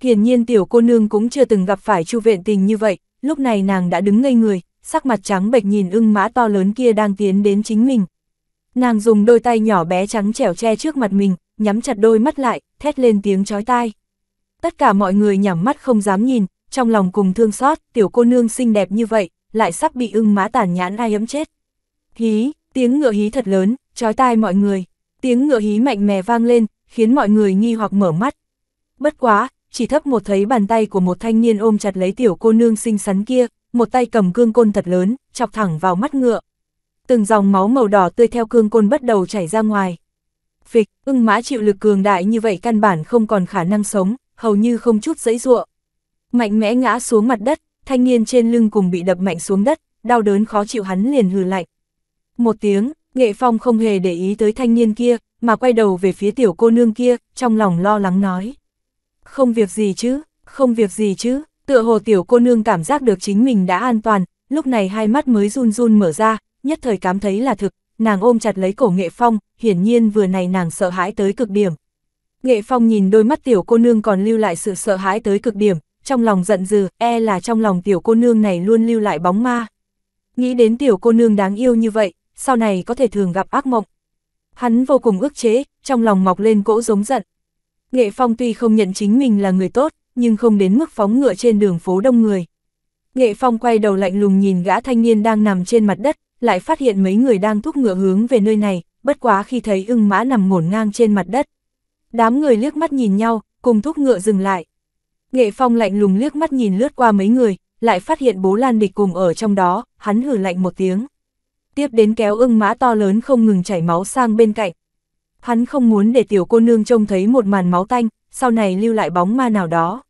Hiển nhiên tiểu cô nương cũng chưa từng gặp phải chu viện tình như vậy, lúc này nàng đã đứng ngây người, sắc mặt trắng bệch nhìn ưng mã to lớn kia đang tiến đến chính mình. Nàng dùng đôi tay nhỏ bé trắng trẻo che trước mặt mình, nhắm chặt đôi mắt lại, thét lên tiếng chói tai. Tất cả mọi người nhắm mắt không dám nhìn, trong lòng cùng thương xót, tiểu cô nương xinh đẹp như vậy, lại sắp bị ưng mã tàn nhãn ai ấm chết. Hí, tiếng ngựa hí thật lớn, chói tai mọi người. Tiếng ngựa hí mạnh mẽ vang lên, khiến mọi người nghi hoặc mở mắt. Bất quá, chỉ thấp một thấy bàn tay của một thanh niên ôm chặt lấy tiểu cô nương xinh xắn kia, một tay cầm cương côn thật lớn, chọc thẳng vào mắt ngựa. Từng dòng máu màu đỏ tươi theo cương côn bắt đầu chảy ra ngoài. Phịch, ưng mã chịu lực cường đại như vậy căn bản không còn khả năng sống, hầu như không chút dãy ruộng. Mạnh mẽ ngã xuống mặt đất, thanh niên trên lưng cùng bị đập mạnh xuống đất, đau đớn khó chịu hắn liền hừ lạnh. Một tiếng, nghệ phong không hề để ý tới thanh niên kia, mà quay đầu về phía tiểu cô nương kia, trong lòng lo lắng nói. Không việc gì chứ, không việc gì chứ, tựa hồ tiểu cô nương cảm giác được chính mình đã an toàn, lúc này hai mắt mới run run mở ra, nhất thời cảm thấy là thực, nàng ôm chặt lấy cổ nghệ phong, hiển nhiên vừa này nàng sợ hãi tới cực điểm. Nghệ phong nhìn đôi mắt tiểu cô nương còn lưu lại sự sợ hãi tới cực điểm, trong lòng giận dừ, e là trong lòng tiểu cô nương này luôn lưu lại bóng ma. Nghĩ đến tiểu cô nương đáng yêu như vậy, sau này có thể thường gặp ác mộng. Hắn vô cùng ức chế, trong lòng mọc lên cỗ giống giận, Nghệ Phong tuy không nhận chính mình là người tốt, nhưng không đến mức phóng ngựa trên đường phố đông người. Nghệ Phong quay đầu lạnh lùng nhìn gã thanh niên đang nằm trên mặt đất, lại phát hiện mấy người đang thúc ngựa hướng về nơi này, bất quá khi thấy ưng mã nằm ngổn ngang trên mặt đất. Đám người liếc mắt nhìn nhau, cùng thúc ngựa dừng lại. Nghệ Phong lạnh lùng liếc mắt nhìn lướt qua mấy người, lại phát hiện bố Lan Địch cùng ở trong đó, hắn hử lạnh một tiếng. Tiếp đến kéo ưng mã to lớn không ngừng chảy máu sang bên cạnh, hắn không muốn để tiểu cô nương trông thấy một màn máu tanh, sau này lưu lại bóng ma nào đó.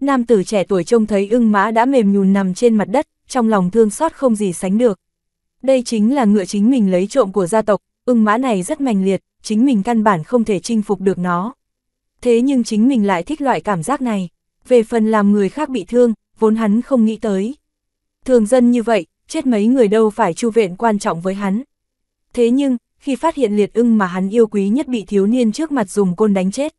Nam tử trẻ tuổi trông thấy ưng mã đã mềm nhùn nằm trên mặt đất, trong lòng thương xót không gì sánh được. Đây chính là ngựa chính mình lấy trộm của gia tộc, ưng mã này rất mạnh liệt, chính mình căn bản không thể chinh phục được nó. Thế nhưng chính mình lại thích loại cảm giác này. Về phần làm người khác bị thương, vốn hắn không nghĩ tới. Thường dân như vậy, chết mấy người đâu phải chu vẹn quan trọng với hắn. Thế nhưng, khi phát hiện liệt ưng mà hắn yêu quý nhất bị thiếu niên trước mặt dùng côn đánh chết.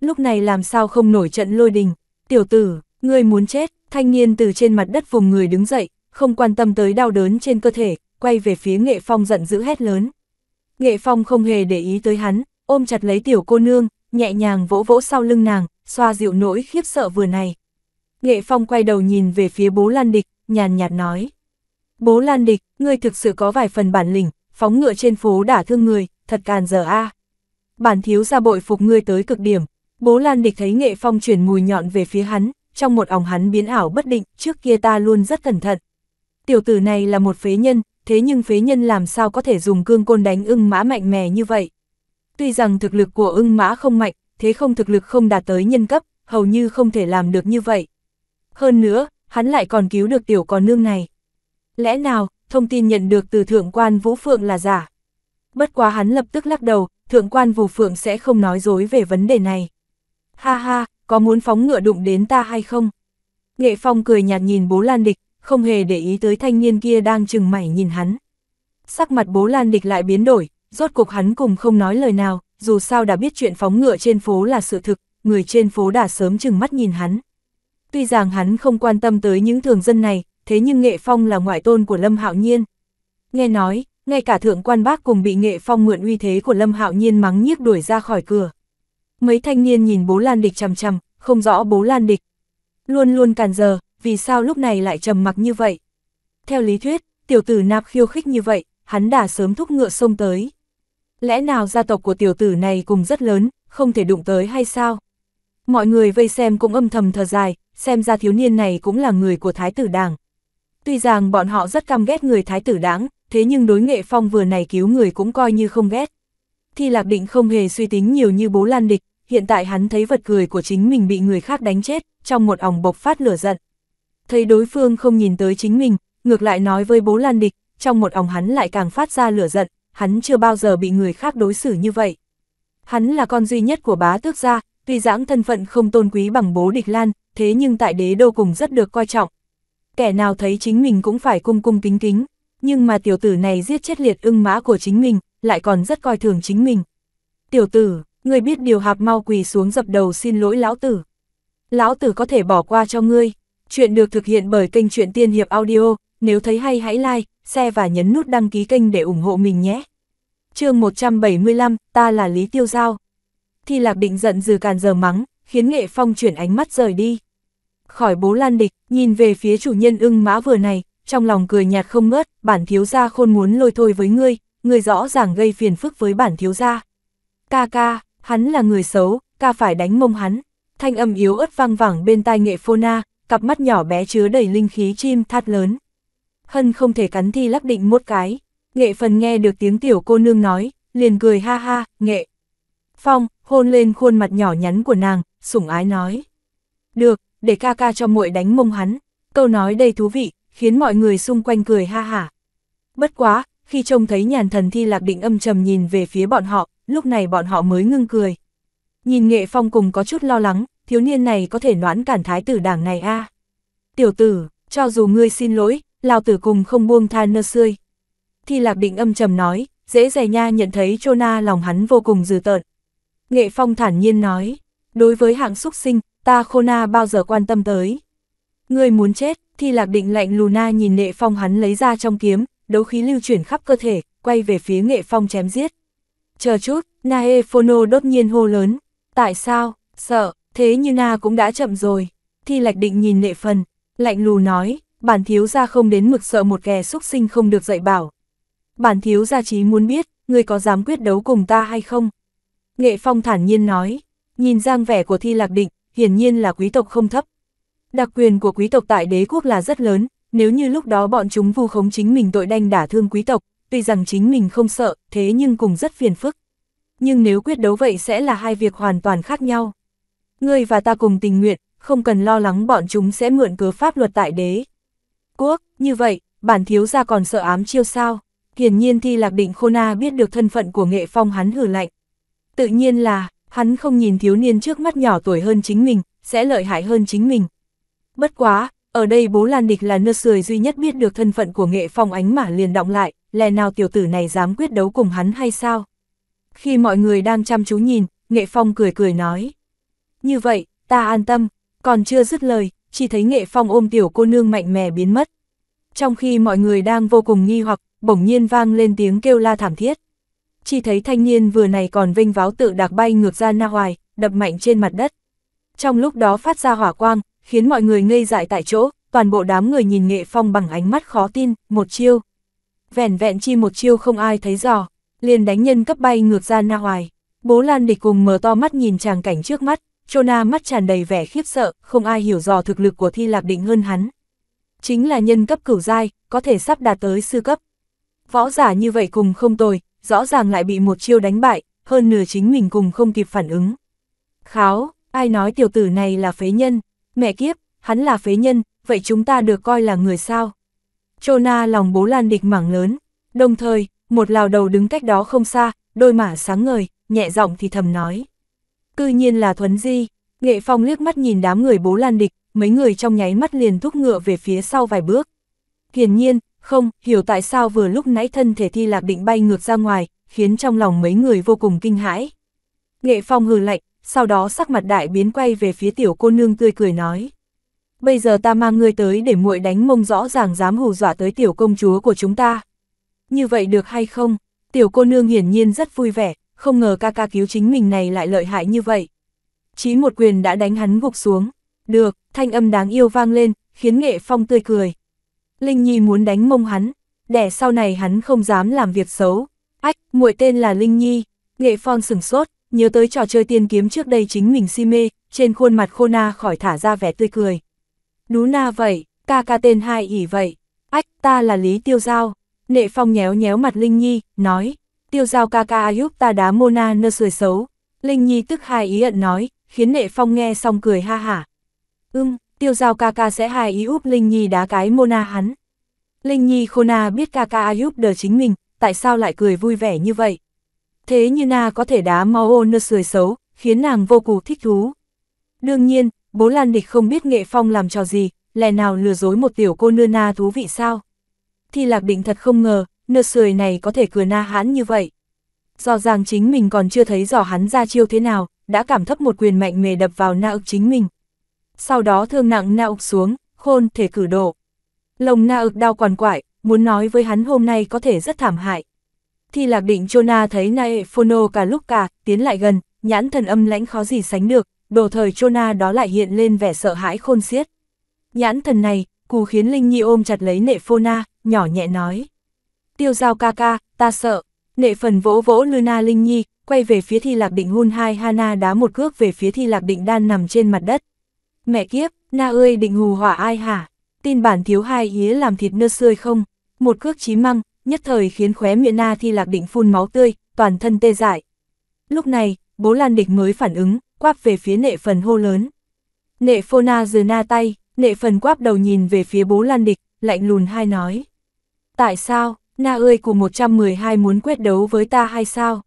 Lúc này làm sao không nổi trận lôi đình, tiểu tử, ngươi muốn chết, thanh niên từ trên mặt đất vùng người đứng dậy, không quan tâm tới đau đớn trên cơ thể, quay về phía nghệ phong giận dữ hét lớn. Nghệ phong không hề để ý tới hắn, ôm chặt lấy tiểu cô nương, nhẹ nhàng vỗ vỗ sau lưng nàng, xoa dịu nỗi khiếp sợ vừa này. Nghệ phong quay đầu nhìn về phía bố Lan Địch, nhàn nhạt nói. Bố Lan Địch, ngươi thực sự có vài phần bản lĩnh, phóng ngựa trên phố đả thương người, thật càn giờ a. À. Bản thiếu ra bội phục ngươi tới cực điểm, bố Lan Địch thấy nghệ phong chuyển mùi nhọn về phía hắn, trong một ỏng hắn biến ảo bất định, trước kia ta luôn rất cẩn thận. Tiểu tử này là một phế nhân, thế nhưng phế nhân làm sao có thể dùng cương côn đánh ưng mã mạnh mẽ như vậy. Tuy rằng thực lực của ưng mã không mạnh, thế không thực lực không đạt tới nhân cấp, hầu như không thể làm được như vậy. Hơn nữa, hắn lại còn cứu được tiểu con nương này. Lẽ nào, thông tin nhận được từ thượng quan Vũ Phượng là giả. Bất quá hắn lập tức lắc đầu, thượng quan Vũ Phượng sẽ không nói dối về vấn đề này. Ha ha, có muốn phóng ngựa đụng đến ta hay không? Nghệ Phong cười nhạt nhìn bố Lan Địch, không hề để ý tới thanh niên kia đang chừng mảy nhìn hắn. Sắc mặt bố Lan Địch lại biến đổi, rốt cuộc hắn cùng không nói lời nào, dù sao đã biết chuyện phóng ngựa trên phố là sự thực, người trên phố đã sớm chừng mắt nhìn hắn. Tuy rằng hắn không quan tâm tới những thường dân này, thế nhưng Nghệ Phong là ngoại tôn của Lâm Hạo Nhiên. Nghe nói, ngay cả thượng quan bác cùng bị Nghệ Phong mượn uy thế của Lâm Hạo Nhiên mắng nhiếc đuổi ra khỏi cửa. Mấy thanh niên nhìn bố Lan Địch chằm chằm, không rõ bố Lan Địch. Luôn luôn càn giờ, vì sao lúc này lại trầm mặc như vậy? Theo lý thuyết, tiểu tử nạp khiêu khích như vậy, hắn đã sớm thúc ngựa xông tới. Lẽ nào gia tộc của tiểu tử này cùng rất lớn, không thể đụng tới hay sao? Mọi người vây xem cũng âm thầm thờ dài, xem ra thiếu niên này cũng là người của thái tử đảng. Tuy rằng bọn họ rất căm ghét người thái tử đáng, thế nhưng đối nghệ phong vừa này cứu người cũng coi như không ghét. Thi lạc định không hề suy tính nhiều như bố lan địch, hiện tại hắn thấy vật cười của chính mình bị người khác đánh chết, trong một ỏng bộc phát lửa giận. Thấy đối phương không nhìn tới chính mình, ngược lại nói với bố lan địch, trong một ỏng hắn lại càng phát ra lửa giận, hắn chưa bao giờ bị người khác đối xử như vậy. Hắn là con duy nhất của bá tước gia, tuy giãng thân phận không tôn quý bằng bố địch lan, thế nhưng tại đế đô cùng rất được coi trọng, kẻ nào thấy chính mình cũng phải cung cung kính kính, nhưng mà tiểu tử này giết chết liệt ưng mã của chính mình, lại còn rất coi thường chính mình. Tiểu tử, ngươi biết điều hạp mau quỳ xuống dập đầu xin lỗi lão tử. Lão tử có thể bỏ qua cho ngươi. Chuyện được thực hiện bởi kênh truyện Tiên Hiệp Audio, nếu thấy hay hãy like, share và nhấn nút đăng ký kênh để ủng hộ mình nhé. chương 175, ta là Lý Tiêu Giao. Thi Lạc Định giận dừ càn giờ mắng, khiến Nghệ Phong chuyển ánh mắt rời đi khỏi bố lan địch, nhìn về phía chủ nhân ưng mã vừa này, trong lòng cười nhạt không ngớt, bản thiếu gia khôn muốn lôi thôi với ngươi, ngươi rõ ràng gây phiền phức với bản thiếu gia. Ca ca, hắn là người xấu, ca phải đánh mông hắn. Thanh âm yếu ớt vang vẳng bên tai nghệ phô na, cặp mắt nhỏ bé chứa đầy linh khí chim thát lớn. Hân không thể cắn thi lắc định một cái, nghệ phần nghe được tiếng tiểu cô nương nói, liền cười ha ha, nghệ. Phong, hôn lên khuôn mặt nhỏ nhắn của nàng, sủng ái nói. Được, để ca ca cho muội đánh mông hắn. Câu nói đầy thú vị, khiến mọi người xung quanh cười ha hả. Bất quá, khi trông thấy nhàn thần thi lạc định âm trầm nhìn về phía bọn họ, lúc này bọn họ mới ngưng cười. Nhìn nghệ phong cùng có chút lo lắng, thiếu niên này có thể noãn cản thái tử đảng này a Tiểu tử, cho dù ngươi xin lỗi, lao tử cùng không buông tha nơ xươi. Thi lạc định âm trầm nói, dễ dày nha nhận thấy Chona lòng hắn vô cùng dừ tợn. Nghệ phong thản nhiên nói, đối với hạng xúc sinh, ta Khona bao giờ quan tâm tới. Ngươi muốn chết, thì lạc định lạnh Luna nhìn nệ phong hắn lấy ra trong kiếm, đấu khí lưu chuyển khắp cơ thể, quay về phía nghệ phong chém giết. Chờ chút, Nae Phono đốt nhiên hô lớn. Tại sao, sợ, thế như Na cũng đã chậm rồi. Thi lạch định nhìn nệ phần, lạnh lù nói, bản thiếu ra không đến mực sợ một kẻ xúc sinh không được dạy bảo. Bản thiếu ra chí muốn biết, người có dám quyết đấu cùng ta hay không? Nghệ phong thản nhiên nói, nhìn giang vẻ của thi lạc định, hiển nhiên là quý tộc không thấp. Đặc quyền của quý tộc tại đế quốc là rất lớn, nếu như lúc đó bọn chúng vu khống chính mình tội đanh đả thương quý tộc, tuy rằng chính mình không sợ, thế nhưng cũng rất phiền phức. Nhưng nếu quyết đấu vậy sẽ là hai việc hoàn toàn khác nhau. Ngươi và ta cùng tình nguyện, không cần lo lắng bọn chúng sẽ mượn cớ pháp luật tại đế. Quốc, như vậy, bản thiếu gia còn sợ ám chiêu sao? Hiển nhiên Thi Lạc Định Khô Na biết được thân phận của Nghệ Phong hắn hử lạnh. Tự nhiên là, Hắn không nhìn thiếu niên trước mắt nhỏ tuổi hơn chính mình, sẽ lợi hại hơn chính mình. Bất quá, ở đây bố Lan Địch là nơ sười duy nhất biết được thân phận của nghệ phong ánh mà liền động lại, lẽ nào tiểu tử này dám quyết đấu cùng hắn hay sao? Khi mọi người đang chăm chú nhìn, nghệ phong cười cười nói. Như vậy, ta an tâm, còn chưa dứt lời, chỉ thấy nghệ phong ôm tiểu cô nương mạnh mẽ biến mất. Trong khi mọi người đang vô cùng nghi hoặc, bỗng nhiên vang lên tiếng kêu la thảm thiết chỉ thấy thanh niên vừa này còn vinh váo tự đạc bay ngược ra na hoài, đập mạnh trên mặt đất. Trong lúc đó phát ra hỏa quang, khiến mọi người ngây dại tại chỗ, toàn bộ đám người nhìn nghệ phong bằng ánh mắt khó tin, một chiêu. Vẻn vẹn chi một chiêu không ai thấy rõ, liền đánh nhân cấp bay ngược ra na hoài. Bố Lan địch cùng mở to mắt nhìn tràng cảnh trước mắt, Chona mắt tràn đầy vẻ khiếp sợ, không ai hiểu rõ thực lực của thi lạc định hơn hắn. Chính là nhân cấp cửu giai, có thể sắp đạt tới sư cấp. Võ giả như vậy cùng không tồi, rõ ràng lại bị một chiêu đánh bại, hơn nửa chính mình cùng không kịp phản ứng. Kháo, ai nói tiểu tử này là phế nhân, mẹ kiếp, hắn là phế nhân, vậy chúng ta được coi là người sao? Chona lòng bố lan địch mảng lớn, đồng thời, một lào đầu đứng cách đó không xa, đôi mả sáng ngời, nhẹ giọng thì thầm nói. Cư nhiên là Thuấn Di, Nghệ Phong liếc mắt nhìn đám người bố lan địch, mấy người trong nháy mắt liền thúc ngựa về phía sau vài bước. Hiển nhiên, không, hiểu tại sao vừa lúc nãy thân thể thi lạc định bay ngược ra ngoài, khiến trong lòng mấy người vô cùng kinh hãi. Nghệ Phong hừ lạnh, sau đó sắc mặt đại biến quay về phía tiểu cô nương tươi cười nói. Bây giờ ta mang ngươi tới để muội đánh mông rõ ràng dám hù dọa tới tiểu công chúa của chúng ta. Như vậy được hay không? Tiểu cô nương hiển nhiên rất vui vẻ, không ngờ ca ca cứu chính mình này lại lợi hại như vậy. Chí một quyền đã đánh hắn gục xuống. Được, thanh âm đáng yêu vang lên, khiến nghệ phong tươi cười. Linh Nhi muốn đánh mông hắn, để sau này hắn không dám làm việc xấu. Ách, muội tên là Linh Nhi, nghệ phong sửng sốt, nhớ tới trò chơi tiên kiếm trước đây chính mình si mê, trên khuôn mặt khô na khỏi thả ra vẻ tươi cười. Đú na vậy, ca ca tên hai ỉ vậy, ách, ta là Lý Tiêu Giao. Nệ phong nhéo nhéo mặt Linh Nhi, nói, tiêu giao ca ca giúp ta đá mona nơ sười xấu. Linh Nhi tức hai ý ẩn nói, khiến nệ phong nghe xong cười ha hả. Ưm, tiêu giao ca ca sẽ hài ý úp Linh Nhi đá cái Mona hắn. Linh Nhi khô na biết ca ca Ayub đờ chính mình, tại sao lại cười vui vẻ như vậy. Thế như na có thể đá mau ô nơ sười xấu, khiến nàng vô cùng thích thú. Đương nhiên, bố Lan Địch không biết nghệ phong làm trò gì, lẽ nào lừa dối một tiểu cô nơ na thú vị sao. Thì lạc định thật không ngờ, nơ sười này có thể cười na hắn như vậy. Do ràng chính mình còn chưa thấy rõ hắn ra chiêu thế nào, đã cảm thấp một quyền mạnh mề đập vào na ức chính mình sau đó thương nặng na ục xuống, khôn thể cử độ. Lồng na ực đau quằn quại, muốn nói với hắn hôm nay có thể rất thảm hại. Thi lạc định na thấy Nae Phono cả lúc cả, tiến lại gần, nhãn thần âm lãnh khó gì sánh được, đồ thời na đó lại hiện lên vẻ sợ hãi khôn xiết. Nhãn thần này, cù khiến Linh Nhi ôm chặt lấy nệ Phona, nhỏ nhẹ nói. Tiêu giao ca ca, ta sợ. Nệ phần vỗ vỗ lư na Linh Nhi, quay về phía thi lạc định hun hai Hana đá một cước về phía thi lạc định đan nằm trên mặt đất. Mẹ kiếp, na ơi định hù hỏa ai hả? Tin bản thiếu hai hía làm thịt nơ sươi không? Một cước chí măng, nhất thời khiến khóe miệng na thi lạc định phun máu tươi, toàn thân tê dại. Lúc này, bố Lan Địch mới phản ứng, quáp về phía nệ phần hô lớn. Nệ phô na dừ na tay, nệ phần quáp đầu nhìn về phía bố Lan Địch, lạnh lùn hai nói. Tại sao, na ơi của 112 muốn quyết đấu với ta hay sao?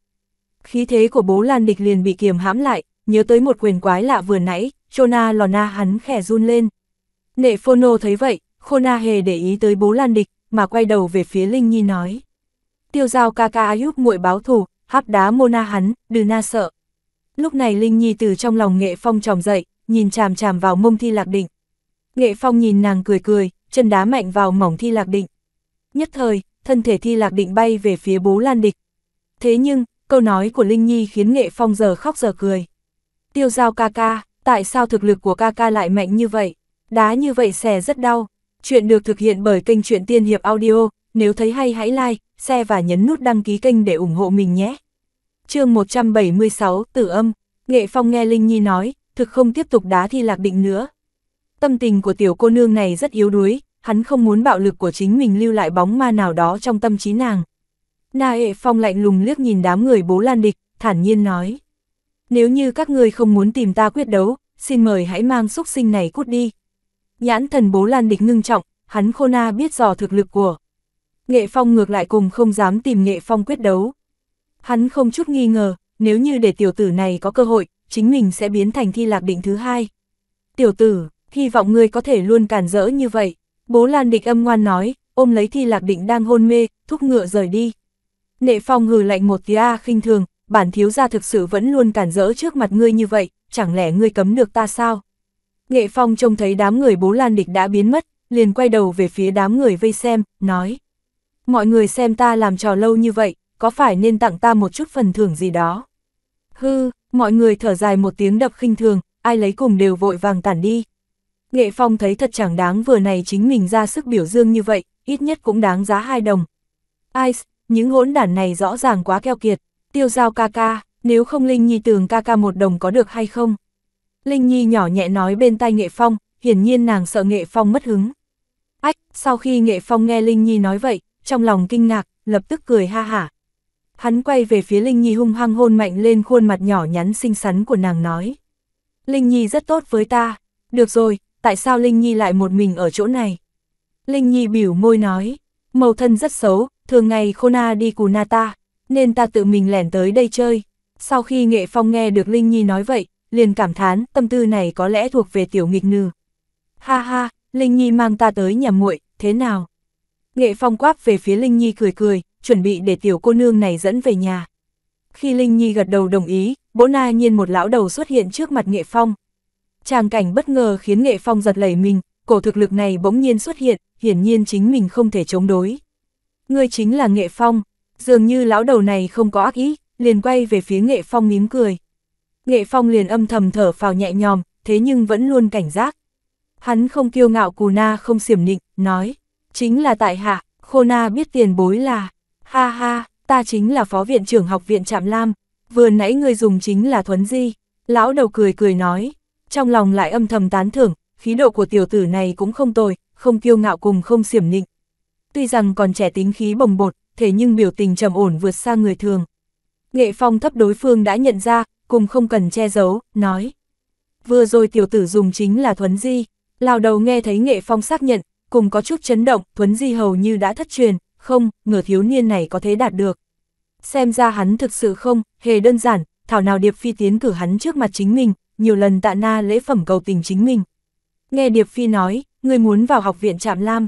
Khí thế của bố Lan Địch liền bị kiềm hãm lại, nhớ tới một quyền quái lạ vừa nãy, Chona lò na hắn khẽ run lên. Nệ phono thấy vậy, khô na hề để ý tới bố lan địch, mà quay đầu về phía Linh Nhi nói. Tiêu giao ca ca Ayub muội báo thù, hấp đá mô na hắn, đừ na sợ. Lúc này Linh Nhi từ trong lòng nghệ phong tròng dậy, nhìn chàm chàm vào mông thi lạc định. Nghệ phong nhìn nàng cười cười, chân đá mạnh vào mỏng thi lạc định. Nhất thời, thân thể thi lạc định bay về phía bố lan địch. Thế nhưng, câu nói của Linh Nhi khiến nghệ phong giờ khóc giờ cười. Tiêu giao ca ca, tại sao thực lực của Kaka lại mạnh như vậy? Đá như vậy xè rất đau. Chuyện được thực hiện bởi kênh Chuyện Tiên Hiệp Audio, nếu thấy hay hãy like, share và nhấn nút đăng ký kênh để ủng hộ mình nhé. chương 176, Tử Âm, Nghệ Phong nghe Linh Nhi nói, thực không tiếp tục đá thi lạc định nữa. Tâm tình của tiểu cô nương này rất yếu đuối, hắn không muốn bạo lực của chính mình lưu lại bóng ma nào đó trong tâm trí nàng. Na hệ phong lạnh lùng liếc nhìn đám người bố lan địch, thản nhiên nói nếu như các ngươi không muốn tìm ta quyết đấu, xin mời hãy mang xúc sinh này cút đi. Nhãn thần bố lan địch ngưng trọng, hắn khô na biết dò thực lực của. Nghệ Phong ngược lại cùng không dám tìm Nghệ Phong quyết đấu. Hắn không chút nghi ngờ, nếu như để tiểu tử này có cơ hội, chính mình sẽ biến thành thi lạc định thứ hai. Tiểu tử, hy vọng ngươi có thể luôn cản rỡ như vậy. Bố Lan Địch âm ngoan nói, ôm lấy thi lạc định đang hôn mê, thúc ngựa rời đi. Nệ Phong hừ lạnh một tiếng a khinh thường, bản thiếu gia thực sự vẫn luôn cản rỡ trước mặt ngươi như vậy, chẳng lẽ ngươi cấm được ta sao? Nghệ Phong trông thấy đám người bố Lan Địch đã biến mất, liền quay đầu về phía đám người vây xem, nói. Mọi người xem ta làm trò lâu như vậy, có phải nên tặng ta một chút phần thưởng gì đó? Hư, mọi người thở dài một tiếng đập khinh thường, ai lấy cùng đều vội vàng tản đi. Nghệ Phong thấy thật chẳng đáng vừa này chính mình ra sức biểu dương như vậy, ít nhất cũng đáng giá hai đồng. Ice, những hỗn đản này rõ ràng quá keo kiệt tiêu giao ca ca, nếu không Linh Nhi tưởng ca ca một đồng có được hay không? Linh Nhi nhỏ nhẹ nói bên tai Nghệ Phong, hiển nhiên nàng sợ Nghệ Phong mất hứng. Ách, sau khi Nghệ Phong nghe Linh Nhi nói vậy, trong lòng kinh ngạc, lập tức cười ha hả. Hắn quay về phía Linh Nhi hung hăng hôn mạnh lên khuôn mặt nhỏ nhắn xinh xắn của nàng nói. Linh Nhi rất tốt với ta, được rồi, tại sao Linh Nhi lại một mình ở chỗ này? Linh Nhi biểu môi nói, màu thân rất xấu, thường ngày Khona đi cùng na ta, nên ta tự mình lẻn tới đây chơi. Sau khi Nghệ Phong nghe được Linh Nhi nói vậy, liền cảm thán, tâm tư này có lẽ thuộc về tiểu nghịch nư. Ha ha, Linh Nhi mang ta tới nhà muội, thế nào? Nghệ Phong quáp về phía Linh Nhi cười cười, chuẩn bị để tiểu cô nương này dẫn về nhà. Khi Linh Nhi gật đầu đồng ý, bỗ na nhiên một lão đầu xuất hiện trước mặt Nghệ Phong. Tràng cảnh bất ngờ khiến Nghệ Phong giật lẩy mình, cổ thực lực này bỗng nhiên xuất hiện, hiển nhiên chính mình không thể chống đối. Ngươi chính là Nghệ Phong, Dường như lão đầu này không có ác ý, liền quay về phía Nghệ Phong mím cười. Nghệ Phong liền âm thầm thở phào nhẹ nhòm, thế nhưng vẫn luôn cảnh giác. Hắn không kiêu ngạo cù na không xiểm nịnh, nói, chính là tại hạ, khô na biết tiền bối là, ha ha, ta chính là phó viện trưởng học viện Trạm Lam, vừa nãy người dùng chính là thuấn di, lão đầu cười cười nói, trong lòng lại âm thầm tán thưởng, khí độ của tiểu tử này cũng không tồi, không kiêu ngạo cùng không xiểm nịnh. Tuy rằng còn trẻ tính khí bồng bột, thế nhưng biểu tình trầm ổn vượt xa người thường. Nghệ phong thấp đối phương đã nhận ra, cùng không cần che giấu, nói. Vừa rồi tiểu tử dùng chính là Thuấn Di, lao đầu nghe thấy nghệ phong xác nhận, cùng có chút chấn động, Thuấn Di hầu như đã thất truyền, không, ngờ thiếu niên này có thể đạt được. Xem ra hắn thực sự không, hề đơn giản, thảo nào Điệp Phi tiến cử hắn trước mặt chính mình, nhiều lần tạ na lễ phẩm cầu tình chính mình. Nghe Điệp Phi nói, người muốn vào học viện Trạm Lam.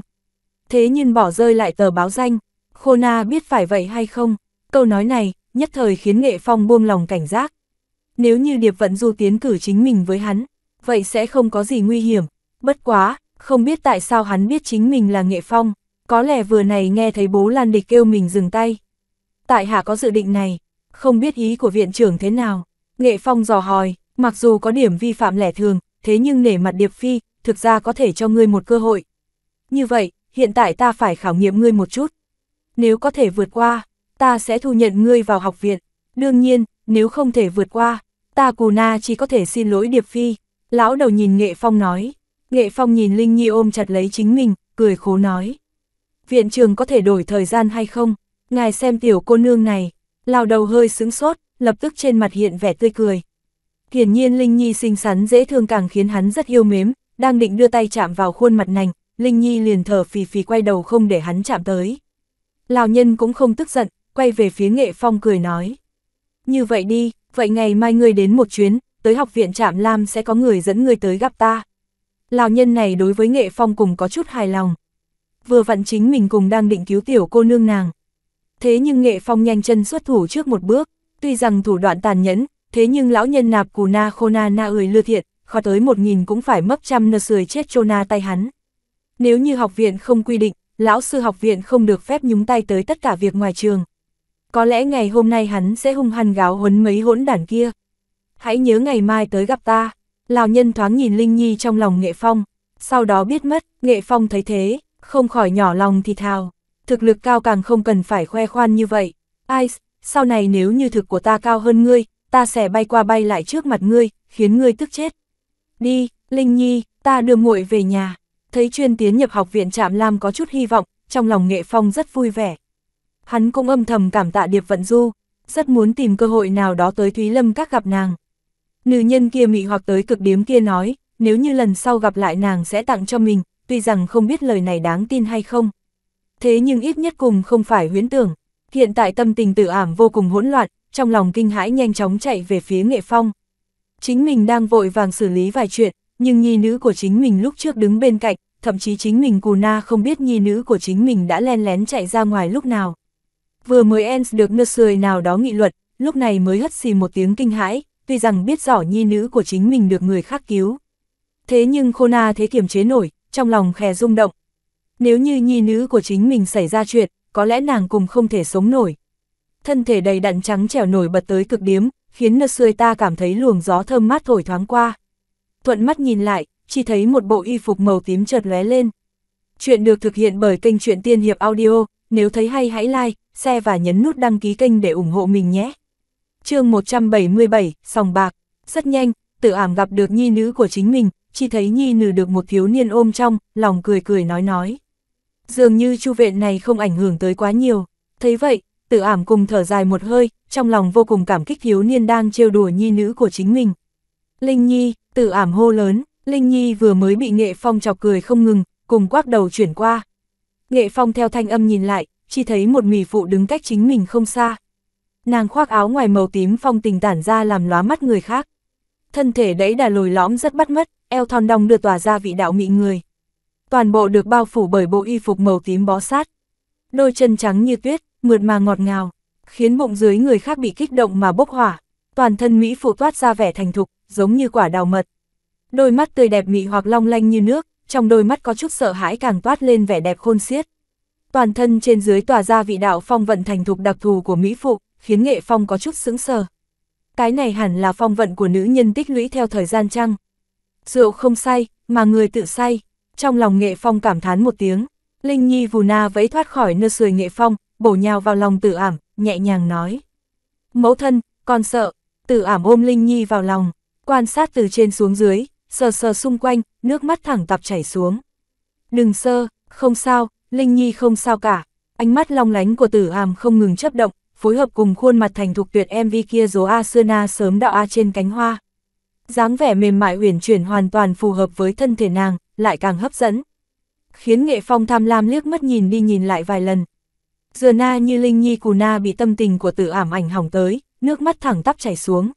Thế nhưng bỏ rơi lại tờ báo danh, Khô Na biết phải vậy hay không? Câu nói này, nhất thời khiến Nghệ Phong buông lòng cảnh giác. Nếu như Điệp Vận Du tiến cử chính mình với hắn, vậy sẽ không có gì nguy hiểm. Bất quá, không biết tại sao hắn biết chính mình là Nghệ Phong, có lẽ vừa này nghe thấy bố Lan Địch kêu mình dừng tay. Tại hạ có dự định này, không biết ý của viện trưởng thế nào. Nghệ Phong dò hỏi, mặc dù có điểm vi phạm lẻ thường, thế nhưng nể mặt Điệp Phi, thực ra có thể cho ngươi một cơ hội. Như vậy, hiện tại ta phải khảo nghiệm ngươi một chút nếu có thể vượt qua, ta sẽ thu nhận ngươi vào học viện. Đương nhiên, nếu không thể vượt qua, ta cù na chỉ có thể xin lỗi Điệp Phi. Lão đầu nhìn Nghệ Phong nói. Nghệ Phong nhìn Linh Nhi ôm chặt lấy chính mình, cười khố nói. Viện trường có thể đổi thời gian hay không? Ngài xem tiểu cô nương này. Lão đầu hơi sướng sốt, lập tức trên mặt hiện vẻ tươi cười. Hiển nhiên Linh Nhi xinh xắn dễ thương càng khiến hắn rất yêu mến, đang định đưa tay chạm vào khuôn mặt nành, Linh Nhi liền thở phì phì quay đầu không để hắn chạm tới. Lào nhân cũng không tức giận, quay về phía nghệ phong cười nói. Như vậy đi, vậy ngày mai ngươi đến một chuyến, tới học viện Trạm Lam sẽ có người dẫn ngươi tới gặp ta. Lào nhân này đối với nghệ phong cùng có chút hài lòng. Vừa vặn chính mình cùng đang định cứu tiểu cô nương nàng. Thế nhưng nghệ phong nhanh chân xuất thủ trước một bước, tuy rằng thủ đoạn tàn nhẫn, thế nhưng lão nhân nạp cù na khô na na ơi lưa thiệt, khó tới một nghìn cũng phải mấp trăm nơ sười chết chô na tay hắn. Nếu như học viện không quy định, lão sư học viện không được phép nhúng tay tới tất cả việc ngoài trường. Có lẽ ngày hôm nay hắn sẽ hung hăng gáo huấn mấy hỗn đản kia. Hãy nhớ ngày mai tới gặp ta. Lào nhân thoáng nhìn Linh Nhi trong lòng Nghệ Phong, sau đó biết mất, Nghệ Phong thấy thế, không khỏi nhỏ lòng thì thào. Thực lực cao càng không cần phải khoe khoan như vậy. ai, sau này nếu như thực của ta cao hơn ngươi, ta sẽ bay qua bay lại trước mặt ngươi, khiến ngươi tức chết. Đi, Linh Nhi, ta đưa muội về nhà. Thấy chuyên tiến nhập học viện Trạm Lam có chút hy vọng, trong lòng Nghệ Phong rất vui vẻ. Hắn cũng âm thầm cảm tạ Điệp Vận Du, rất muốn tìm cơ hội nào đó tới Thúy Lâm các gặp nàng. Nữ nhân kia mị hoặc tới cực điếm kia nói, nếu như lần sau gặp lại nàng sẽ tặng cho mình, tuy rằng không biết lời này đáng tin hay không. Thế nhưng ít nhất cùng không phải huyễn tưởng, hiện tại tâm tình tự ảm vô cùng hỗn loạn, trong lòng kinh hãi nhanh chóng chạy về phía Nghệ Phong. Chính mình đang vội vàng xử lý vài chuyện, nhưng nhi nữ của chính mình lúc trước đứng bên cạnh, thậm chí chính mình cù na không biết nhi nữ của chính mình đã len lén chạy ra ngoài lúc nào. Vừa mới Ens được nơ sười nào đó nghị luật, lúc này mới hất xì một tiếng kinh hãi, tuy rằng biết rõ nhi nữ của chính mình được người khác cứu. Thế nhưng khô na thế kiềm chế nổi, trong lòng khè rung động. Nếu như nhi nữ của chính mình xảy ra chuyện, có lẽ nàng cùng không thể sống nổi. Thân thể đầy đặn trắng trẻo nổi bật tới cực điếm, khiến nơ sười ta cảm thấy luồng gió thơm mát thổi thoáng qua thuận mắt nhìn lại, chỉ thấy một bộ y phục màu tím chợt lóe lên. Chuyện được thực hiện bởi kênh Chuyện Tiên Hiệp Audio, nếu thấy hay hãy like, share và nhấn nút đăng ký kênh để ủng hộ mình nhé. chương 177, Sòng Bạc. Rất nhanh, tự ảm gặp được nhi nữ của chính mình, chỉ thấy nhi nữ được một thiếu niên ôm trong, lòng cười cười nói nói. Dường như chu viện này không ảnh hưởng tới quá nhiều. Thấy vậy, tự ảm cùng thở dài một hơi, trong lòng vô cùng cảm kích thiếu niên đang trêu đùa nhi nữ của chính mình. Linh Nhi, tử ảm hô lớn, Linh Nhi vừa mới bị nghệ phong chọc cười không ngừng, cùng quắc đầu chuyển qua. Nghệ phong theo thanh âm nhìn lại, chỉ thấy một mì phụ đứng cách chính mình không xa. Nàng khoác áo ngoài màu tím phong tình tản ra làm lóa mắt người khác. Thân thể đấy đà lồi lõm rất bắt mắt, eo thon đong đưa tỏa ra vị đạo mị người. Toàn bộ được bao phủ bởi bộ y phục màu tím bó sát. Đôi chân trắng như tuyết, mượt mà ngọt ngào, khiến bụng dưới người khác bị kích động mà bốc hỏa. Toàn thân Mỹ phụ toát ra vẻ thành thục, giống như quả đào mật. Đôi mắt tươi đẹp mị hoặc long lanh như nước, trong đôi mắt có chút sợ hãi càng toát lên vẻ đẹp khôn xiết. Toàn thân trên dưới tỏa ra vị đạo phong vận thành thục đặc thù của Mỹ Phụ, khiến nghệ phong có chút sững sờ. Cái này hẳn là phong vận của nữ nhân tích lũy theo thời gian chăng? Rượu không say, mà người tự say. Trong lòng nghệ phong cảm thán một tiếng, Linh Nhi vù na vẫy thoát khỏi nơ sười nghệ phong, bổ nhào vào lòng tử ảm, nhẹ nhàng nói. Mẫu thân, con sợ, tử ảm ôm Linh Nhi vào lòng quan sát từ trên xuống dưới, sờ sờ xung quanh, nước mắt thẳng tạp chảy xuống. Đừng sơ, không sao, Linh Nhi không sao cả, ánh mắt long lánh của tử hàm không ngừng chấp động, phối hợp cùng khuôn mặt thành thục tuyệt MV kia dố A xưa na sớm đạo A trên cánh hoa. dáng vẻ mềm mại uyển chuyển hoàn toàn phù hợp với thân thể nàng, lại càng hấp dẫn. Khiến nghệ phong tham lam liếc mất nhìn đi nhìn lại vài lần. Giờ na như Linh Nhi Cù Na bị tâm tình của tử ảm ảnh hỏng tới, nước mắt thẳng tắp chảy xuống.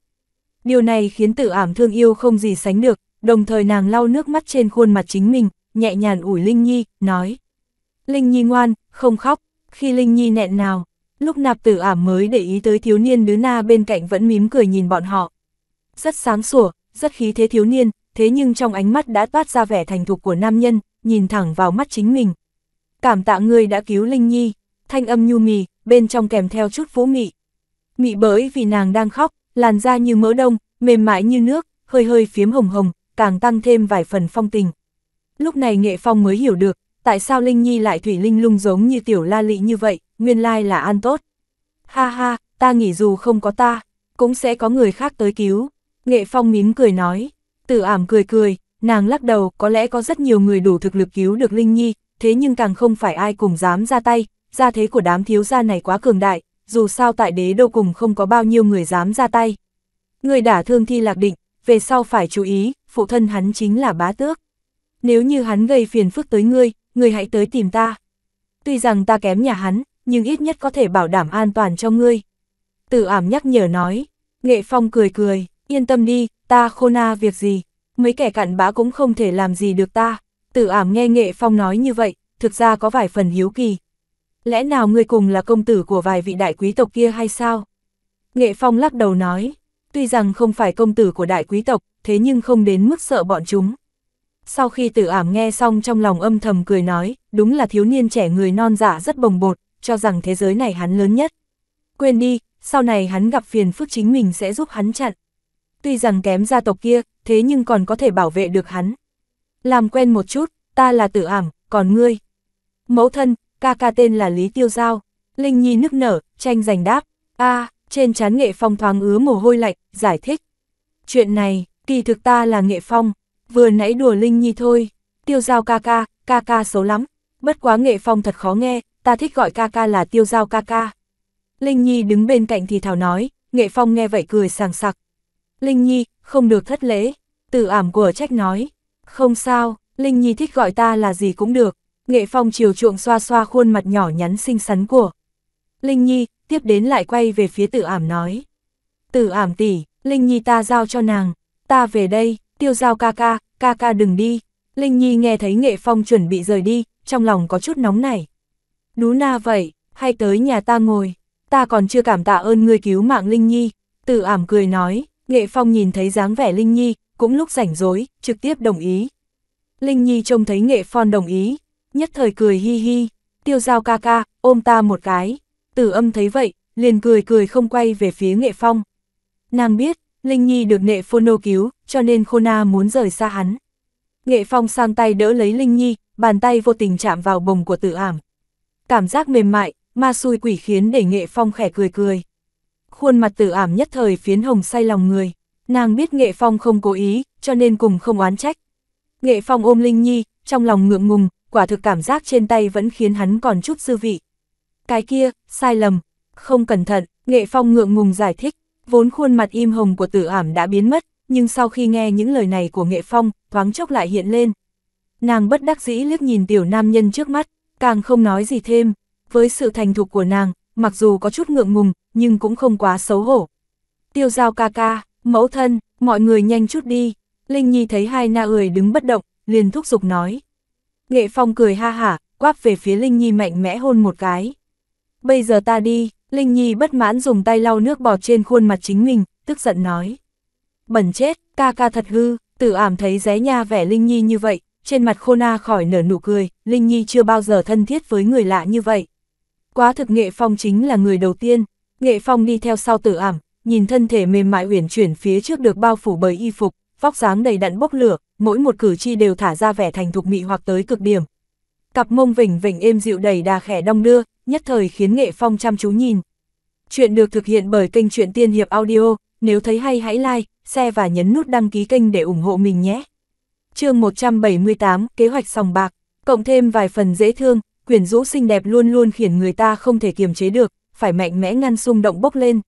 Điều này khiến tử ảm thương yêu không gì sánh được, đồng thời nàng lau nước mắt trên khuôn mặt chính mình, nhẹ nhàng ủi Linh Nhi, nói. Linh Nhi ngoan, không khóc, khi Linh Nhi nẹn nào, lúc nạp tử ảm mới để ý tới thiếu niên đứa na bên cạnh vẫn mím cười nhìn bọn họ. Rất sáng sủa, rất khí thế thiếu niên, thế nhưng trong ánh mắt đã toát ra vẻ thành thục của nam nhân, nhìn thẳng vào mắt chính mình. Cảm tạ ngươi đã cứu Linh Nhi, thanh âm nhu mì, bên trong kèm theo chút vũ mị. Mị bởi vì nàng đang khóc, Làn da như mỡ đông, mềm mại như nước, hơi hơi phiếm hồng hồng, càng tăng thêm vài phần phong tình. Lúc này Nghệ Phong mới hiểu được, tại sao Linh Nhi lại thủy linh lung giống như tiểu la lị như vậy, nguyên lai là an tốt. Ha ha, ta nghĩ dù không có ta, cũng sẽ có người khác tới cứu. Nghệ Phong mím cười nói, tử ảm cười cười, nàng lắc đầu có lẽ có rất nhiều người đủ thực lực cứu được Linh Nhi, thế nhưng càng không phải ai cùng dám ra tay, gia thế của đám thiếu gia này quá cường đại, dù sao tại đế đô cùng không có bao nhiêu người dám ra tay. Người đả thương thi lạc định, về sau phải chú ý, phụ thân hắn chính là bá tước. Nếu như hắn gây phiền phức tới ngươi, ngươi hãy tới tìm ta. Tuy rằng ta kém nhà hắn, nhưng ít nhất có thể bảo đảm an toàn cho ngươi. Tử ảm nhắc nhở nói, nghệ phong cười cười, yên tâm đi, ta khô na việc gì, mấy kẻ cặn bã cũng không thể làm gì được ta. Tử ảm nghe nghệ phong nói như vậy, thực ra có vài phần hiếu kỳ, lẽ nào ngươi cùng là công tử của vài vị đại quý tộc kia hay sao? Nghệ Phong lắc đầu nói, tuy rằng không phải công tử của đại quý tộc, thế nhưng không đến mức sợ bọn chúng. Sau khi tử ảm nghe xong trong lòng âm thầm cười nói, đúng là thiếu niên trẻ người non giả dạ rất bồng bột, cho rằng thế giới này hắn lớn nhất. Quên đi, sau này hắn gặp phiền phức chính mình sẽ giúp hắn chặn. Tuy rằng kém gia tộc kia, thế nhưng còn có thể bảo vệ được hắn. Làm quen một chút, ta là tử ảm, còn ngươi. Mẫu thân, ca ca tên là Lý Tiêu Giao. Linh Nhi nức nở, tranh giành đáp, a trên chán nghệ phong thoáng ứa mồ hôi lạnh, giải thích. Chuyện này, kỳ thực ta là nghệ phong, vừa nãy đùa Linh Nhi thôi, tiêu giao ca ca, ca ca xấu lắm, bất quá nghệ phong thật khó nghe, ta thích gọi ca ca là tiêu giao ca ca. Linh Nhi đứng bên cạnh thì thảo nói, nghệ phong nghe vậy cười sàng sặc. Linh Nhi, không được thất lễ, từ ảm của trách nói, không sao, Linh Nhi thích gọi ta là gì cũng được, Nghệ Phong chiều chuộng xoa xoa khuôn mặt nhỏ nhắn xinh xắn của Linh Nhi, tiếp đến lại quay về phía tử ảm nói. Tử ảm tỷ, Linh Nhi ta giao cho nàng, ta về đây, tiêu giao ca ca, ca ca đừng đi. Linh Nhi nghe thấy Nghệ Phong chuẩn bị rời đi, trong lòng có chút nóng nảy. Đú na vậy, hay tới nhà ta ngồi, ta còn chưa cảm tạ ơn ngươi cứu mạng Linh Nhi. Tử ảm cười nói, Nghệ Phong nhìn thấy dáng vẻ Linh Nhi, cũng lúc rảnh rối, trực tiếp đồng ý. Linh Nhi trông thấy Nghệ Phong đồng ý, nhất thời cười hi hi, tiêu giao ca ca, ôm ta một cái. Tử âm thấy vậy, liền cười cười không quay về phía nghệ phong. Nàng biết, Linh Nhi được nệ phono cứu, cho nên Khona muốn rời xa hắn. Nghệ phong sang tay đỡ lấy Linh Nhi, bàn tay vô tình chạm vào bồng của tử ảm. Cảm giác mềm mại, ma xui quỷ khiến để nghệ phong khẽ cười cười. Khuôn mặt tử ảm nhất thời phiến hồng say lòng người. Nàng biết nghệ phong không cố ý, cho nên cùng không oán trách. Nghệ phong ôm Linh Nhi, trong lòng ngượng ngùng, quả thực cảm giác trên tay vẫn khiến hắn còn chút dư vị. Cái kia, sai lầm, không cẩn thận, nghệ phong ngượng ngùng giải thích, vốn khuôn mặt im hồng của tử ảm đã biến mất, nhưng sau khi nghe những lời này của nghệ phong, thoáng chốc lại hiện lên. Nàng bất đắc dĩ liếc nhìn tiểu nam nhân trước mắt, càng không nói gì thêm, với sự thành thục của nàng, mặc dù có chút ngượng ngùng, nhưng cũng không quá xấu hổ. Tiêu giao ca ca, mẫu thân, mọi người nhanh chút đi, Linh Nhi thấy hai na ười đứng bất động, liền thúc giục nói. Nghệ Phong cười ha hả, quáp về phía Linh Nhi mạnh mẽ hôn một cái. Bây giờ ta đi, Linh Nhi bất mãn dùng tay lau nước bọt trên khuôn mặt chính mình, tức giận nói. Bẩn chết, ca ca thật hư, tử ảm thấy ré nha vẻ Linh Nhi như vậy, trên mặt khô na khỏi nở nụ cười, Linh Nhi chưa bao giờ thân thiết với người lạ như vậy. Quá thực Nghệ Phong chính là người đầu tiên, Nghệ Phong đi theo sau tử ảm, nhìn thân thể mềm mại uyển chuyển phía trước được bao phủ bởi y phục, vóc dáng đầy đặn bốc lửa, mỗi một cử chi đều thả ra vẻ thành thục mị hoặc tới cực điểm. Cặp mông vỉnh vỉnh êm dịu đầy đà khẽ đong đưa, nhất thời khiến Nghệ Phong chăm chú nhìn. Chuyện được thực hiện bởi kênh truyện Tiên Hiệp Audio, nếu thấy hay hãy like, share và nhấn nút đăng ký kênh để ủng hộ mình nhé. chương 178, kế hoạch sòng bạc, cộng thêm vài phần dễ thương, quyển rũ xinh đẹp luôn luôn khiến người ta không thể kiềm chế được, phải mạnh mẽ ngăn xung động bốc lên.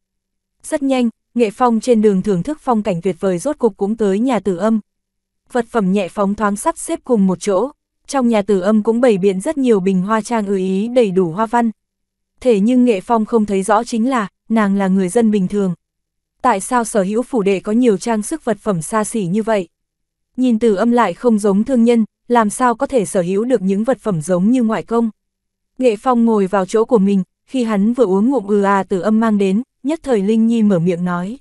Rất nhanh, Nghệ Phong trên đường thưởng thức phong cảnh tuyệt vời rốt cục cũng tới nhà tử âm. Vật phẩm nhẹ phóng thoáng sắp xếp cùng một chỗ, trong nhà tử âm cũng bày biện rất nhiều bình hoa trang ư ý đầy đủ hoa văn. Thế nhưng Nghệ Phong không thấy rõ chính là, nàng là người dân bình thường. Tại sao sở hữu phủ đệ có nhiều trang sức vật phẩm xa xỉ như vậy? Nhìn tử âm lại không giống thương nhân, làm sao có thể sở hữu được những vật phẩm giống như ngoại công? Nghệ Phong ngồi vào chỗ của mình, khi hắn vừa uống ngụm ư à tử âm mang đến, nhất thời Linh Nhi mở miệng nói.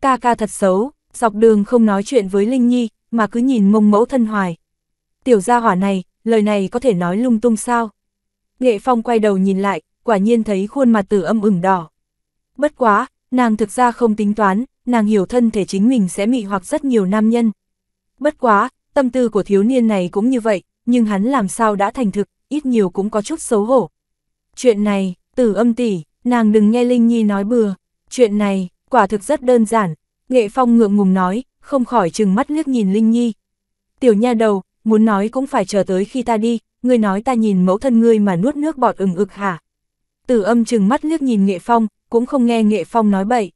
Ca ca thật xấu, dọc đường không nói chuyện với Linh Nhi, mà cứ nhìn mông mẫu thân hoài. Tiểu gia hỏa này, lời này có thể nói lung tung sao? Nghệ Phong quay đầu nhìn lại, quả nhiên thấy khuôn mặt tử âm ửng đỏ. Bất quá, nàng thực ra không tính toán, nàng hiểu thân thể chính mình sẽ mị hoặc rất nhiều nam nhân. Bất quá, tâm tư của thiếu niên này cũng như vậy, nhưng hắn làm sao đã thành thực, ít nhiều cũng có chút xấu hổ. Chuyện này, tử âm tỷ, Nàng đừng nghe Linh Nhi nói bừa, chuyện này, quả thực rất đơn giản. Nghệ Phong ngượng ngùng nói, không khỏi chừng mắt liếc nhìn Linh Nhi. Tiểu nha đầu, muốn nói cũng phải chờ tới khi ta đi, ngươi nói ta nhìn mẫu thân ngươi mà nuốt nước bọt ừng ực hả? Tử âm chừng mắt liếc nhìn Nghệ Phong, cũng không nghe Nghệ Phong nói bậy.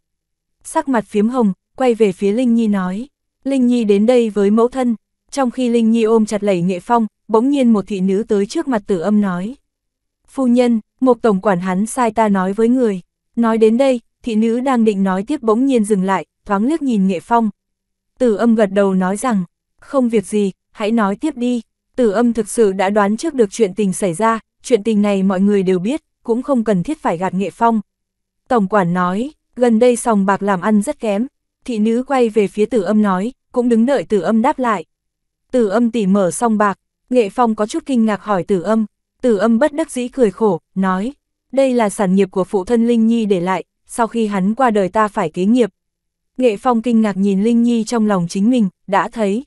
Sắc mặt phiếm hồng, quay về phía Linh Nhi nói. Linh Nhi đến đây với mẫu thân, trong khi Linh Nhi ôm chặt lẩy Nghệ Phong, bỗng nhiên một thị nữ tới trước mặt tử âm nói. Phu nhân, một tổng quản hắn sai ta nói với người. Nói đến đây, thị nữ đang định nói tiếp bỗng nhiên dừng lại, thoáng liếc nhìn nghệ phong. Tử âm gật đầu nói rằng, không việc gì, hãy nói tiếp đi. Tử âm thực sự đã đoán trước được chuyện tình xảy ra, chuyện tình này mọi người đều biết, cũng không cần thiết phải gạt nghệ phong. Tổng quản nói, gần đây sòng bạc làm ăn rất kém, thị nữ quay về phía tử âm nói, cũng đứng đợi tử âm đáp lại. Tử âm tỉ mở song bạc, nghệ phong có chút kinh ngạc hỏi tử âm, Tử âm bất đắc dĩ cười khổ, nói, đây là sản nghiệp của phụ thân Linh Nhi để lại, sau khi hắn qua đời ta phải kế nghiệp. Nghệ Phong kinh ngạc nhìn Linh Nhi trong lòng chính mình, đã thấy.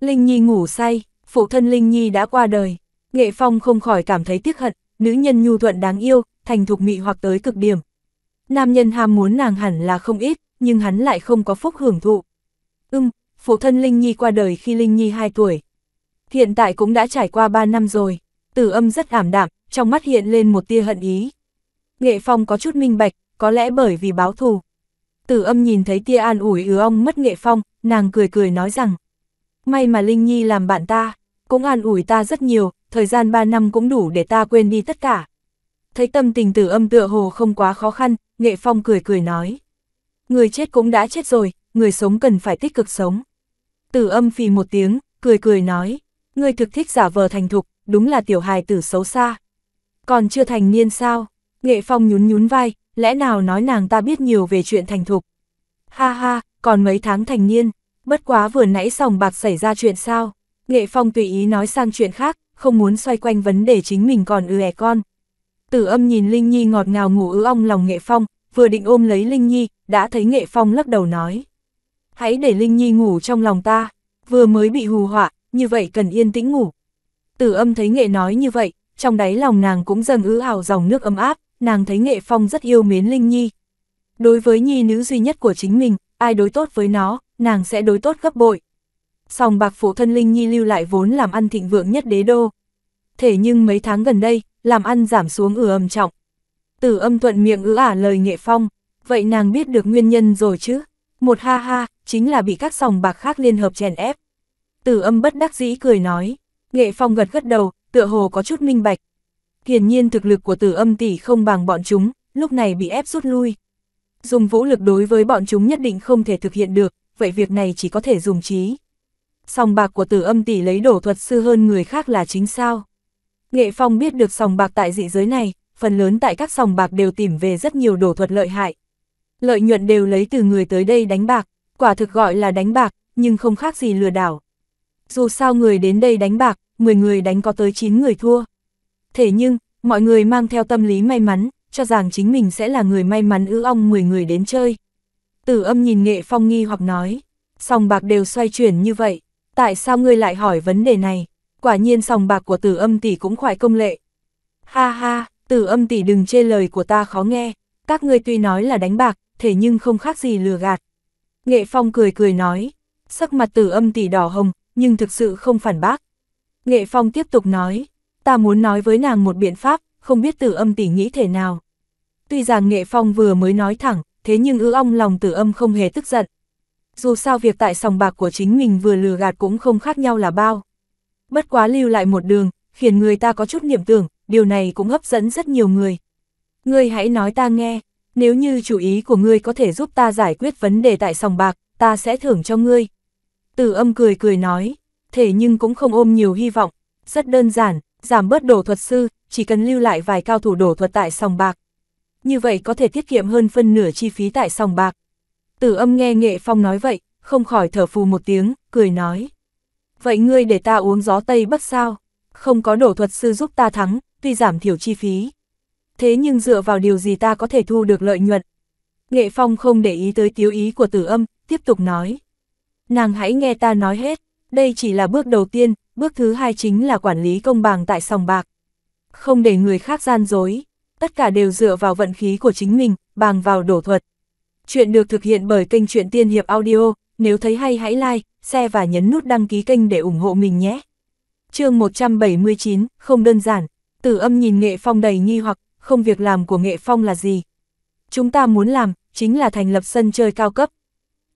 Linh Nhi ngủ say, phụ thân Linh Nhi đã qua đời. Nghệ Phong không khỏi cảm thấy tiếc hận, nữ nhân nhu thuận đáng yêu, thành thục mị hoặc tới cực điểm. Nam nhân ham muốn nàng hẳn là không ít, nhưng hắn lại không có phúc hưởng thụ. Ưm, phụ thân Linh Nhi qua đời khi Linh Nhi 2 tuổi. Hiện tại cũng đã trải qua 3 năm rồi tử âm rất ảm đạm, trong mắt hiện lên một tia hận ý. Nghệ Phong có chút minh bạch, có lẽ bởi vì báo thù. Tử âm nhìn thấy tia an ủi ứ ông mất Nghệ Phong, nàng cười cười nói rằng, may mà Linh Nhi làm bạn ta, cũng an ủi ta rất nhiều, thời gian 3 năm cũng đủ để ta quên đi tất cả. Thấy tâm tình tử âm tựa hồ không quá khó khăn, Nghệ Phong cười cười nói. Người chết cũng đã chết rồi, người sống cần phải tích cực sống. Tử âm phì một tiếng, cười cười nói. Người thực thích giả vờ thành thục, đúng là tiểu hài tử xấu xa. Còn chưa thành niên sao? Nghệ Phong nhún nhún vai, lẽ nào nói nàng ta biết nhiều về chuyện thành thục. Ha ha, còn mấy tháng thành niên, bất quá vừa nãy sòng bạc xảy ra chuyện sao? Nghệ Phong tùy ý nói sang chuyện khác, không muốn xoay quanh vấn đề chính mình còn ư ẻ con. Tử âm nhìn Linh Nhi ngọt ngào ngủ ư ong lòng Nghệ Phong, vừa định ôm lấy Linh Nhi, đã thấy Nghệ Phong lắc đầu nói. Hãy để Linh Nhi ngủ trong lòng ta, vừa mới bị hù họa, như vậy cần yên tĩnh ngủ, Tử âm thấy nghệ nói như vậy, trong đáy lòng nàng cũng dần ứ ảo dòng nước ấm áp, nàng thấy nghệ phong rất yêu mến Linh Nhi. Đối với Nhi nữ duy nhất của chính mình, ai đối tốt với nó, nàng sẽ đối tốt gấp bội. Sòng bạc phụ thân Linh Nhi lưu lại vốn làm ăn thịnh vượng nhất đế đô. Thế nhưng mấy tháng gần đây, làm ăn giảm xuống ử âm trọng. Tử âm thuận miệng ứ ả lời nghệ phong, vậy nàng biết được nguyên nhân rồi chứ. Một ha ha, chính là bị các sòng bạc khác liên hợp chèn ép. Tử âm bất đắc dĩ cười nói. Nghệ Phong gật gật đầu, tựa hồ có chút minh bạch. Hiển nhiên thực lực của tử âm tỷ không bằng bọn chúng, lúc này bị ép rút lui. Dùng vũ lực đối với bọn chúng nhất định không thể thực hiện được, vậy việc này chỉ có thể dùng trí. Sòng bạc của tử âm tỷ lấy đổ thuật sư hơn người khác là chính sao. Nghệ Phong biết được sòng bạc tại dị giới này, phần lớn tại các sòng bạc đều tìm về rất nhiều đổ thuật lợi hại. Lợi nhuận đều lấy từ người tới đây đánh bạc, quả thực gọi là đánh bạc, nhưng không khác gì lừa đảo. Dù sao người đến đây đánh bạc, 10 người đánh có tới 9 người thua. Thế nhưng, mọi người mang theo tâm lý may mắn, cho rằng chính mình sẽ là người may mắn ư ong 10 người đến chơi. Tử âm nhìn nghệ phong nghi hoặc nói, sòng bạc đều xoay chuyển như vậy, tại sao ngươi lại hỏi vấn đề này? Quả nhiên sòng bạc của tử âm tỷ cũng khoải công lệ. Ha ha, tử âm tỷ đừng chê lời của ta khó nghe, các ngươi tuy nói là đánh bạc, thế nhưng không khác gì lừa gạt. Nghệ phong cười cười nói, sắc mặt tử âm tỷ đỏ hồng, nhưng thực sự không phản bác. Nghệ Phong tiếp tục nói, ta muốn nói với nàng một biện pháp, không biết tử âm tỷ nghĩ thế nào. Tuy rằng Nghệ Phong vừa mới nói thẳng, thế nhưng ư ong lòng tử âm không hề tức giận. Dù sao việc tại sòng bạc của chính mình vừa lừa gạt cũng không khác nhau là bao. Bất quá lưu lại một đường, khiến người ta có chút niệm tưởng, điều này cũng hấp dẫn rất nhiều người. Ngươi hãy nói ta nghe, nếu như chủ ý của ngươi có thể giúp ta giải quyết vấn đề tại sòng bạc, ta sẽ thưởng cho ngươi, từ âm cười cười nói, thể nhưng cũng không ôm nhiều hy vọng, rất đơn giản, giảm bớt đổ thuật sư, chỉ cần lưu lại vài cao thủ đổ thuật tại sòng bạc. Như vậy có thể tiết kiệm hơn phân nửa chi phí tại sòng bạc. Tử âm nghe nghệ phong nói vậy, không khỏi thở phù một tiếng, cười nói. Vậy ngươi để ta uống gió Tây bất sao? Không có đổ thuật sư giúp ta thắng, tuy giảm thiểu chi phí. Thế nhưng dựa vào điều gì ta có thể thu được lợi nhuận? Nghệ phong không để ý tới tiếu ý của tử âm, tiếp tục nói nàng hãy nghe ta nói hết, đây chỉ là bước đầu tiên, bước thứ hai chính là quản lý công bằng tại sòng bạc. Không để người khác gian dối, tất cả đều dựa vào vận khí của chính mình, bằng vào đổ thuật. Chuyện được thực hiện bởi kênh Chuyện Tiên Hiệp Audio, nếu thấy hay hãy like, share và nhấn nút đăng ký kênh để ủng hộ mình nhé. chương 179, không đơn giản, từ âm nhìn Nghệ Phong đầy nghi hoặc, không việc làm của Nghệ Phong là gì? Chúng ta muốn làm, chính là thành lập sân chơi cao cấp,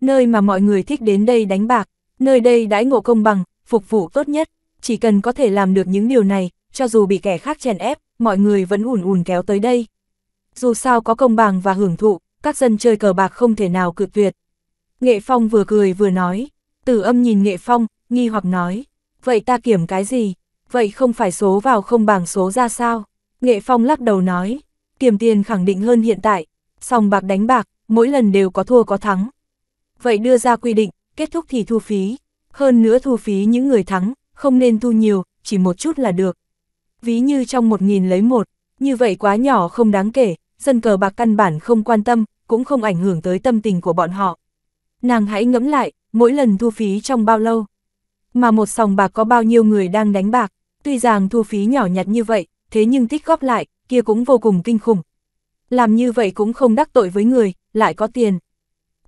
nơi mà mọi người thích đến đây đánh bạc, nơi đây đãi ngộ công bằng, phục vụ tốt nhất, chỉ cần có thể làm được những điều này, cho dù bị kẻ khác chèn ép, mọi người vẫn ùn ùn kéo tới đây. Dù sao có công bằng và hưởng thụ, các dân chơi cờ bạc không thể nào cự tuyệt. Nghệ Phong vừa cười vừa nói, tử âm nhìn Nghệ Phong, nghi hoặc nói, vậy ta kiểm cái gì, vậy không phải số vào không bằng số ra sao? Nghệ Phong lắc đầu nói, kiểm tiền khẳng định hơn hiện tại, song bạc đánh bạc, mỗi lần đều có thua có thắng, vậy đưa ra quy định, kết thúc thì thu phí. Hơn nữa thu phí những người thắng, không nên thu nhiều, chỉ một chút là được. Ví như trong một nghìn lấy một, như vậy quá nhỏ không đáng kể, dân cờ bạc căn bản không quan tâm, cũng không ảnh hưởng tới tâm tình của bọn họ. Nàng hãy ngẫm lại, mỗi lần thu phí trong bao lâu, mà một sòng bạc có bao nhiêu người đang đánh bạc, tuy rằng thu phí nhỏ nhặt như vậy, thế nhưng tích góp lại, kia cũng vô cùng kinh khủng. Làm như vậy cũng không đắc tội với người, lại có tiền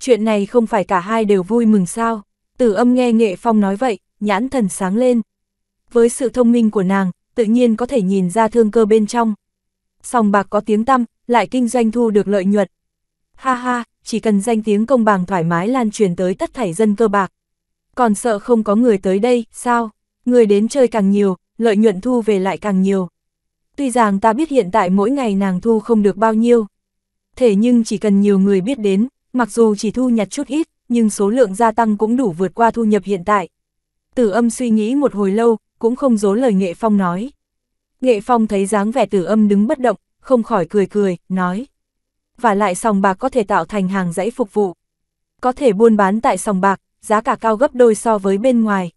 chuyện này không phải cả hai đều vui mừng sao. Tử âm nghe nghệ phong nói vậy, nhãn thần sáng lên. Với sự thông minh của nàng, tự nhiên có thể nhìn ra thương cơ bên trong. Sòng bạc có tiếng tăm, lại kinh doanh thu được lợi nhuận. Ha ha, chỉ cần danh tiếng công bằng thoải mái lan truyền tới tất thảy dân cơ bạc. Còn sợ không có người tới đây, sao? Người đến chơi càng nhiều, lợi nhuận thu về lại càng nhiều. Tuy rằng ta biết hiện tại mỗi ngày nàng thu không được bao nhiêu. Thế nhưng chỉ cần nhiều người biết đến, Mặc dù chỉ thu nhặt chút ít, nhưng số lượng gia tăng cũng đủ vượt qua thu nhập hiện tại. Tử âm suy nghĩ một hồi lâu, cũng không dối lời Nghệ Phong nói. Nghệ Phong thấy dáng vẻ tử âm đứng bất động, không khỏi cười cười, nói. Và lại sòng bạc có thể tạo thành hàng dãy phục vụ. Có thể buôn bán tại sòng bạc, giá cả cao gấp đôi so với bên ngoài.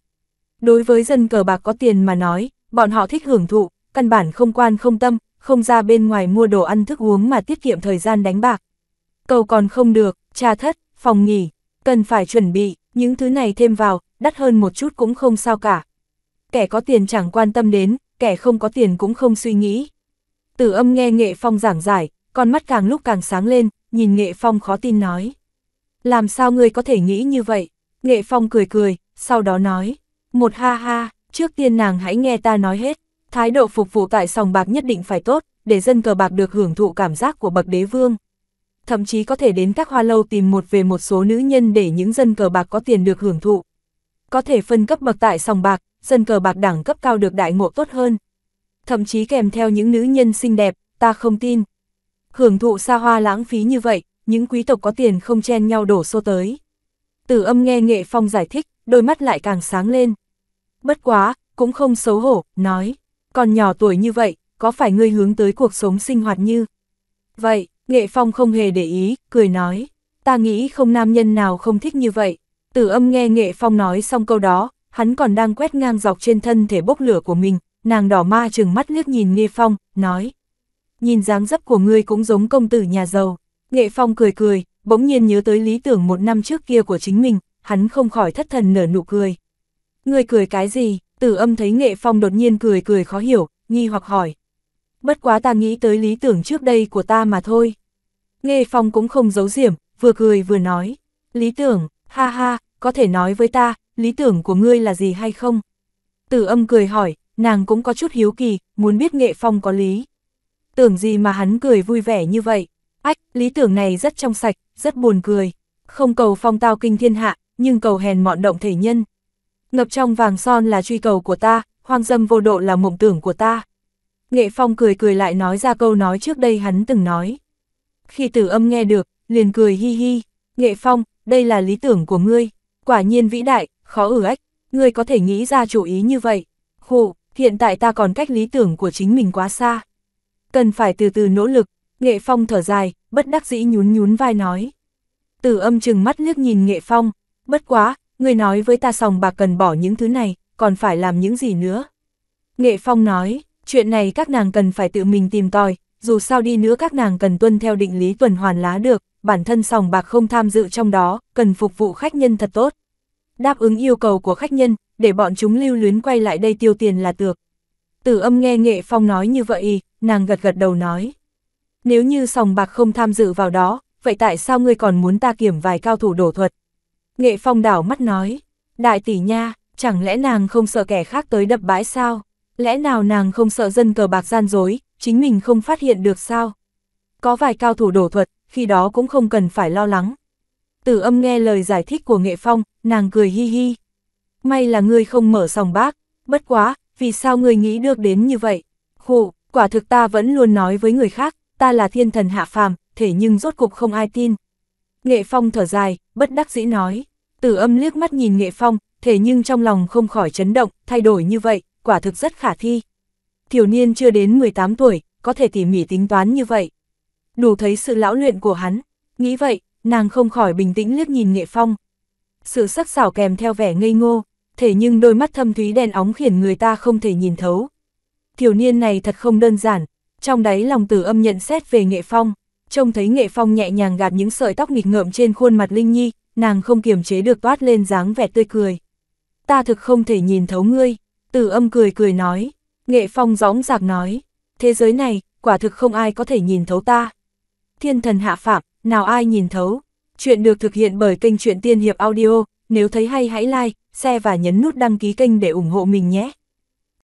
Đối với dân cờ bạc có tiền mà nói, bọn họ thích hưởng thụ, căn bản không quan không tâm, không ra bên ngoài mua đồ ăn thức uống mà tiết kiệm thời gian đánh bạc cầu còn không được, trà thất, phòng nghỉ, cần phải chuẩn bị, những thứ này thêm vào, đắt hơn một chút cũng không sao cả. Kẻ có tiền chẳng quan tâm đến, kẻ không có tiền cũng không suy nghĩ. Tử âm nghe nghệ phong giảng giải, con mắt càng lúc càng sáng lên, nhìn nghệ phong khó tin nói. Làm sao ngươi có thể nghĩ như vậy? Nghệ phong cười cười, sau đó nói. Một ha ha, trước tiên nàng hãy nghe ta nói hết. Thái độ phục vụ tại sòng bạc nhất định phải tốt, để dân cờ bạc được hưởng thụ cảm giác của bậc đế vương thậm chí có thể đến các hoa lâu tìm một về một số nữ nhân để những dân cờ bạc có tiền được hưởng thụ. Có thể phân cấp bậc tại sòng bạc, dân cờ bạc đẳng cấp cao được đại ngộ tốt hơn. Thậm chí kèm theo những nữ nhân xinh đẹp, ta không tin. Hưởng thụ xa hoa lãng phí như vậy, những quý tộc có tiền không chen nhau đổ xô tới. Tử âm nghe nghệ phong giải thích, đôi mắt lại càng sáng lên. Bất quá, cũng không xấu hổ, nói, còn nhỏ tuổi như vậy, có phải ngươi hướng tới cuộc sống sinh hoạt như vậy? Nghệ Phong không hề để ý, cười nói, ta nghĩ không nam nhân nào không thích như vậy. Tử âm nghe Nghệ Phong nói xong câu đó, hắn còn đang quét ngang dọc trên thân thể bốc lửa của mình, nàng đỏ ma chừng mắt liếc nhìn Nghệ Phong, nói. Nhìn dáng dấp của ngươi cũng giống công tử nhà giàu. Nghệ Phong cười cười, bỗng nhiên nhớ tới lý tưởng một năm trước kia của chính mình, hắn không khỏi thất thần nở nụ cười. Ngươi cười cái gì? Tử âm thấy Nghệ Phong đột nhiên cười cười khó hiểu, nghi hoặc hỏi bất quá ta nghĩ tới lý tưởng trước đây của ta mà thôi. Nghe Phong cũng không giấu diểm, vừa cười vừa nói, lý tưởng, ha ha, có thể nói với ta, lý tưởng của ngươi là gì hay không? Tử âm cười hỏi, nàng cũng có chút hiếu kỳ, muốn biết nghệ Phong có lý. Tưởng gì mà hắn cười vui vẻ như vậy? Ách, lý tưởng này rất trong sạch, rất buồn cười. Không cầu phong tao kinh thiên hạ, nhưng cầu hèn mọn động thể nhân. Ngập trong vàng son là truy cầu của ta, hoang dâm vô độ là mộng tưởng của ta. Nghệ Phong cười cười lại nói ra câu nói trước đây hắn từng nói. Khi tử âm nghe được, liền cười hi hi, Nghệ Phong, đây là lý tưởng của ngươi, quả nhiên vĩ đại, khó ử ếch. ngươi có thể nghĩ ra chủ ý như vậy. Khụ, hiện tại ta còn cách lý tưởng của chính mình quá xa. Cần phải từ từ nỗ lực, Nghệ Phong thở dài, bất đắc dĩ nhún nhún vai nói. Tử âm chừng mắt liếc nhìn Nghệ Phong, bất quá, ngươi nói với ta sòng bà cần bỏ những thứ này, còn phải làm những gì nữa. Nghệ Phong nói, chuyện này các nàng cần phải tự mình tìm tòi, dù sao đi nữa các nàng cần tuân theo định lý tuần hoàn lá được, bản thân sòng bạc không tham dự trong đó, cần phục vụ khách nhân thật tốt. Đáp ứng yêu cầu của khách nhân, để bọn chúng lưu luyến quay lại đây tiêu tiền là được. Tử âm nghe nghệ phong nói như vậy, nàng gật gật đầu nói. Nếu như sòng bạc không tham dự vào đó, vậy tại sao ngươi còn muốn ta kiểm vài cao thủ đổ thuật? Nghệ phong đảo mắt nói, đại tỷ nha, chẳng lẽ nàng không sợ kẻ khác tới đập bãi sao? Lẽ nào nàng không sợ dân cờ bạc gian dối, chính mình không phát hiện được sao? Có vài cao thủ đổ thuật, khi đó cũng không cần phải lo lắng. Tử âm nghe lời giải thích của nghệ phong, nàng cười hi hi. May là ngươi không mở sòng bác, bất quá, vì sao ngươi nghĩ được đến như vậy? Khụ, quả thực ta vẫn luôn nói với người khác, ta là thiên thần hạ phàm, thể nhưng rốt cục không ai tin. Nghệ phong thở dài, bất đắc dĩ nói. Tử âm liếc mắt nhìn nghệ phong, thể nhưng trong lòng không khỏi chấn động, thay đổi như vậy, quả thực rất khả thi. Thiếu niên chưa đến 18 tuổi, có thể tỉ mỉ tính toán như vậy. Đủ thấy sự lão luyện của hắn, nghĩ vậy, nàng không khỏi bình tĩnh liếc nhìn Nghệ Phong. Sự sắc sảo kèm theo vẻ ngây ngô, thế nhưng đôi mắt thâm thúy đèn óng khiến người ta không thể nhìn thấu. Thiếu niên này thật không đơn giản, trong đáy lòng tử âm nhận xét về Nghệ Phong, trông thấy Nghệ Phong nhẹ nhàng gạt những sợi tóc nghịch ngợm trên khuôn mặt Linh Nhi, nàng không kiềm chế được toát lên dáng vẻ tươi cười. Ta thực không thể nhìn thấu ngươi từ âm cười cười nói, nghệ phong gióng giạc nói, thế giới này, quả thực không ai có thể nhìn thấu ta. Thiên thần hạ phạm, nào ai nhìn thấu. Chuyện được thực hiện bởi kênh truyện Tiên Hiệp Audio, nếu thấy hay hãy like, share và nhấn nút đăng ký kênh để ủng hộ mình nhé.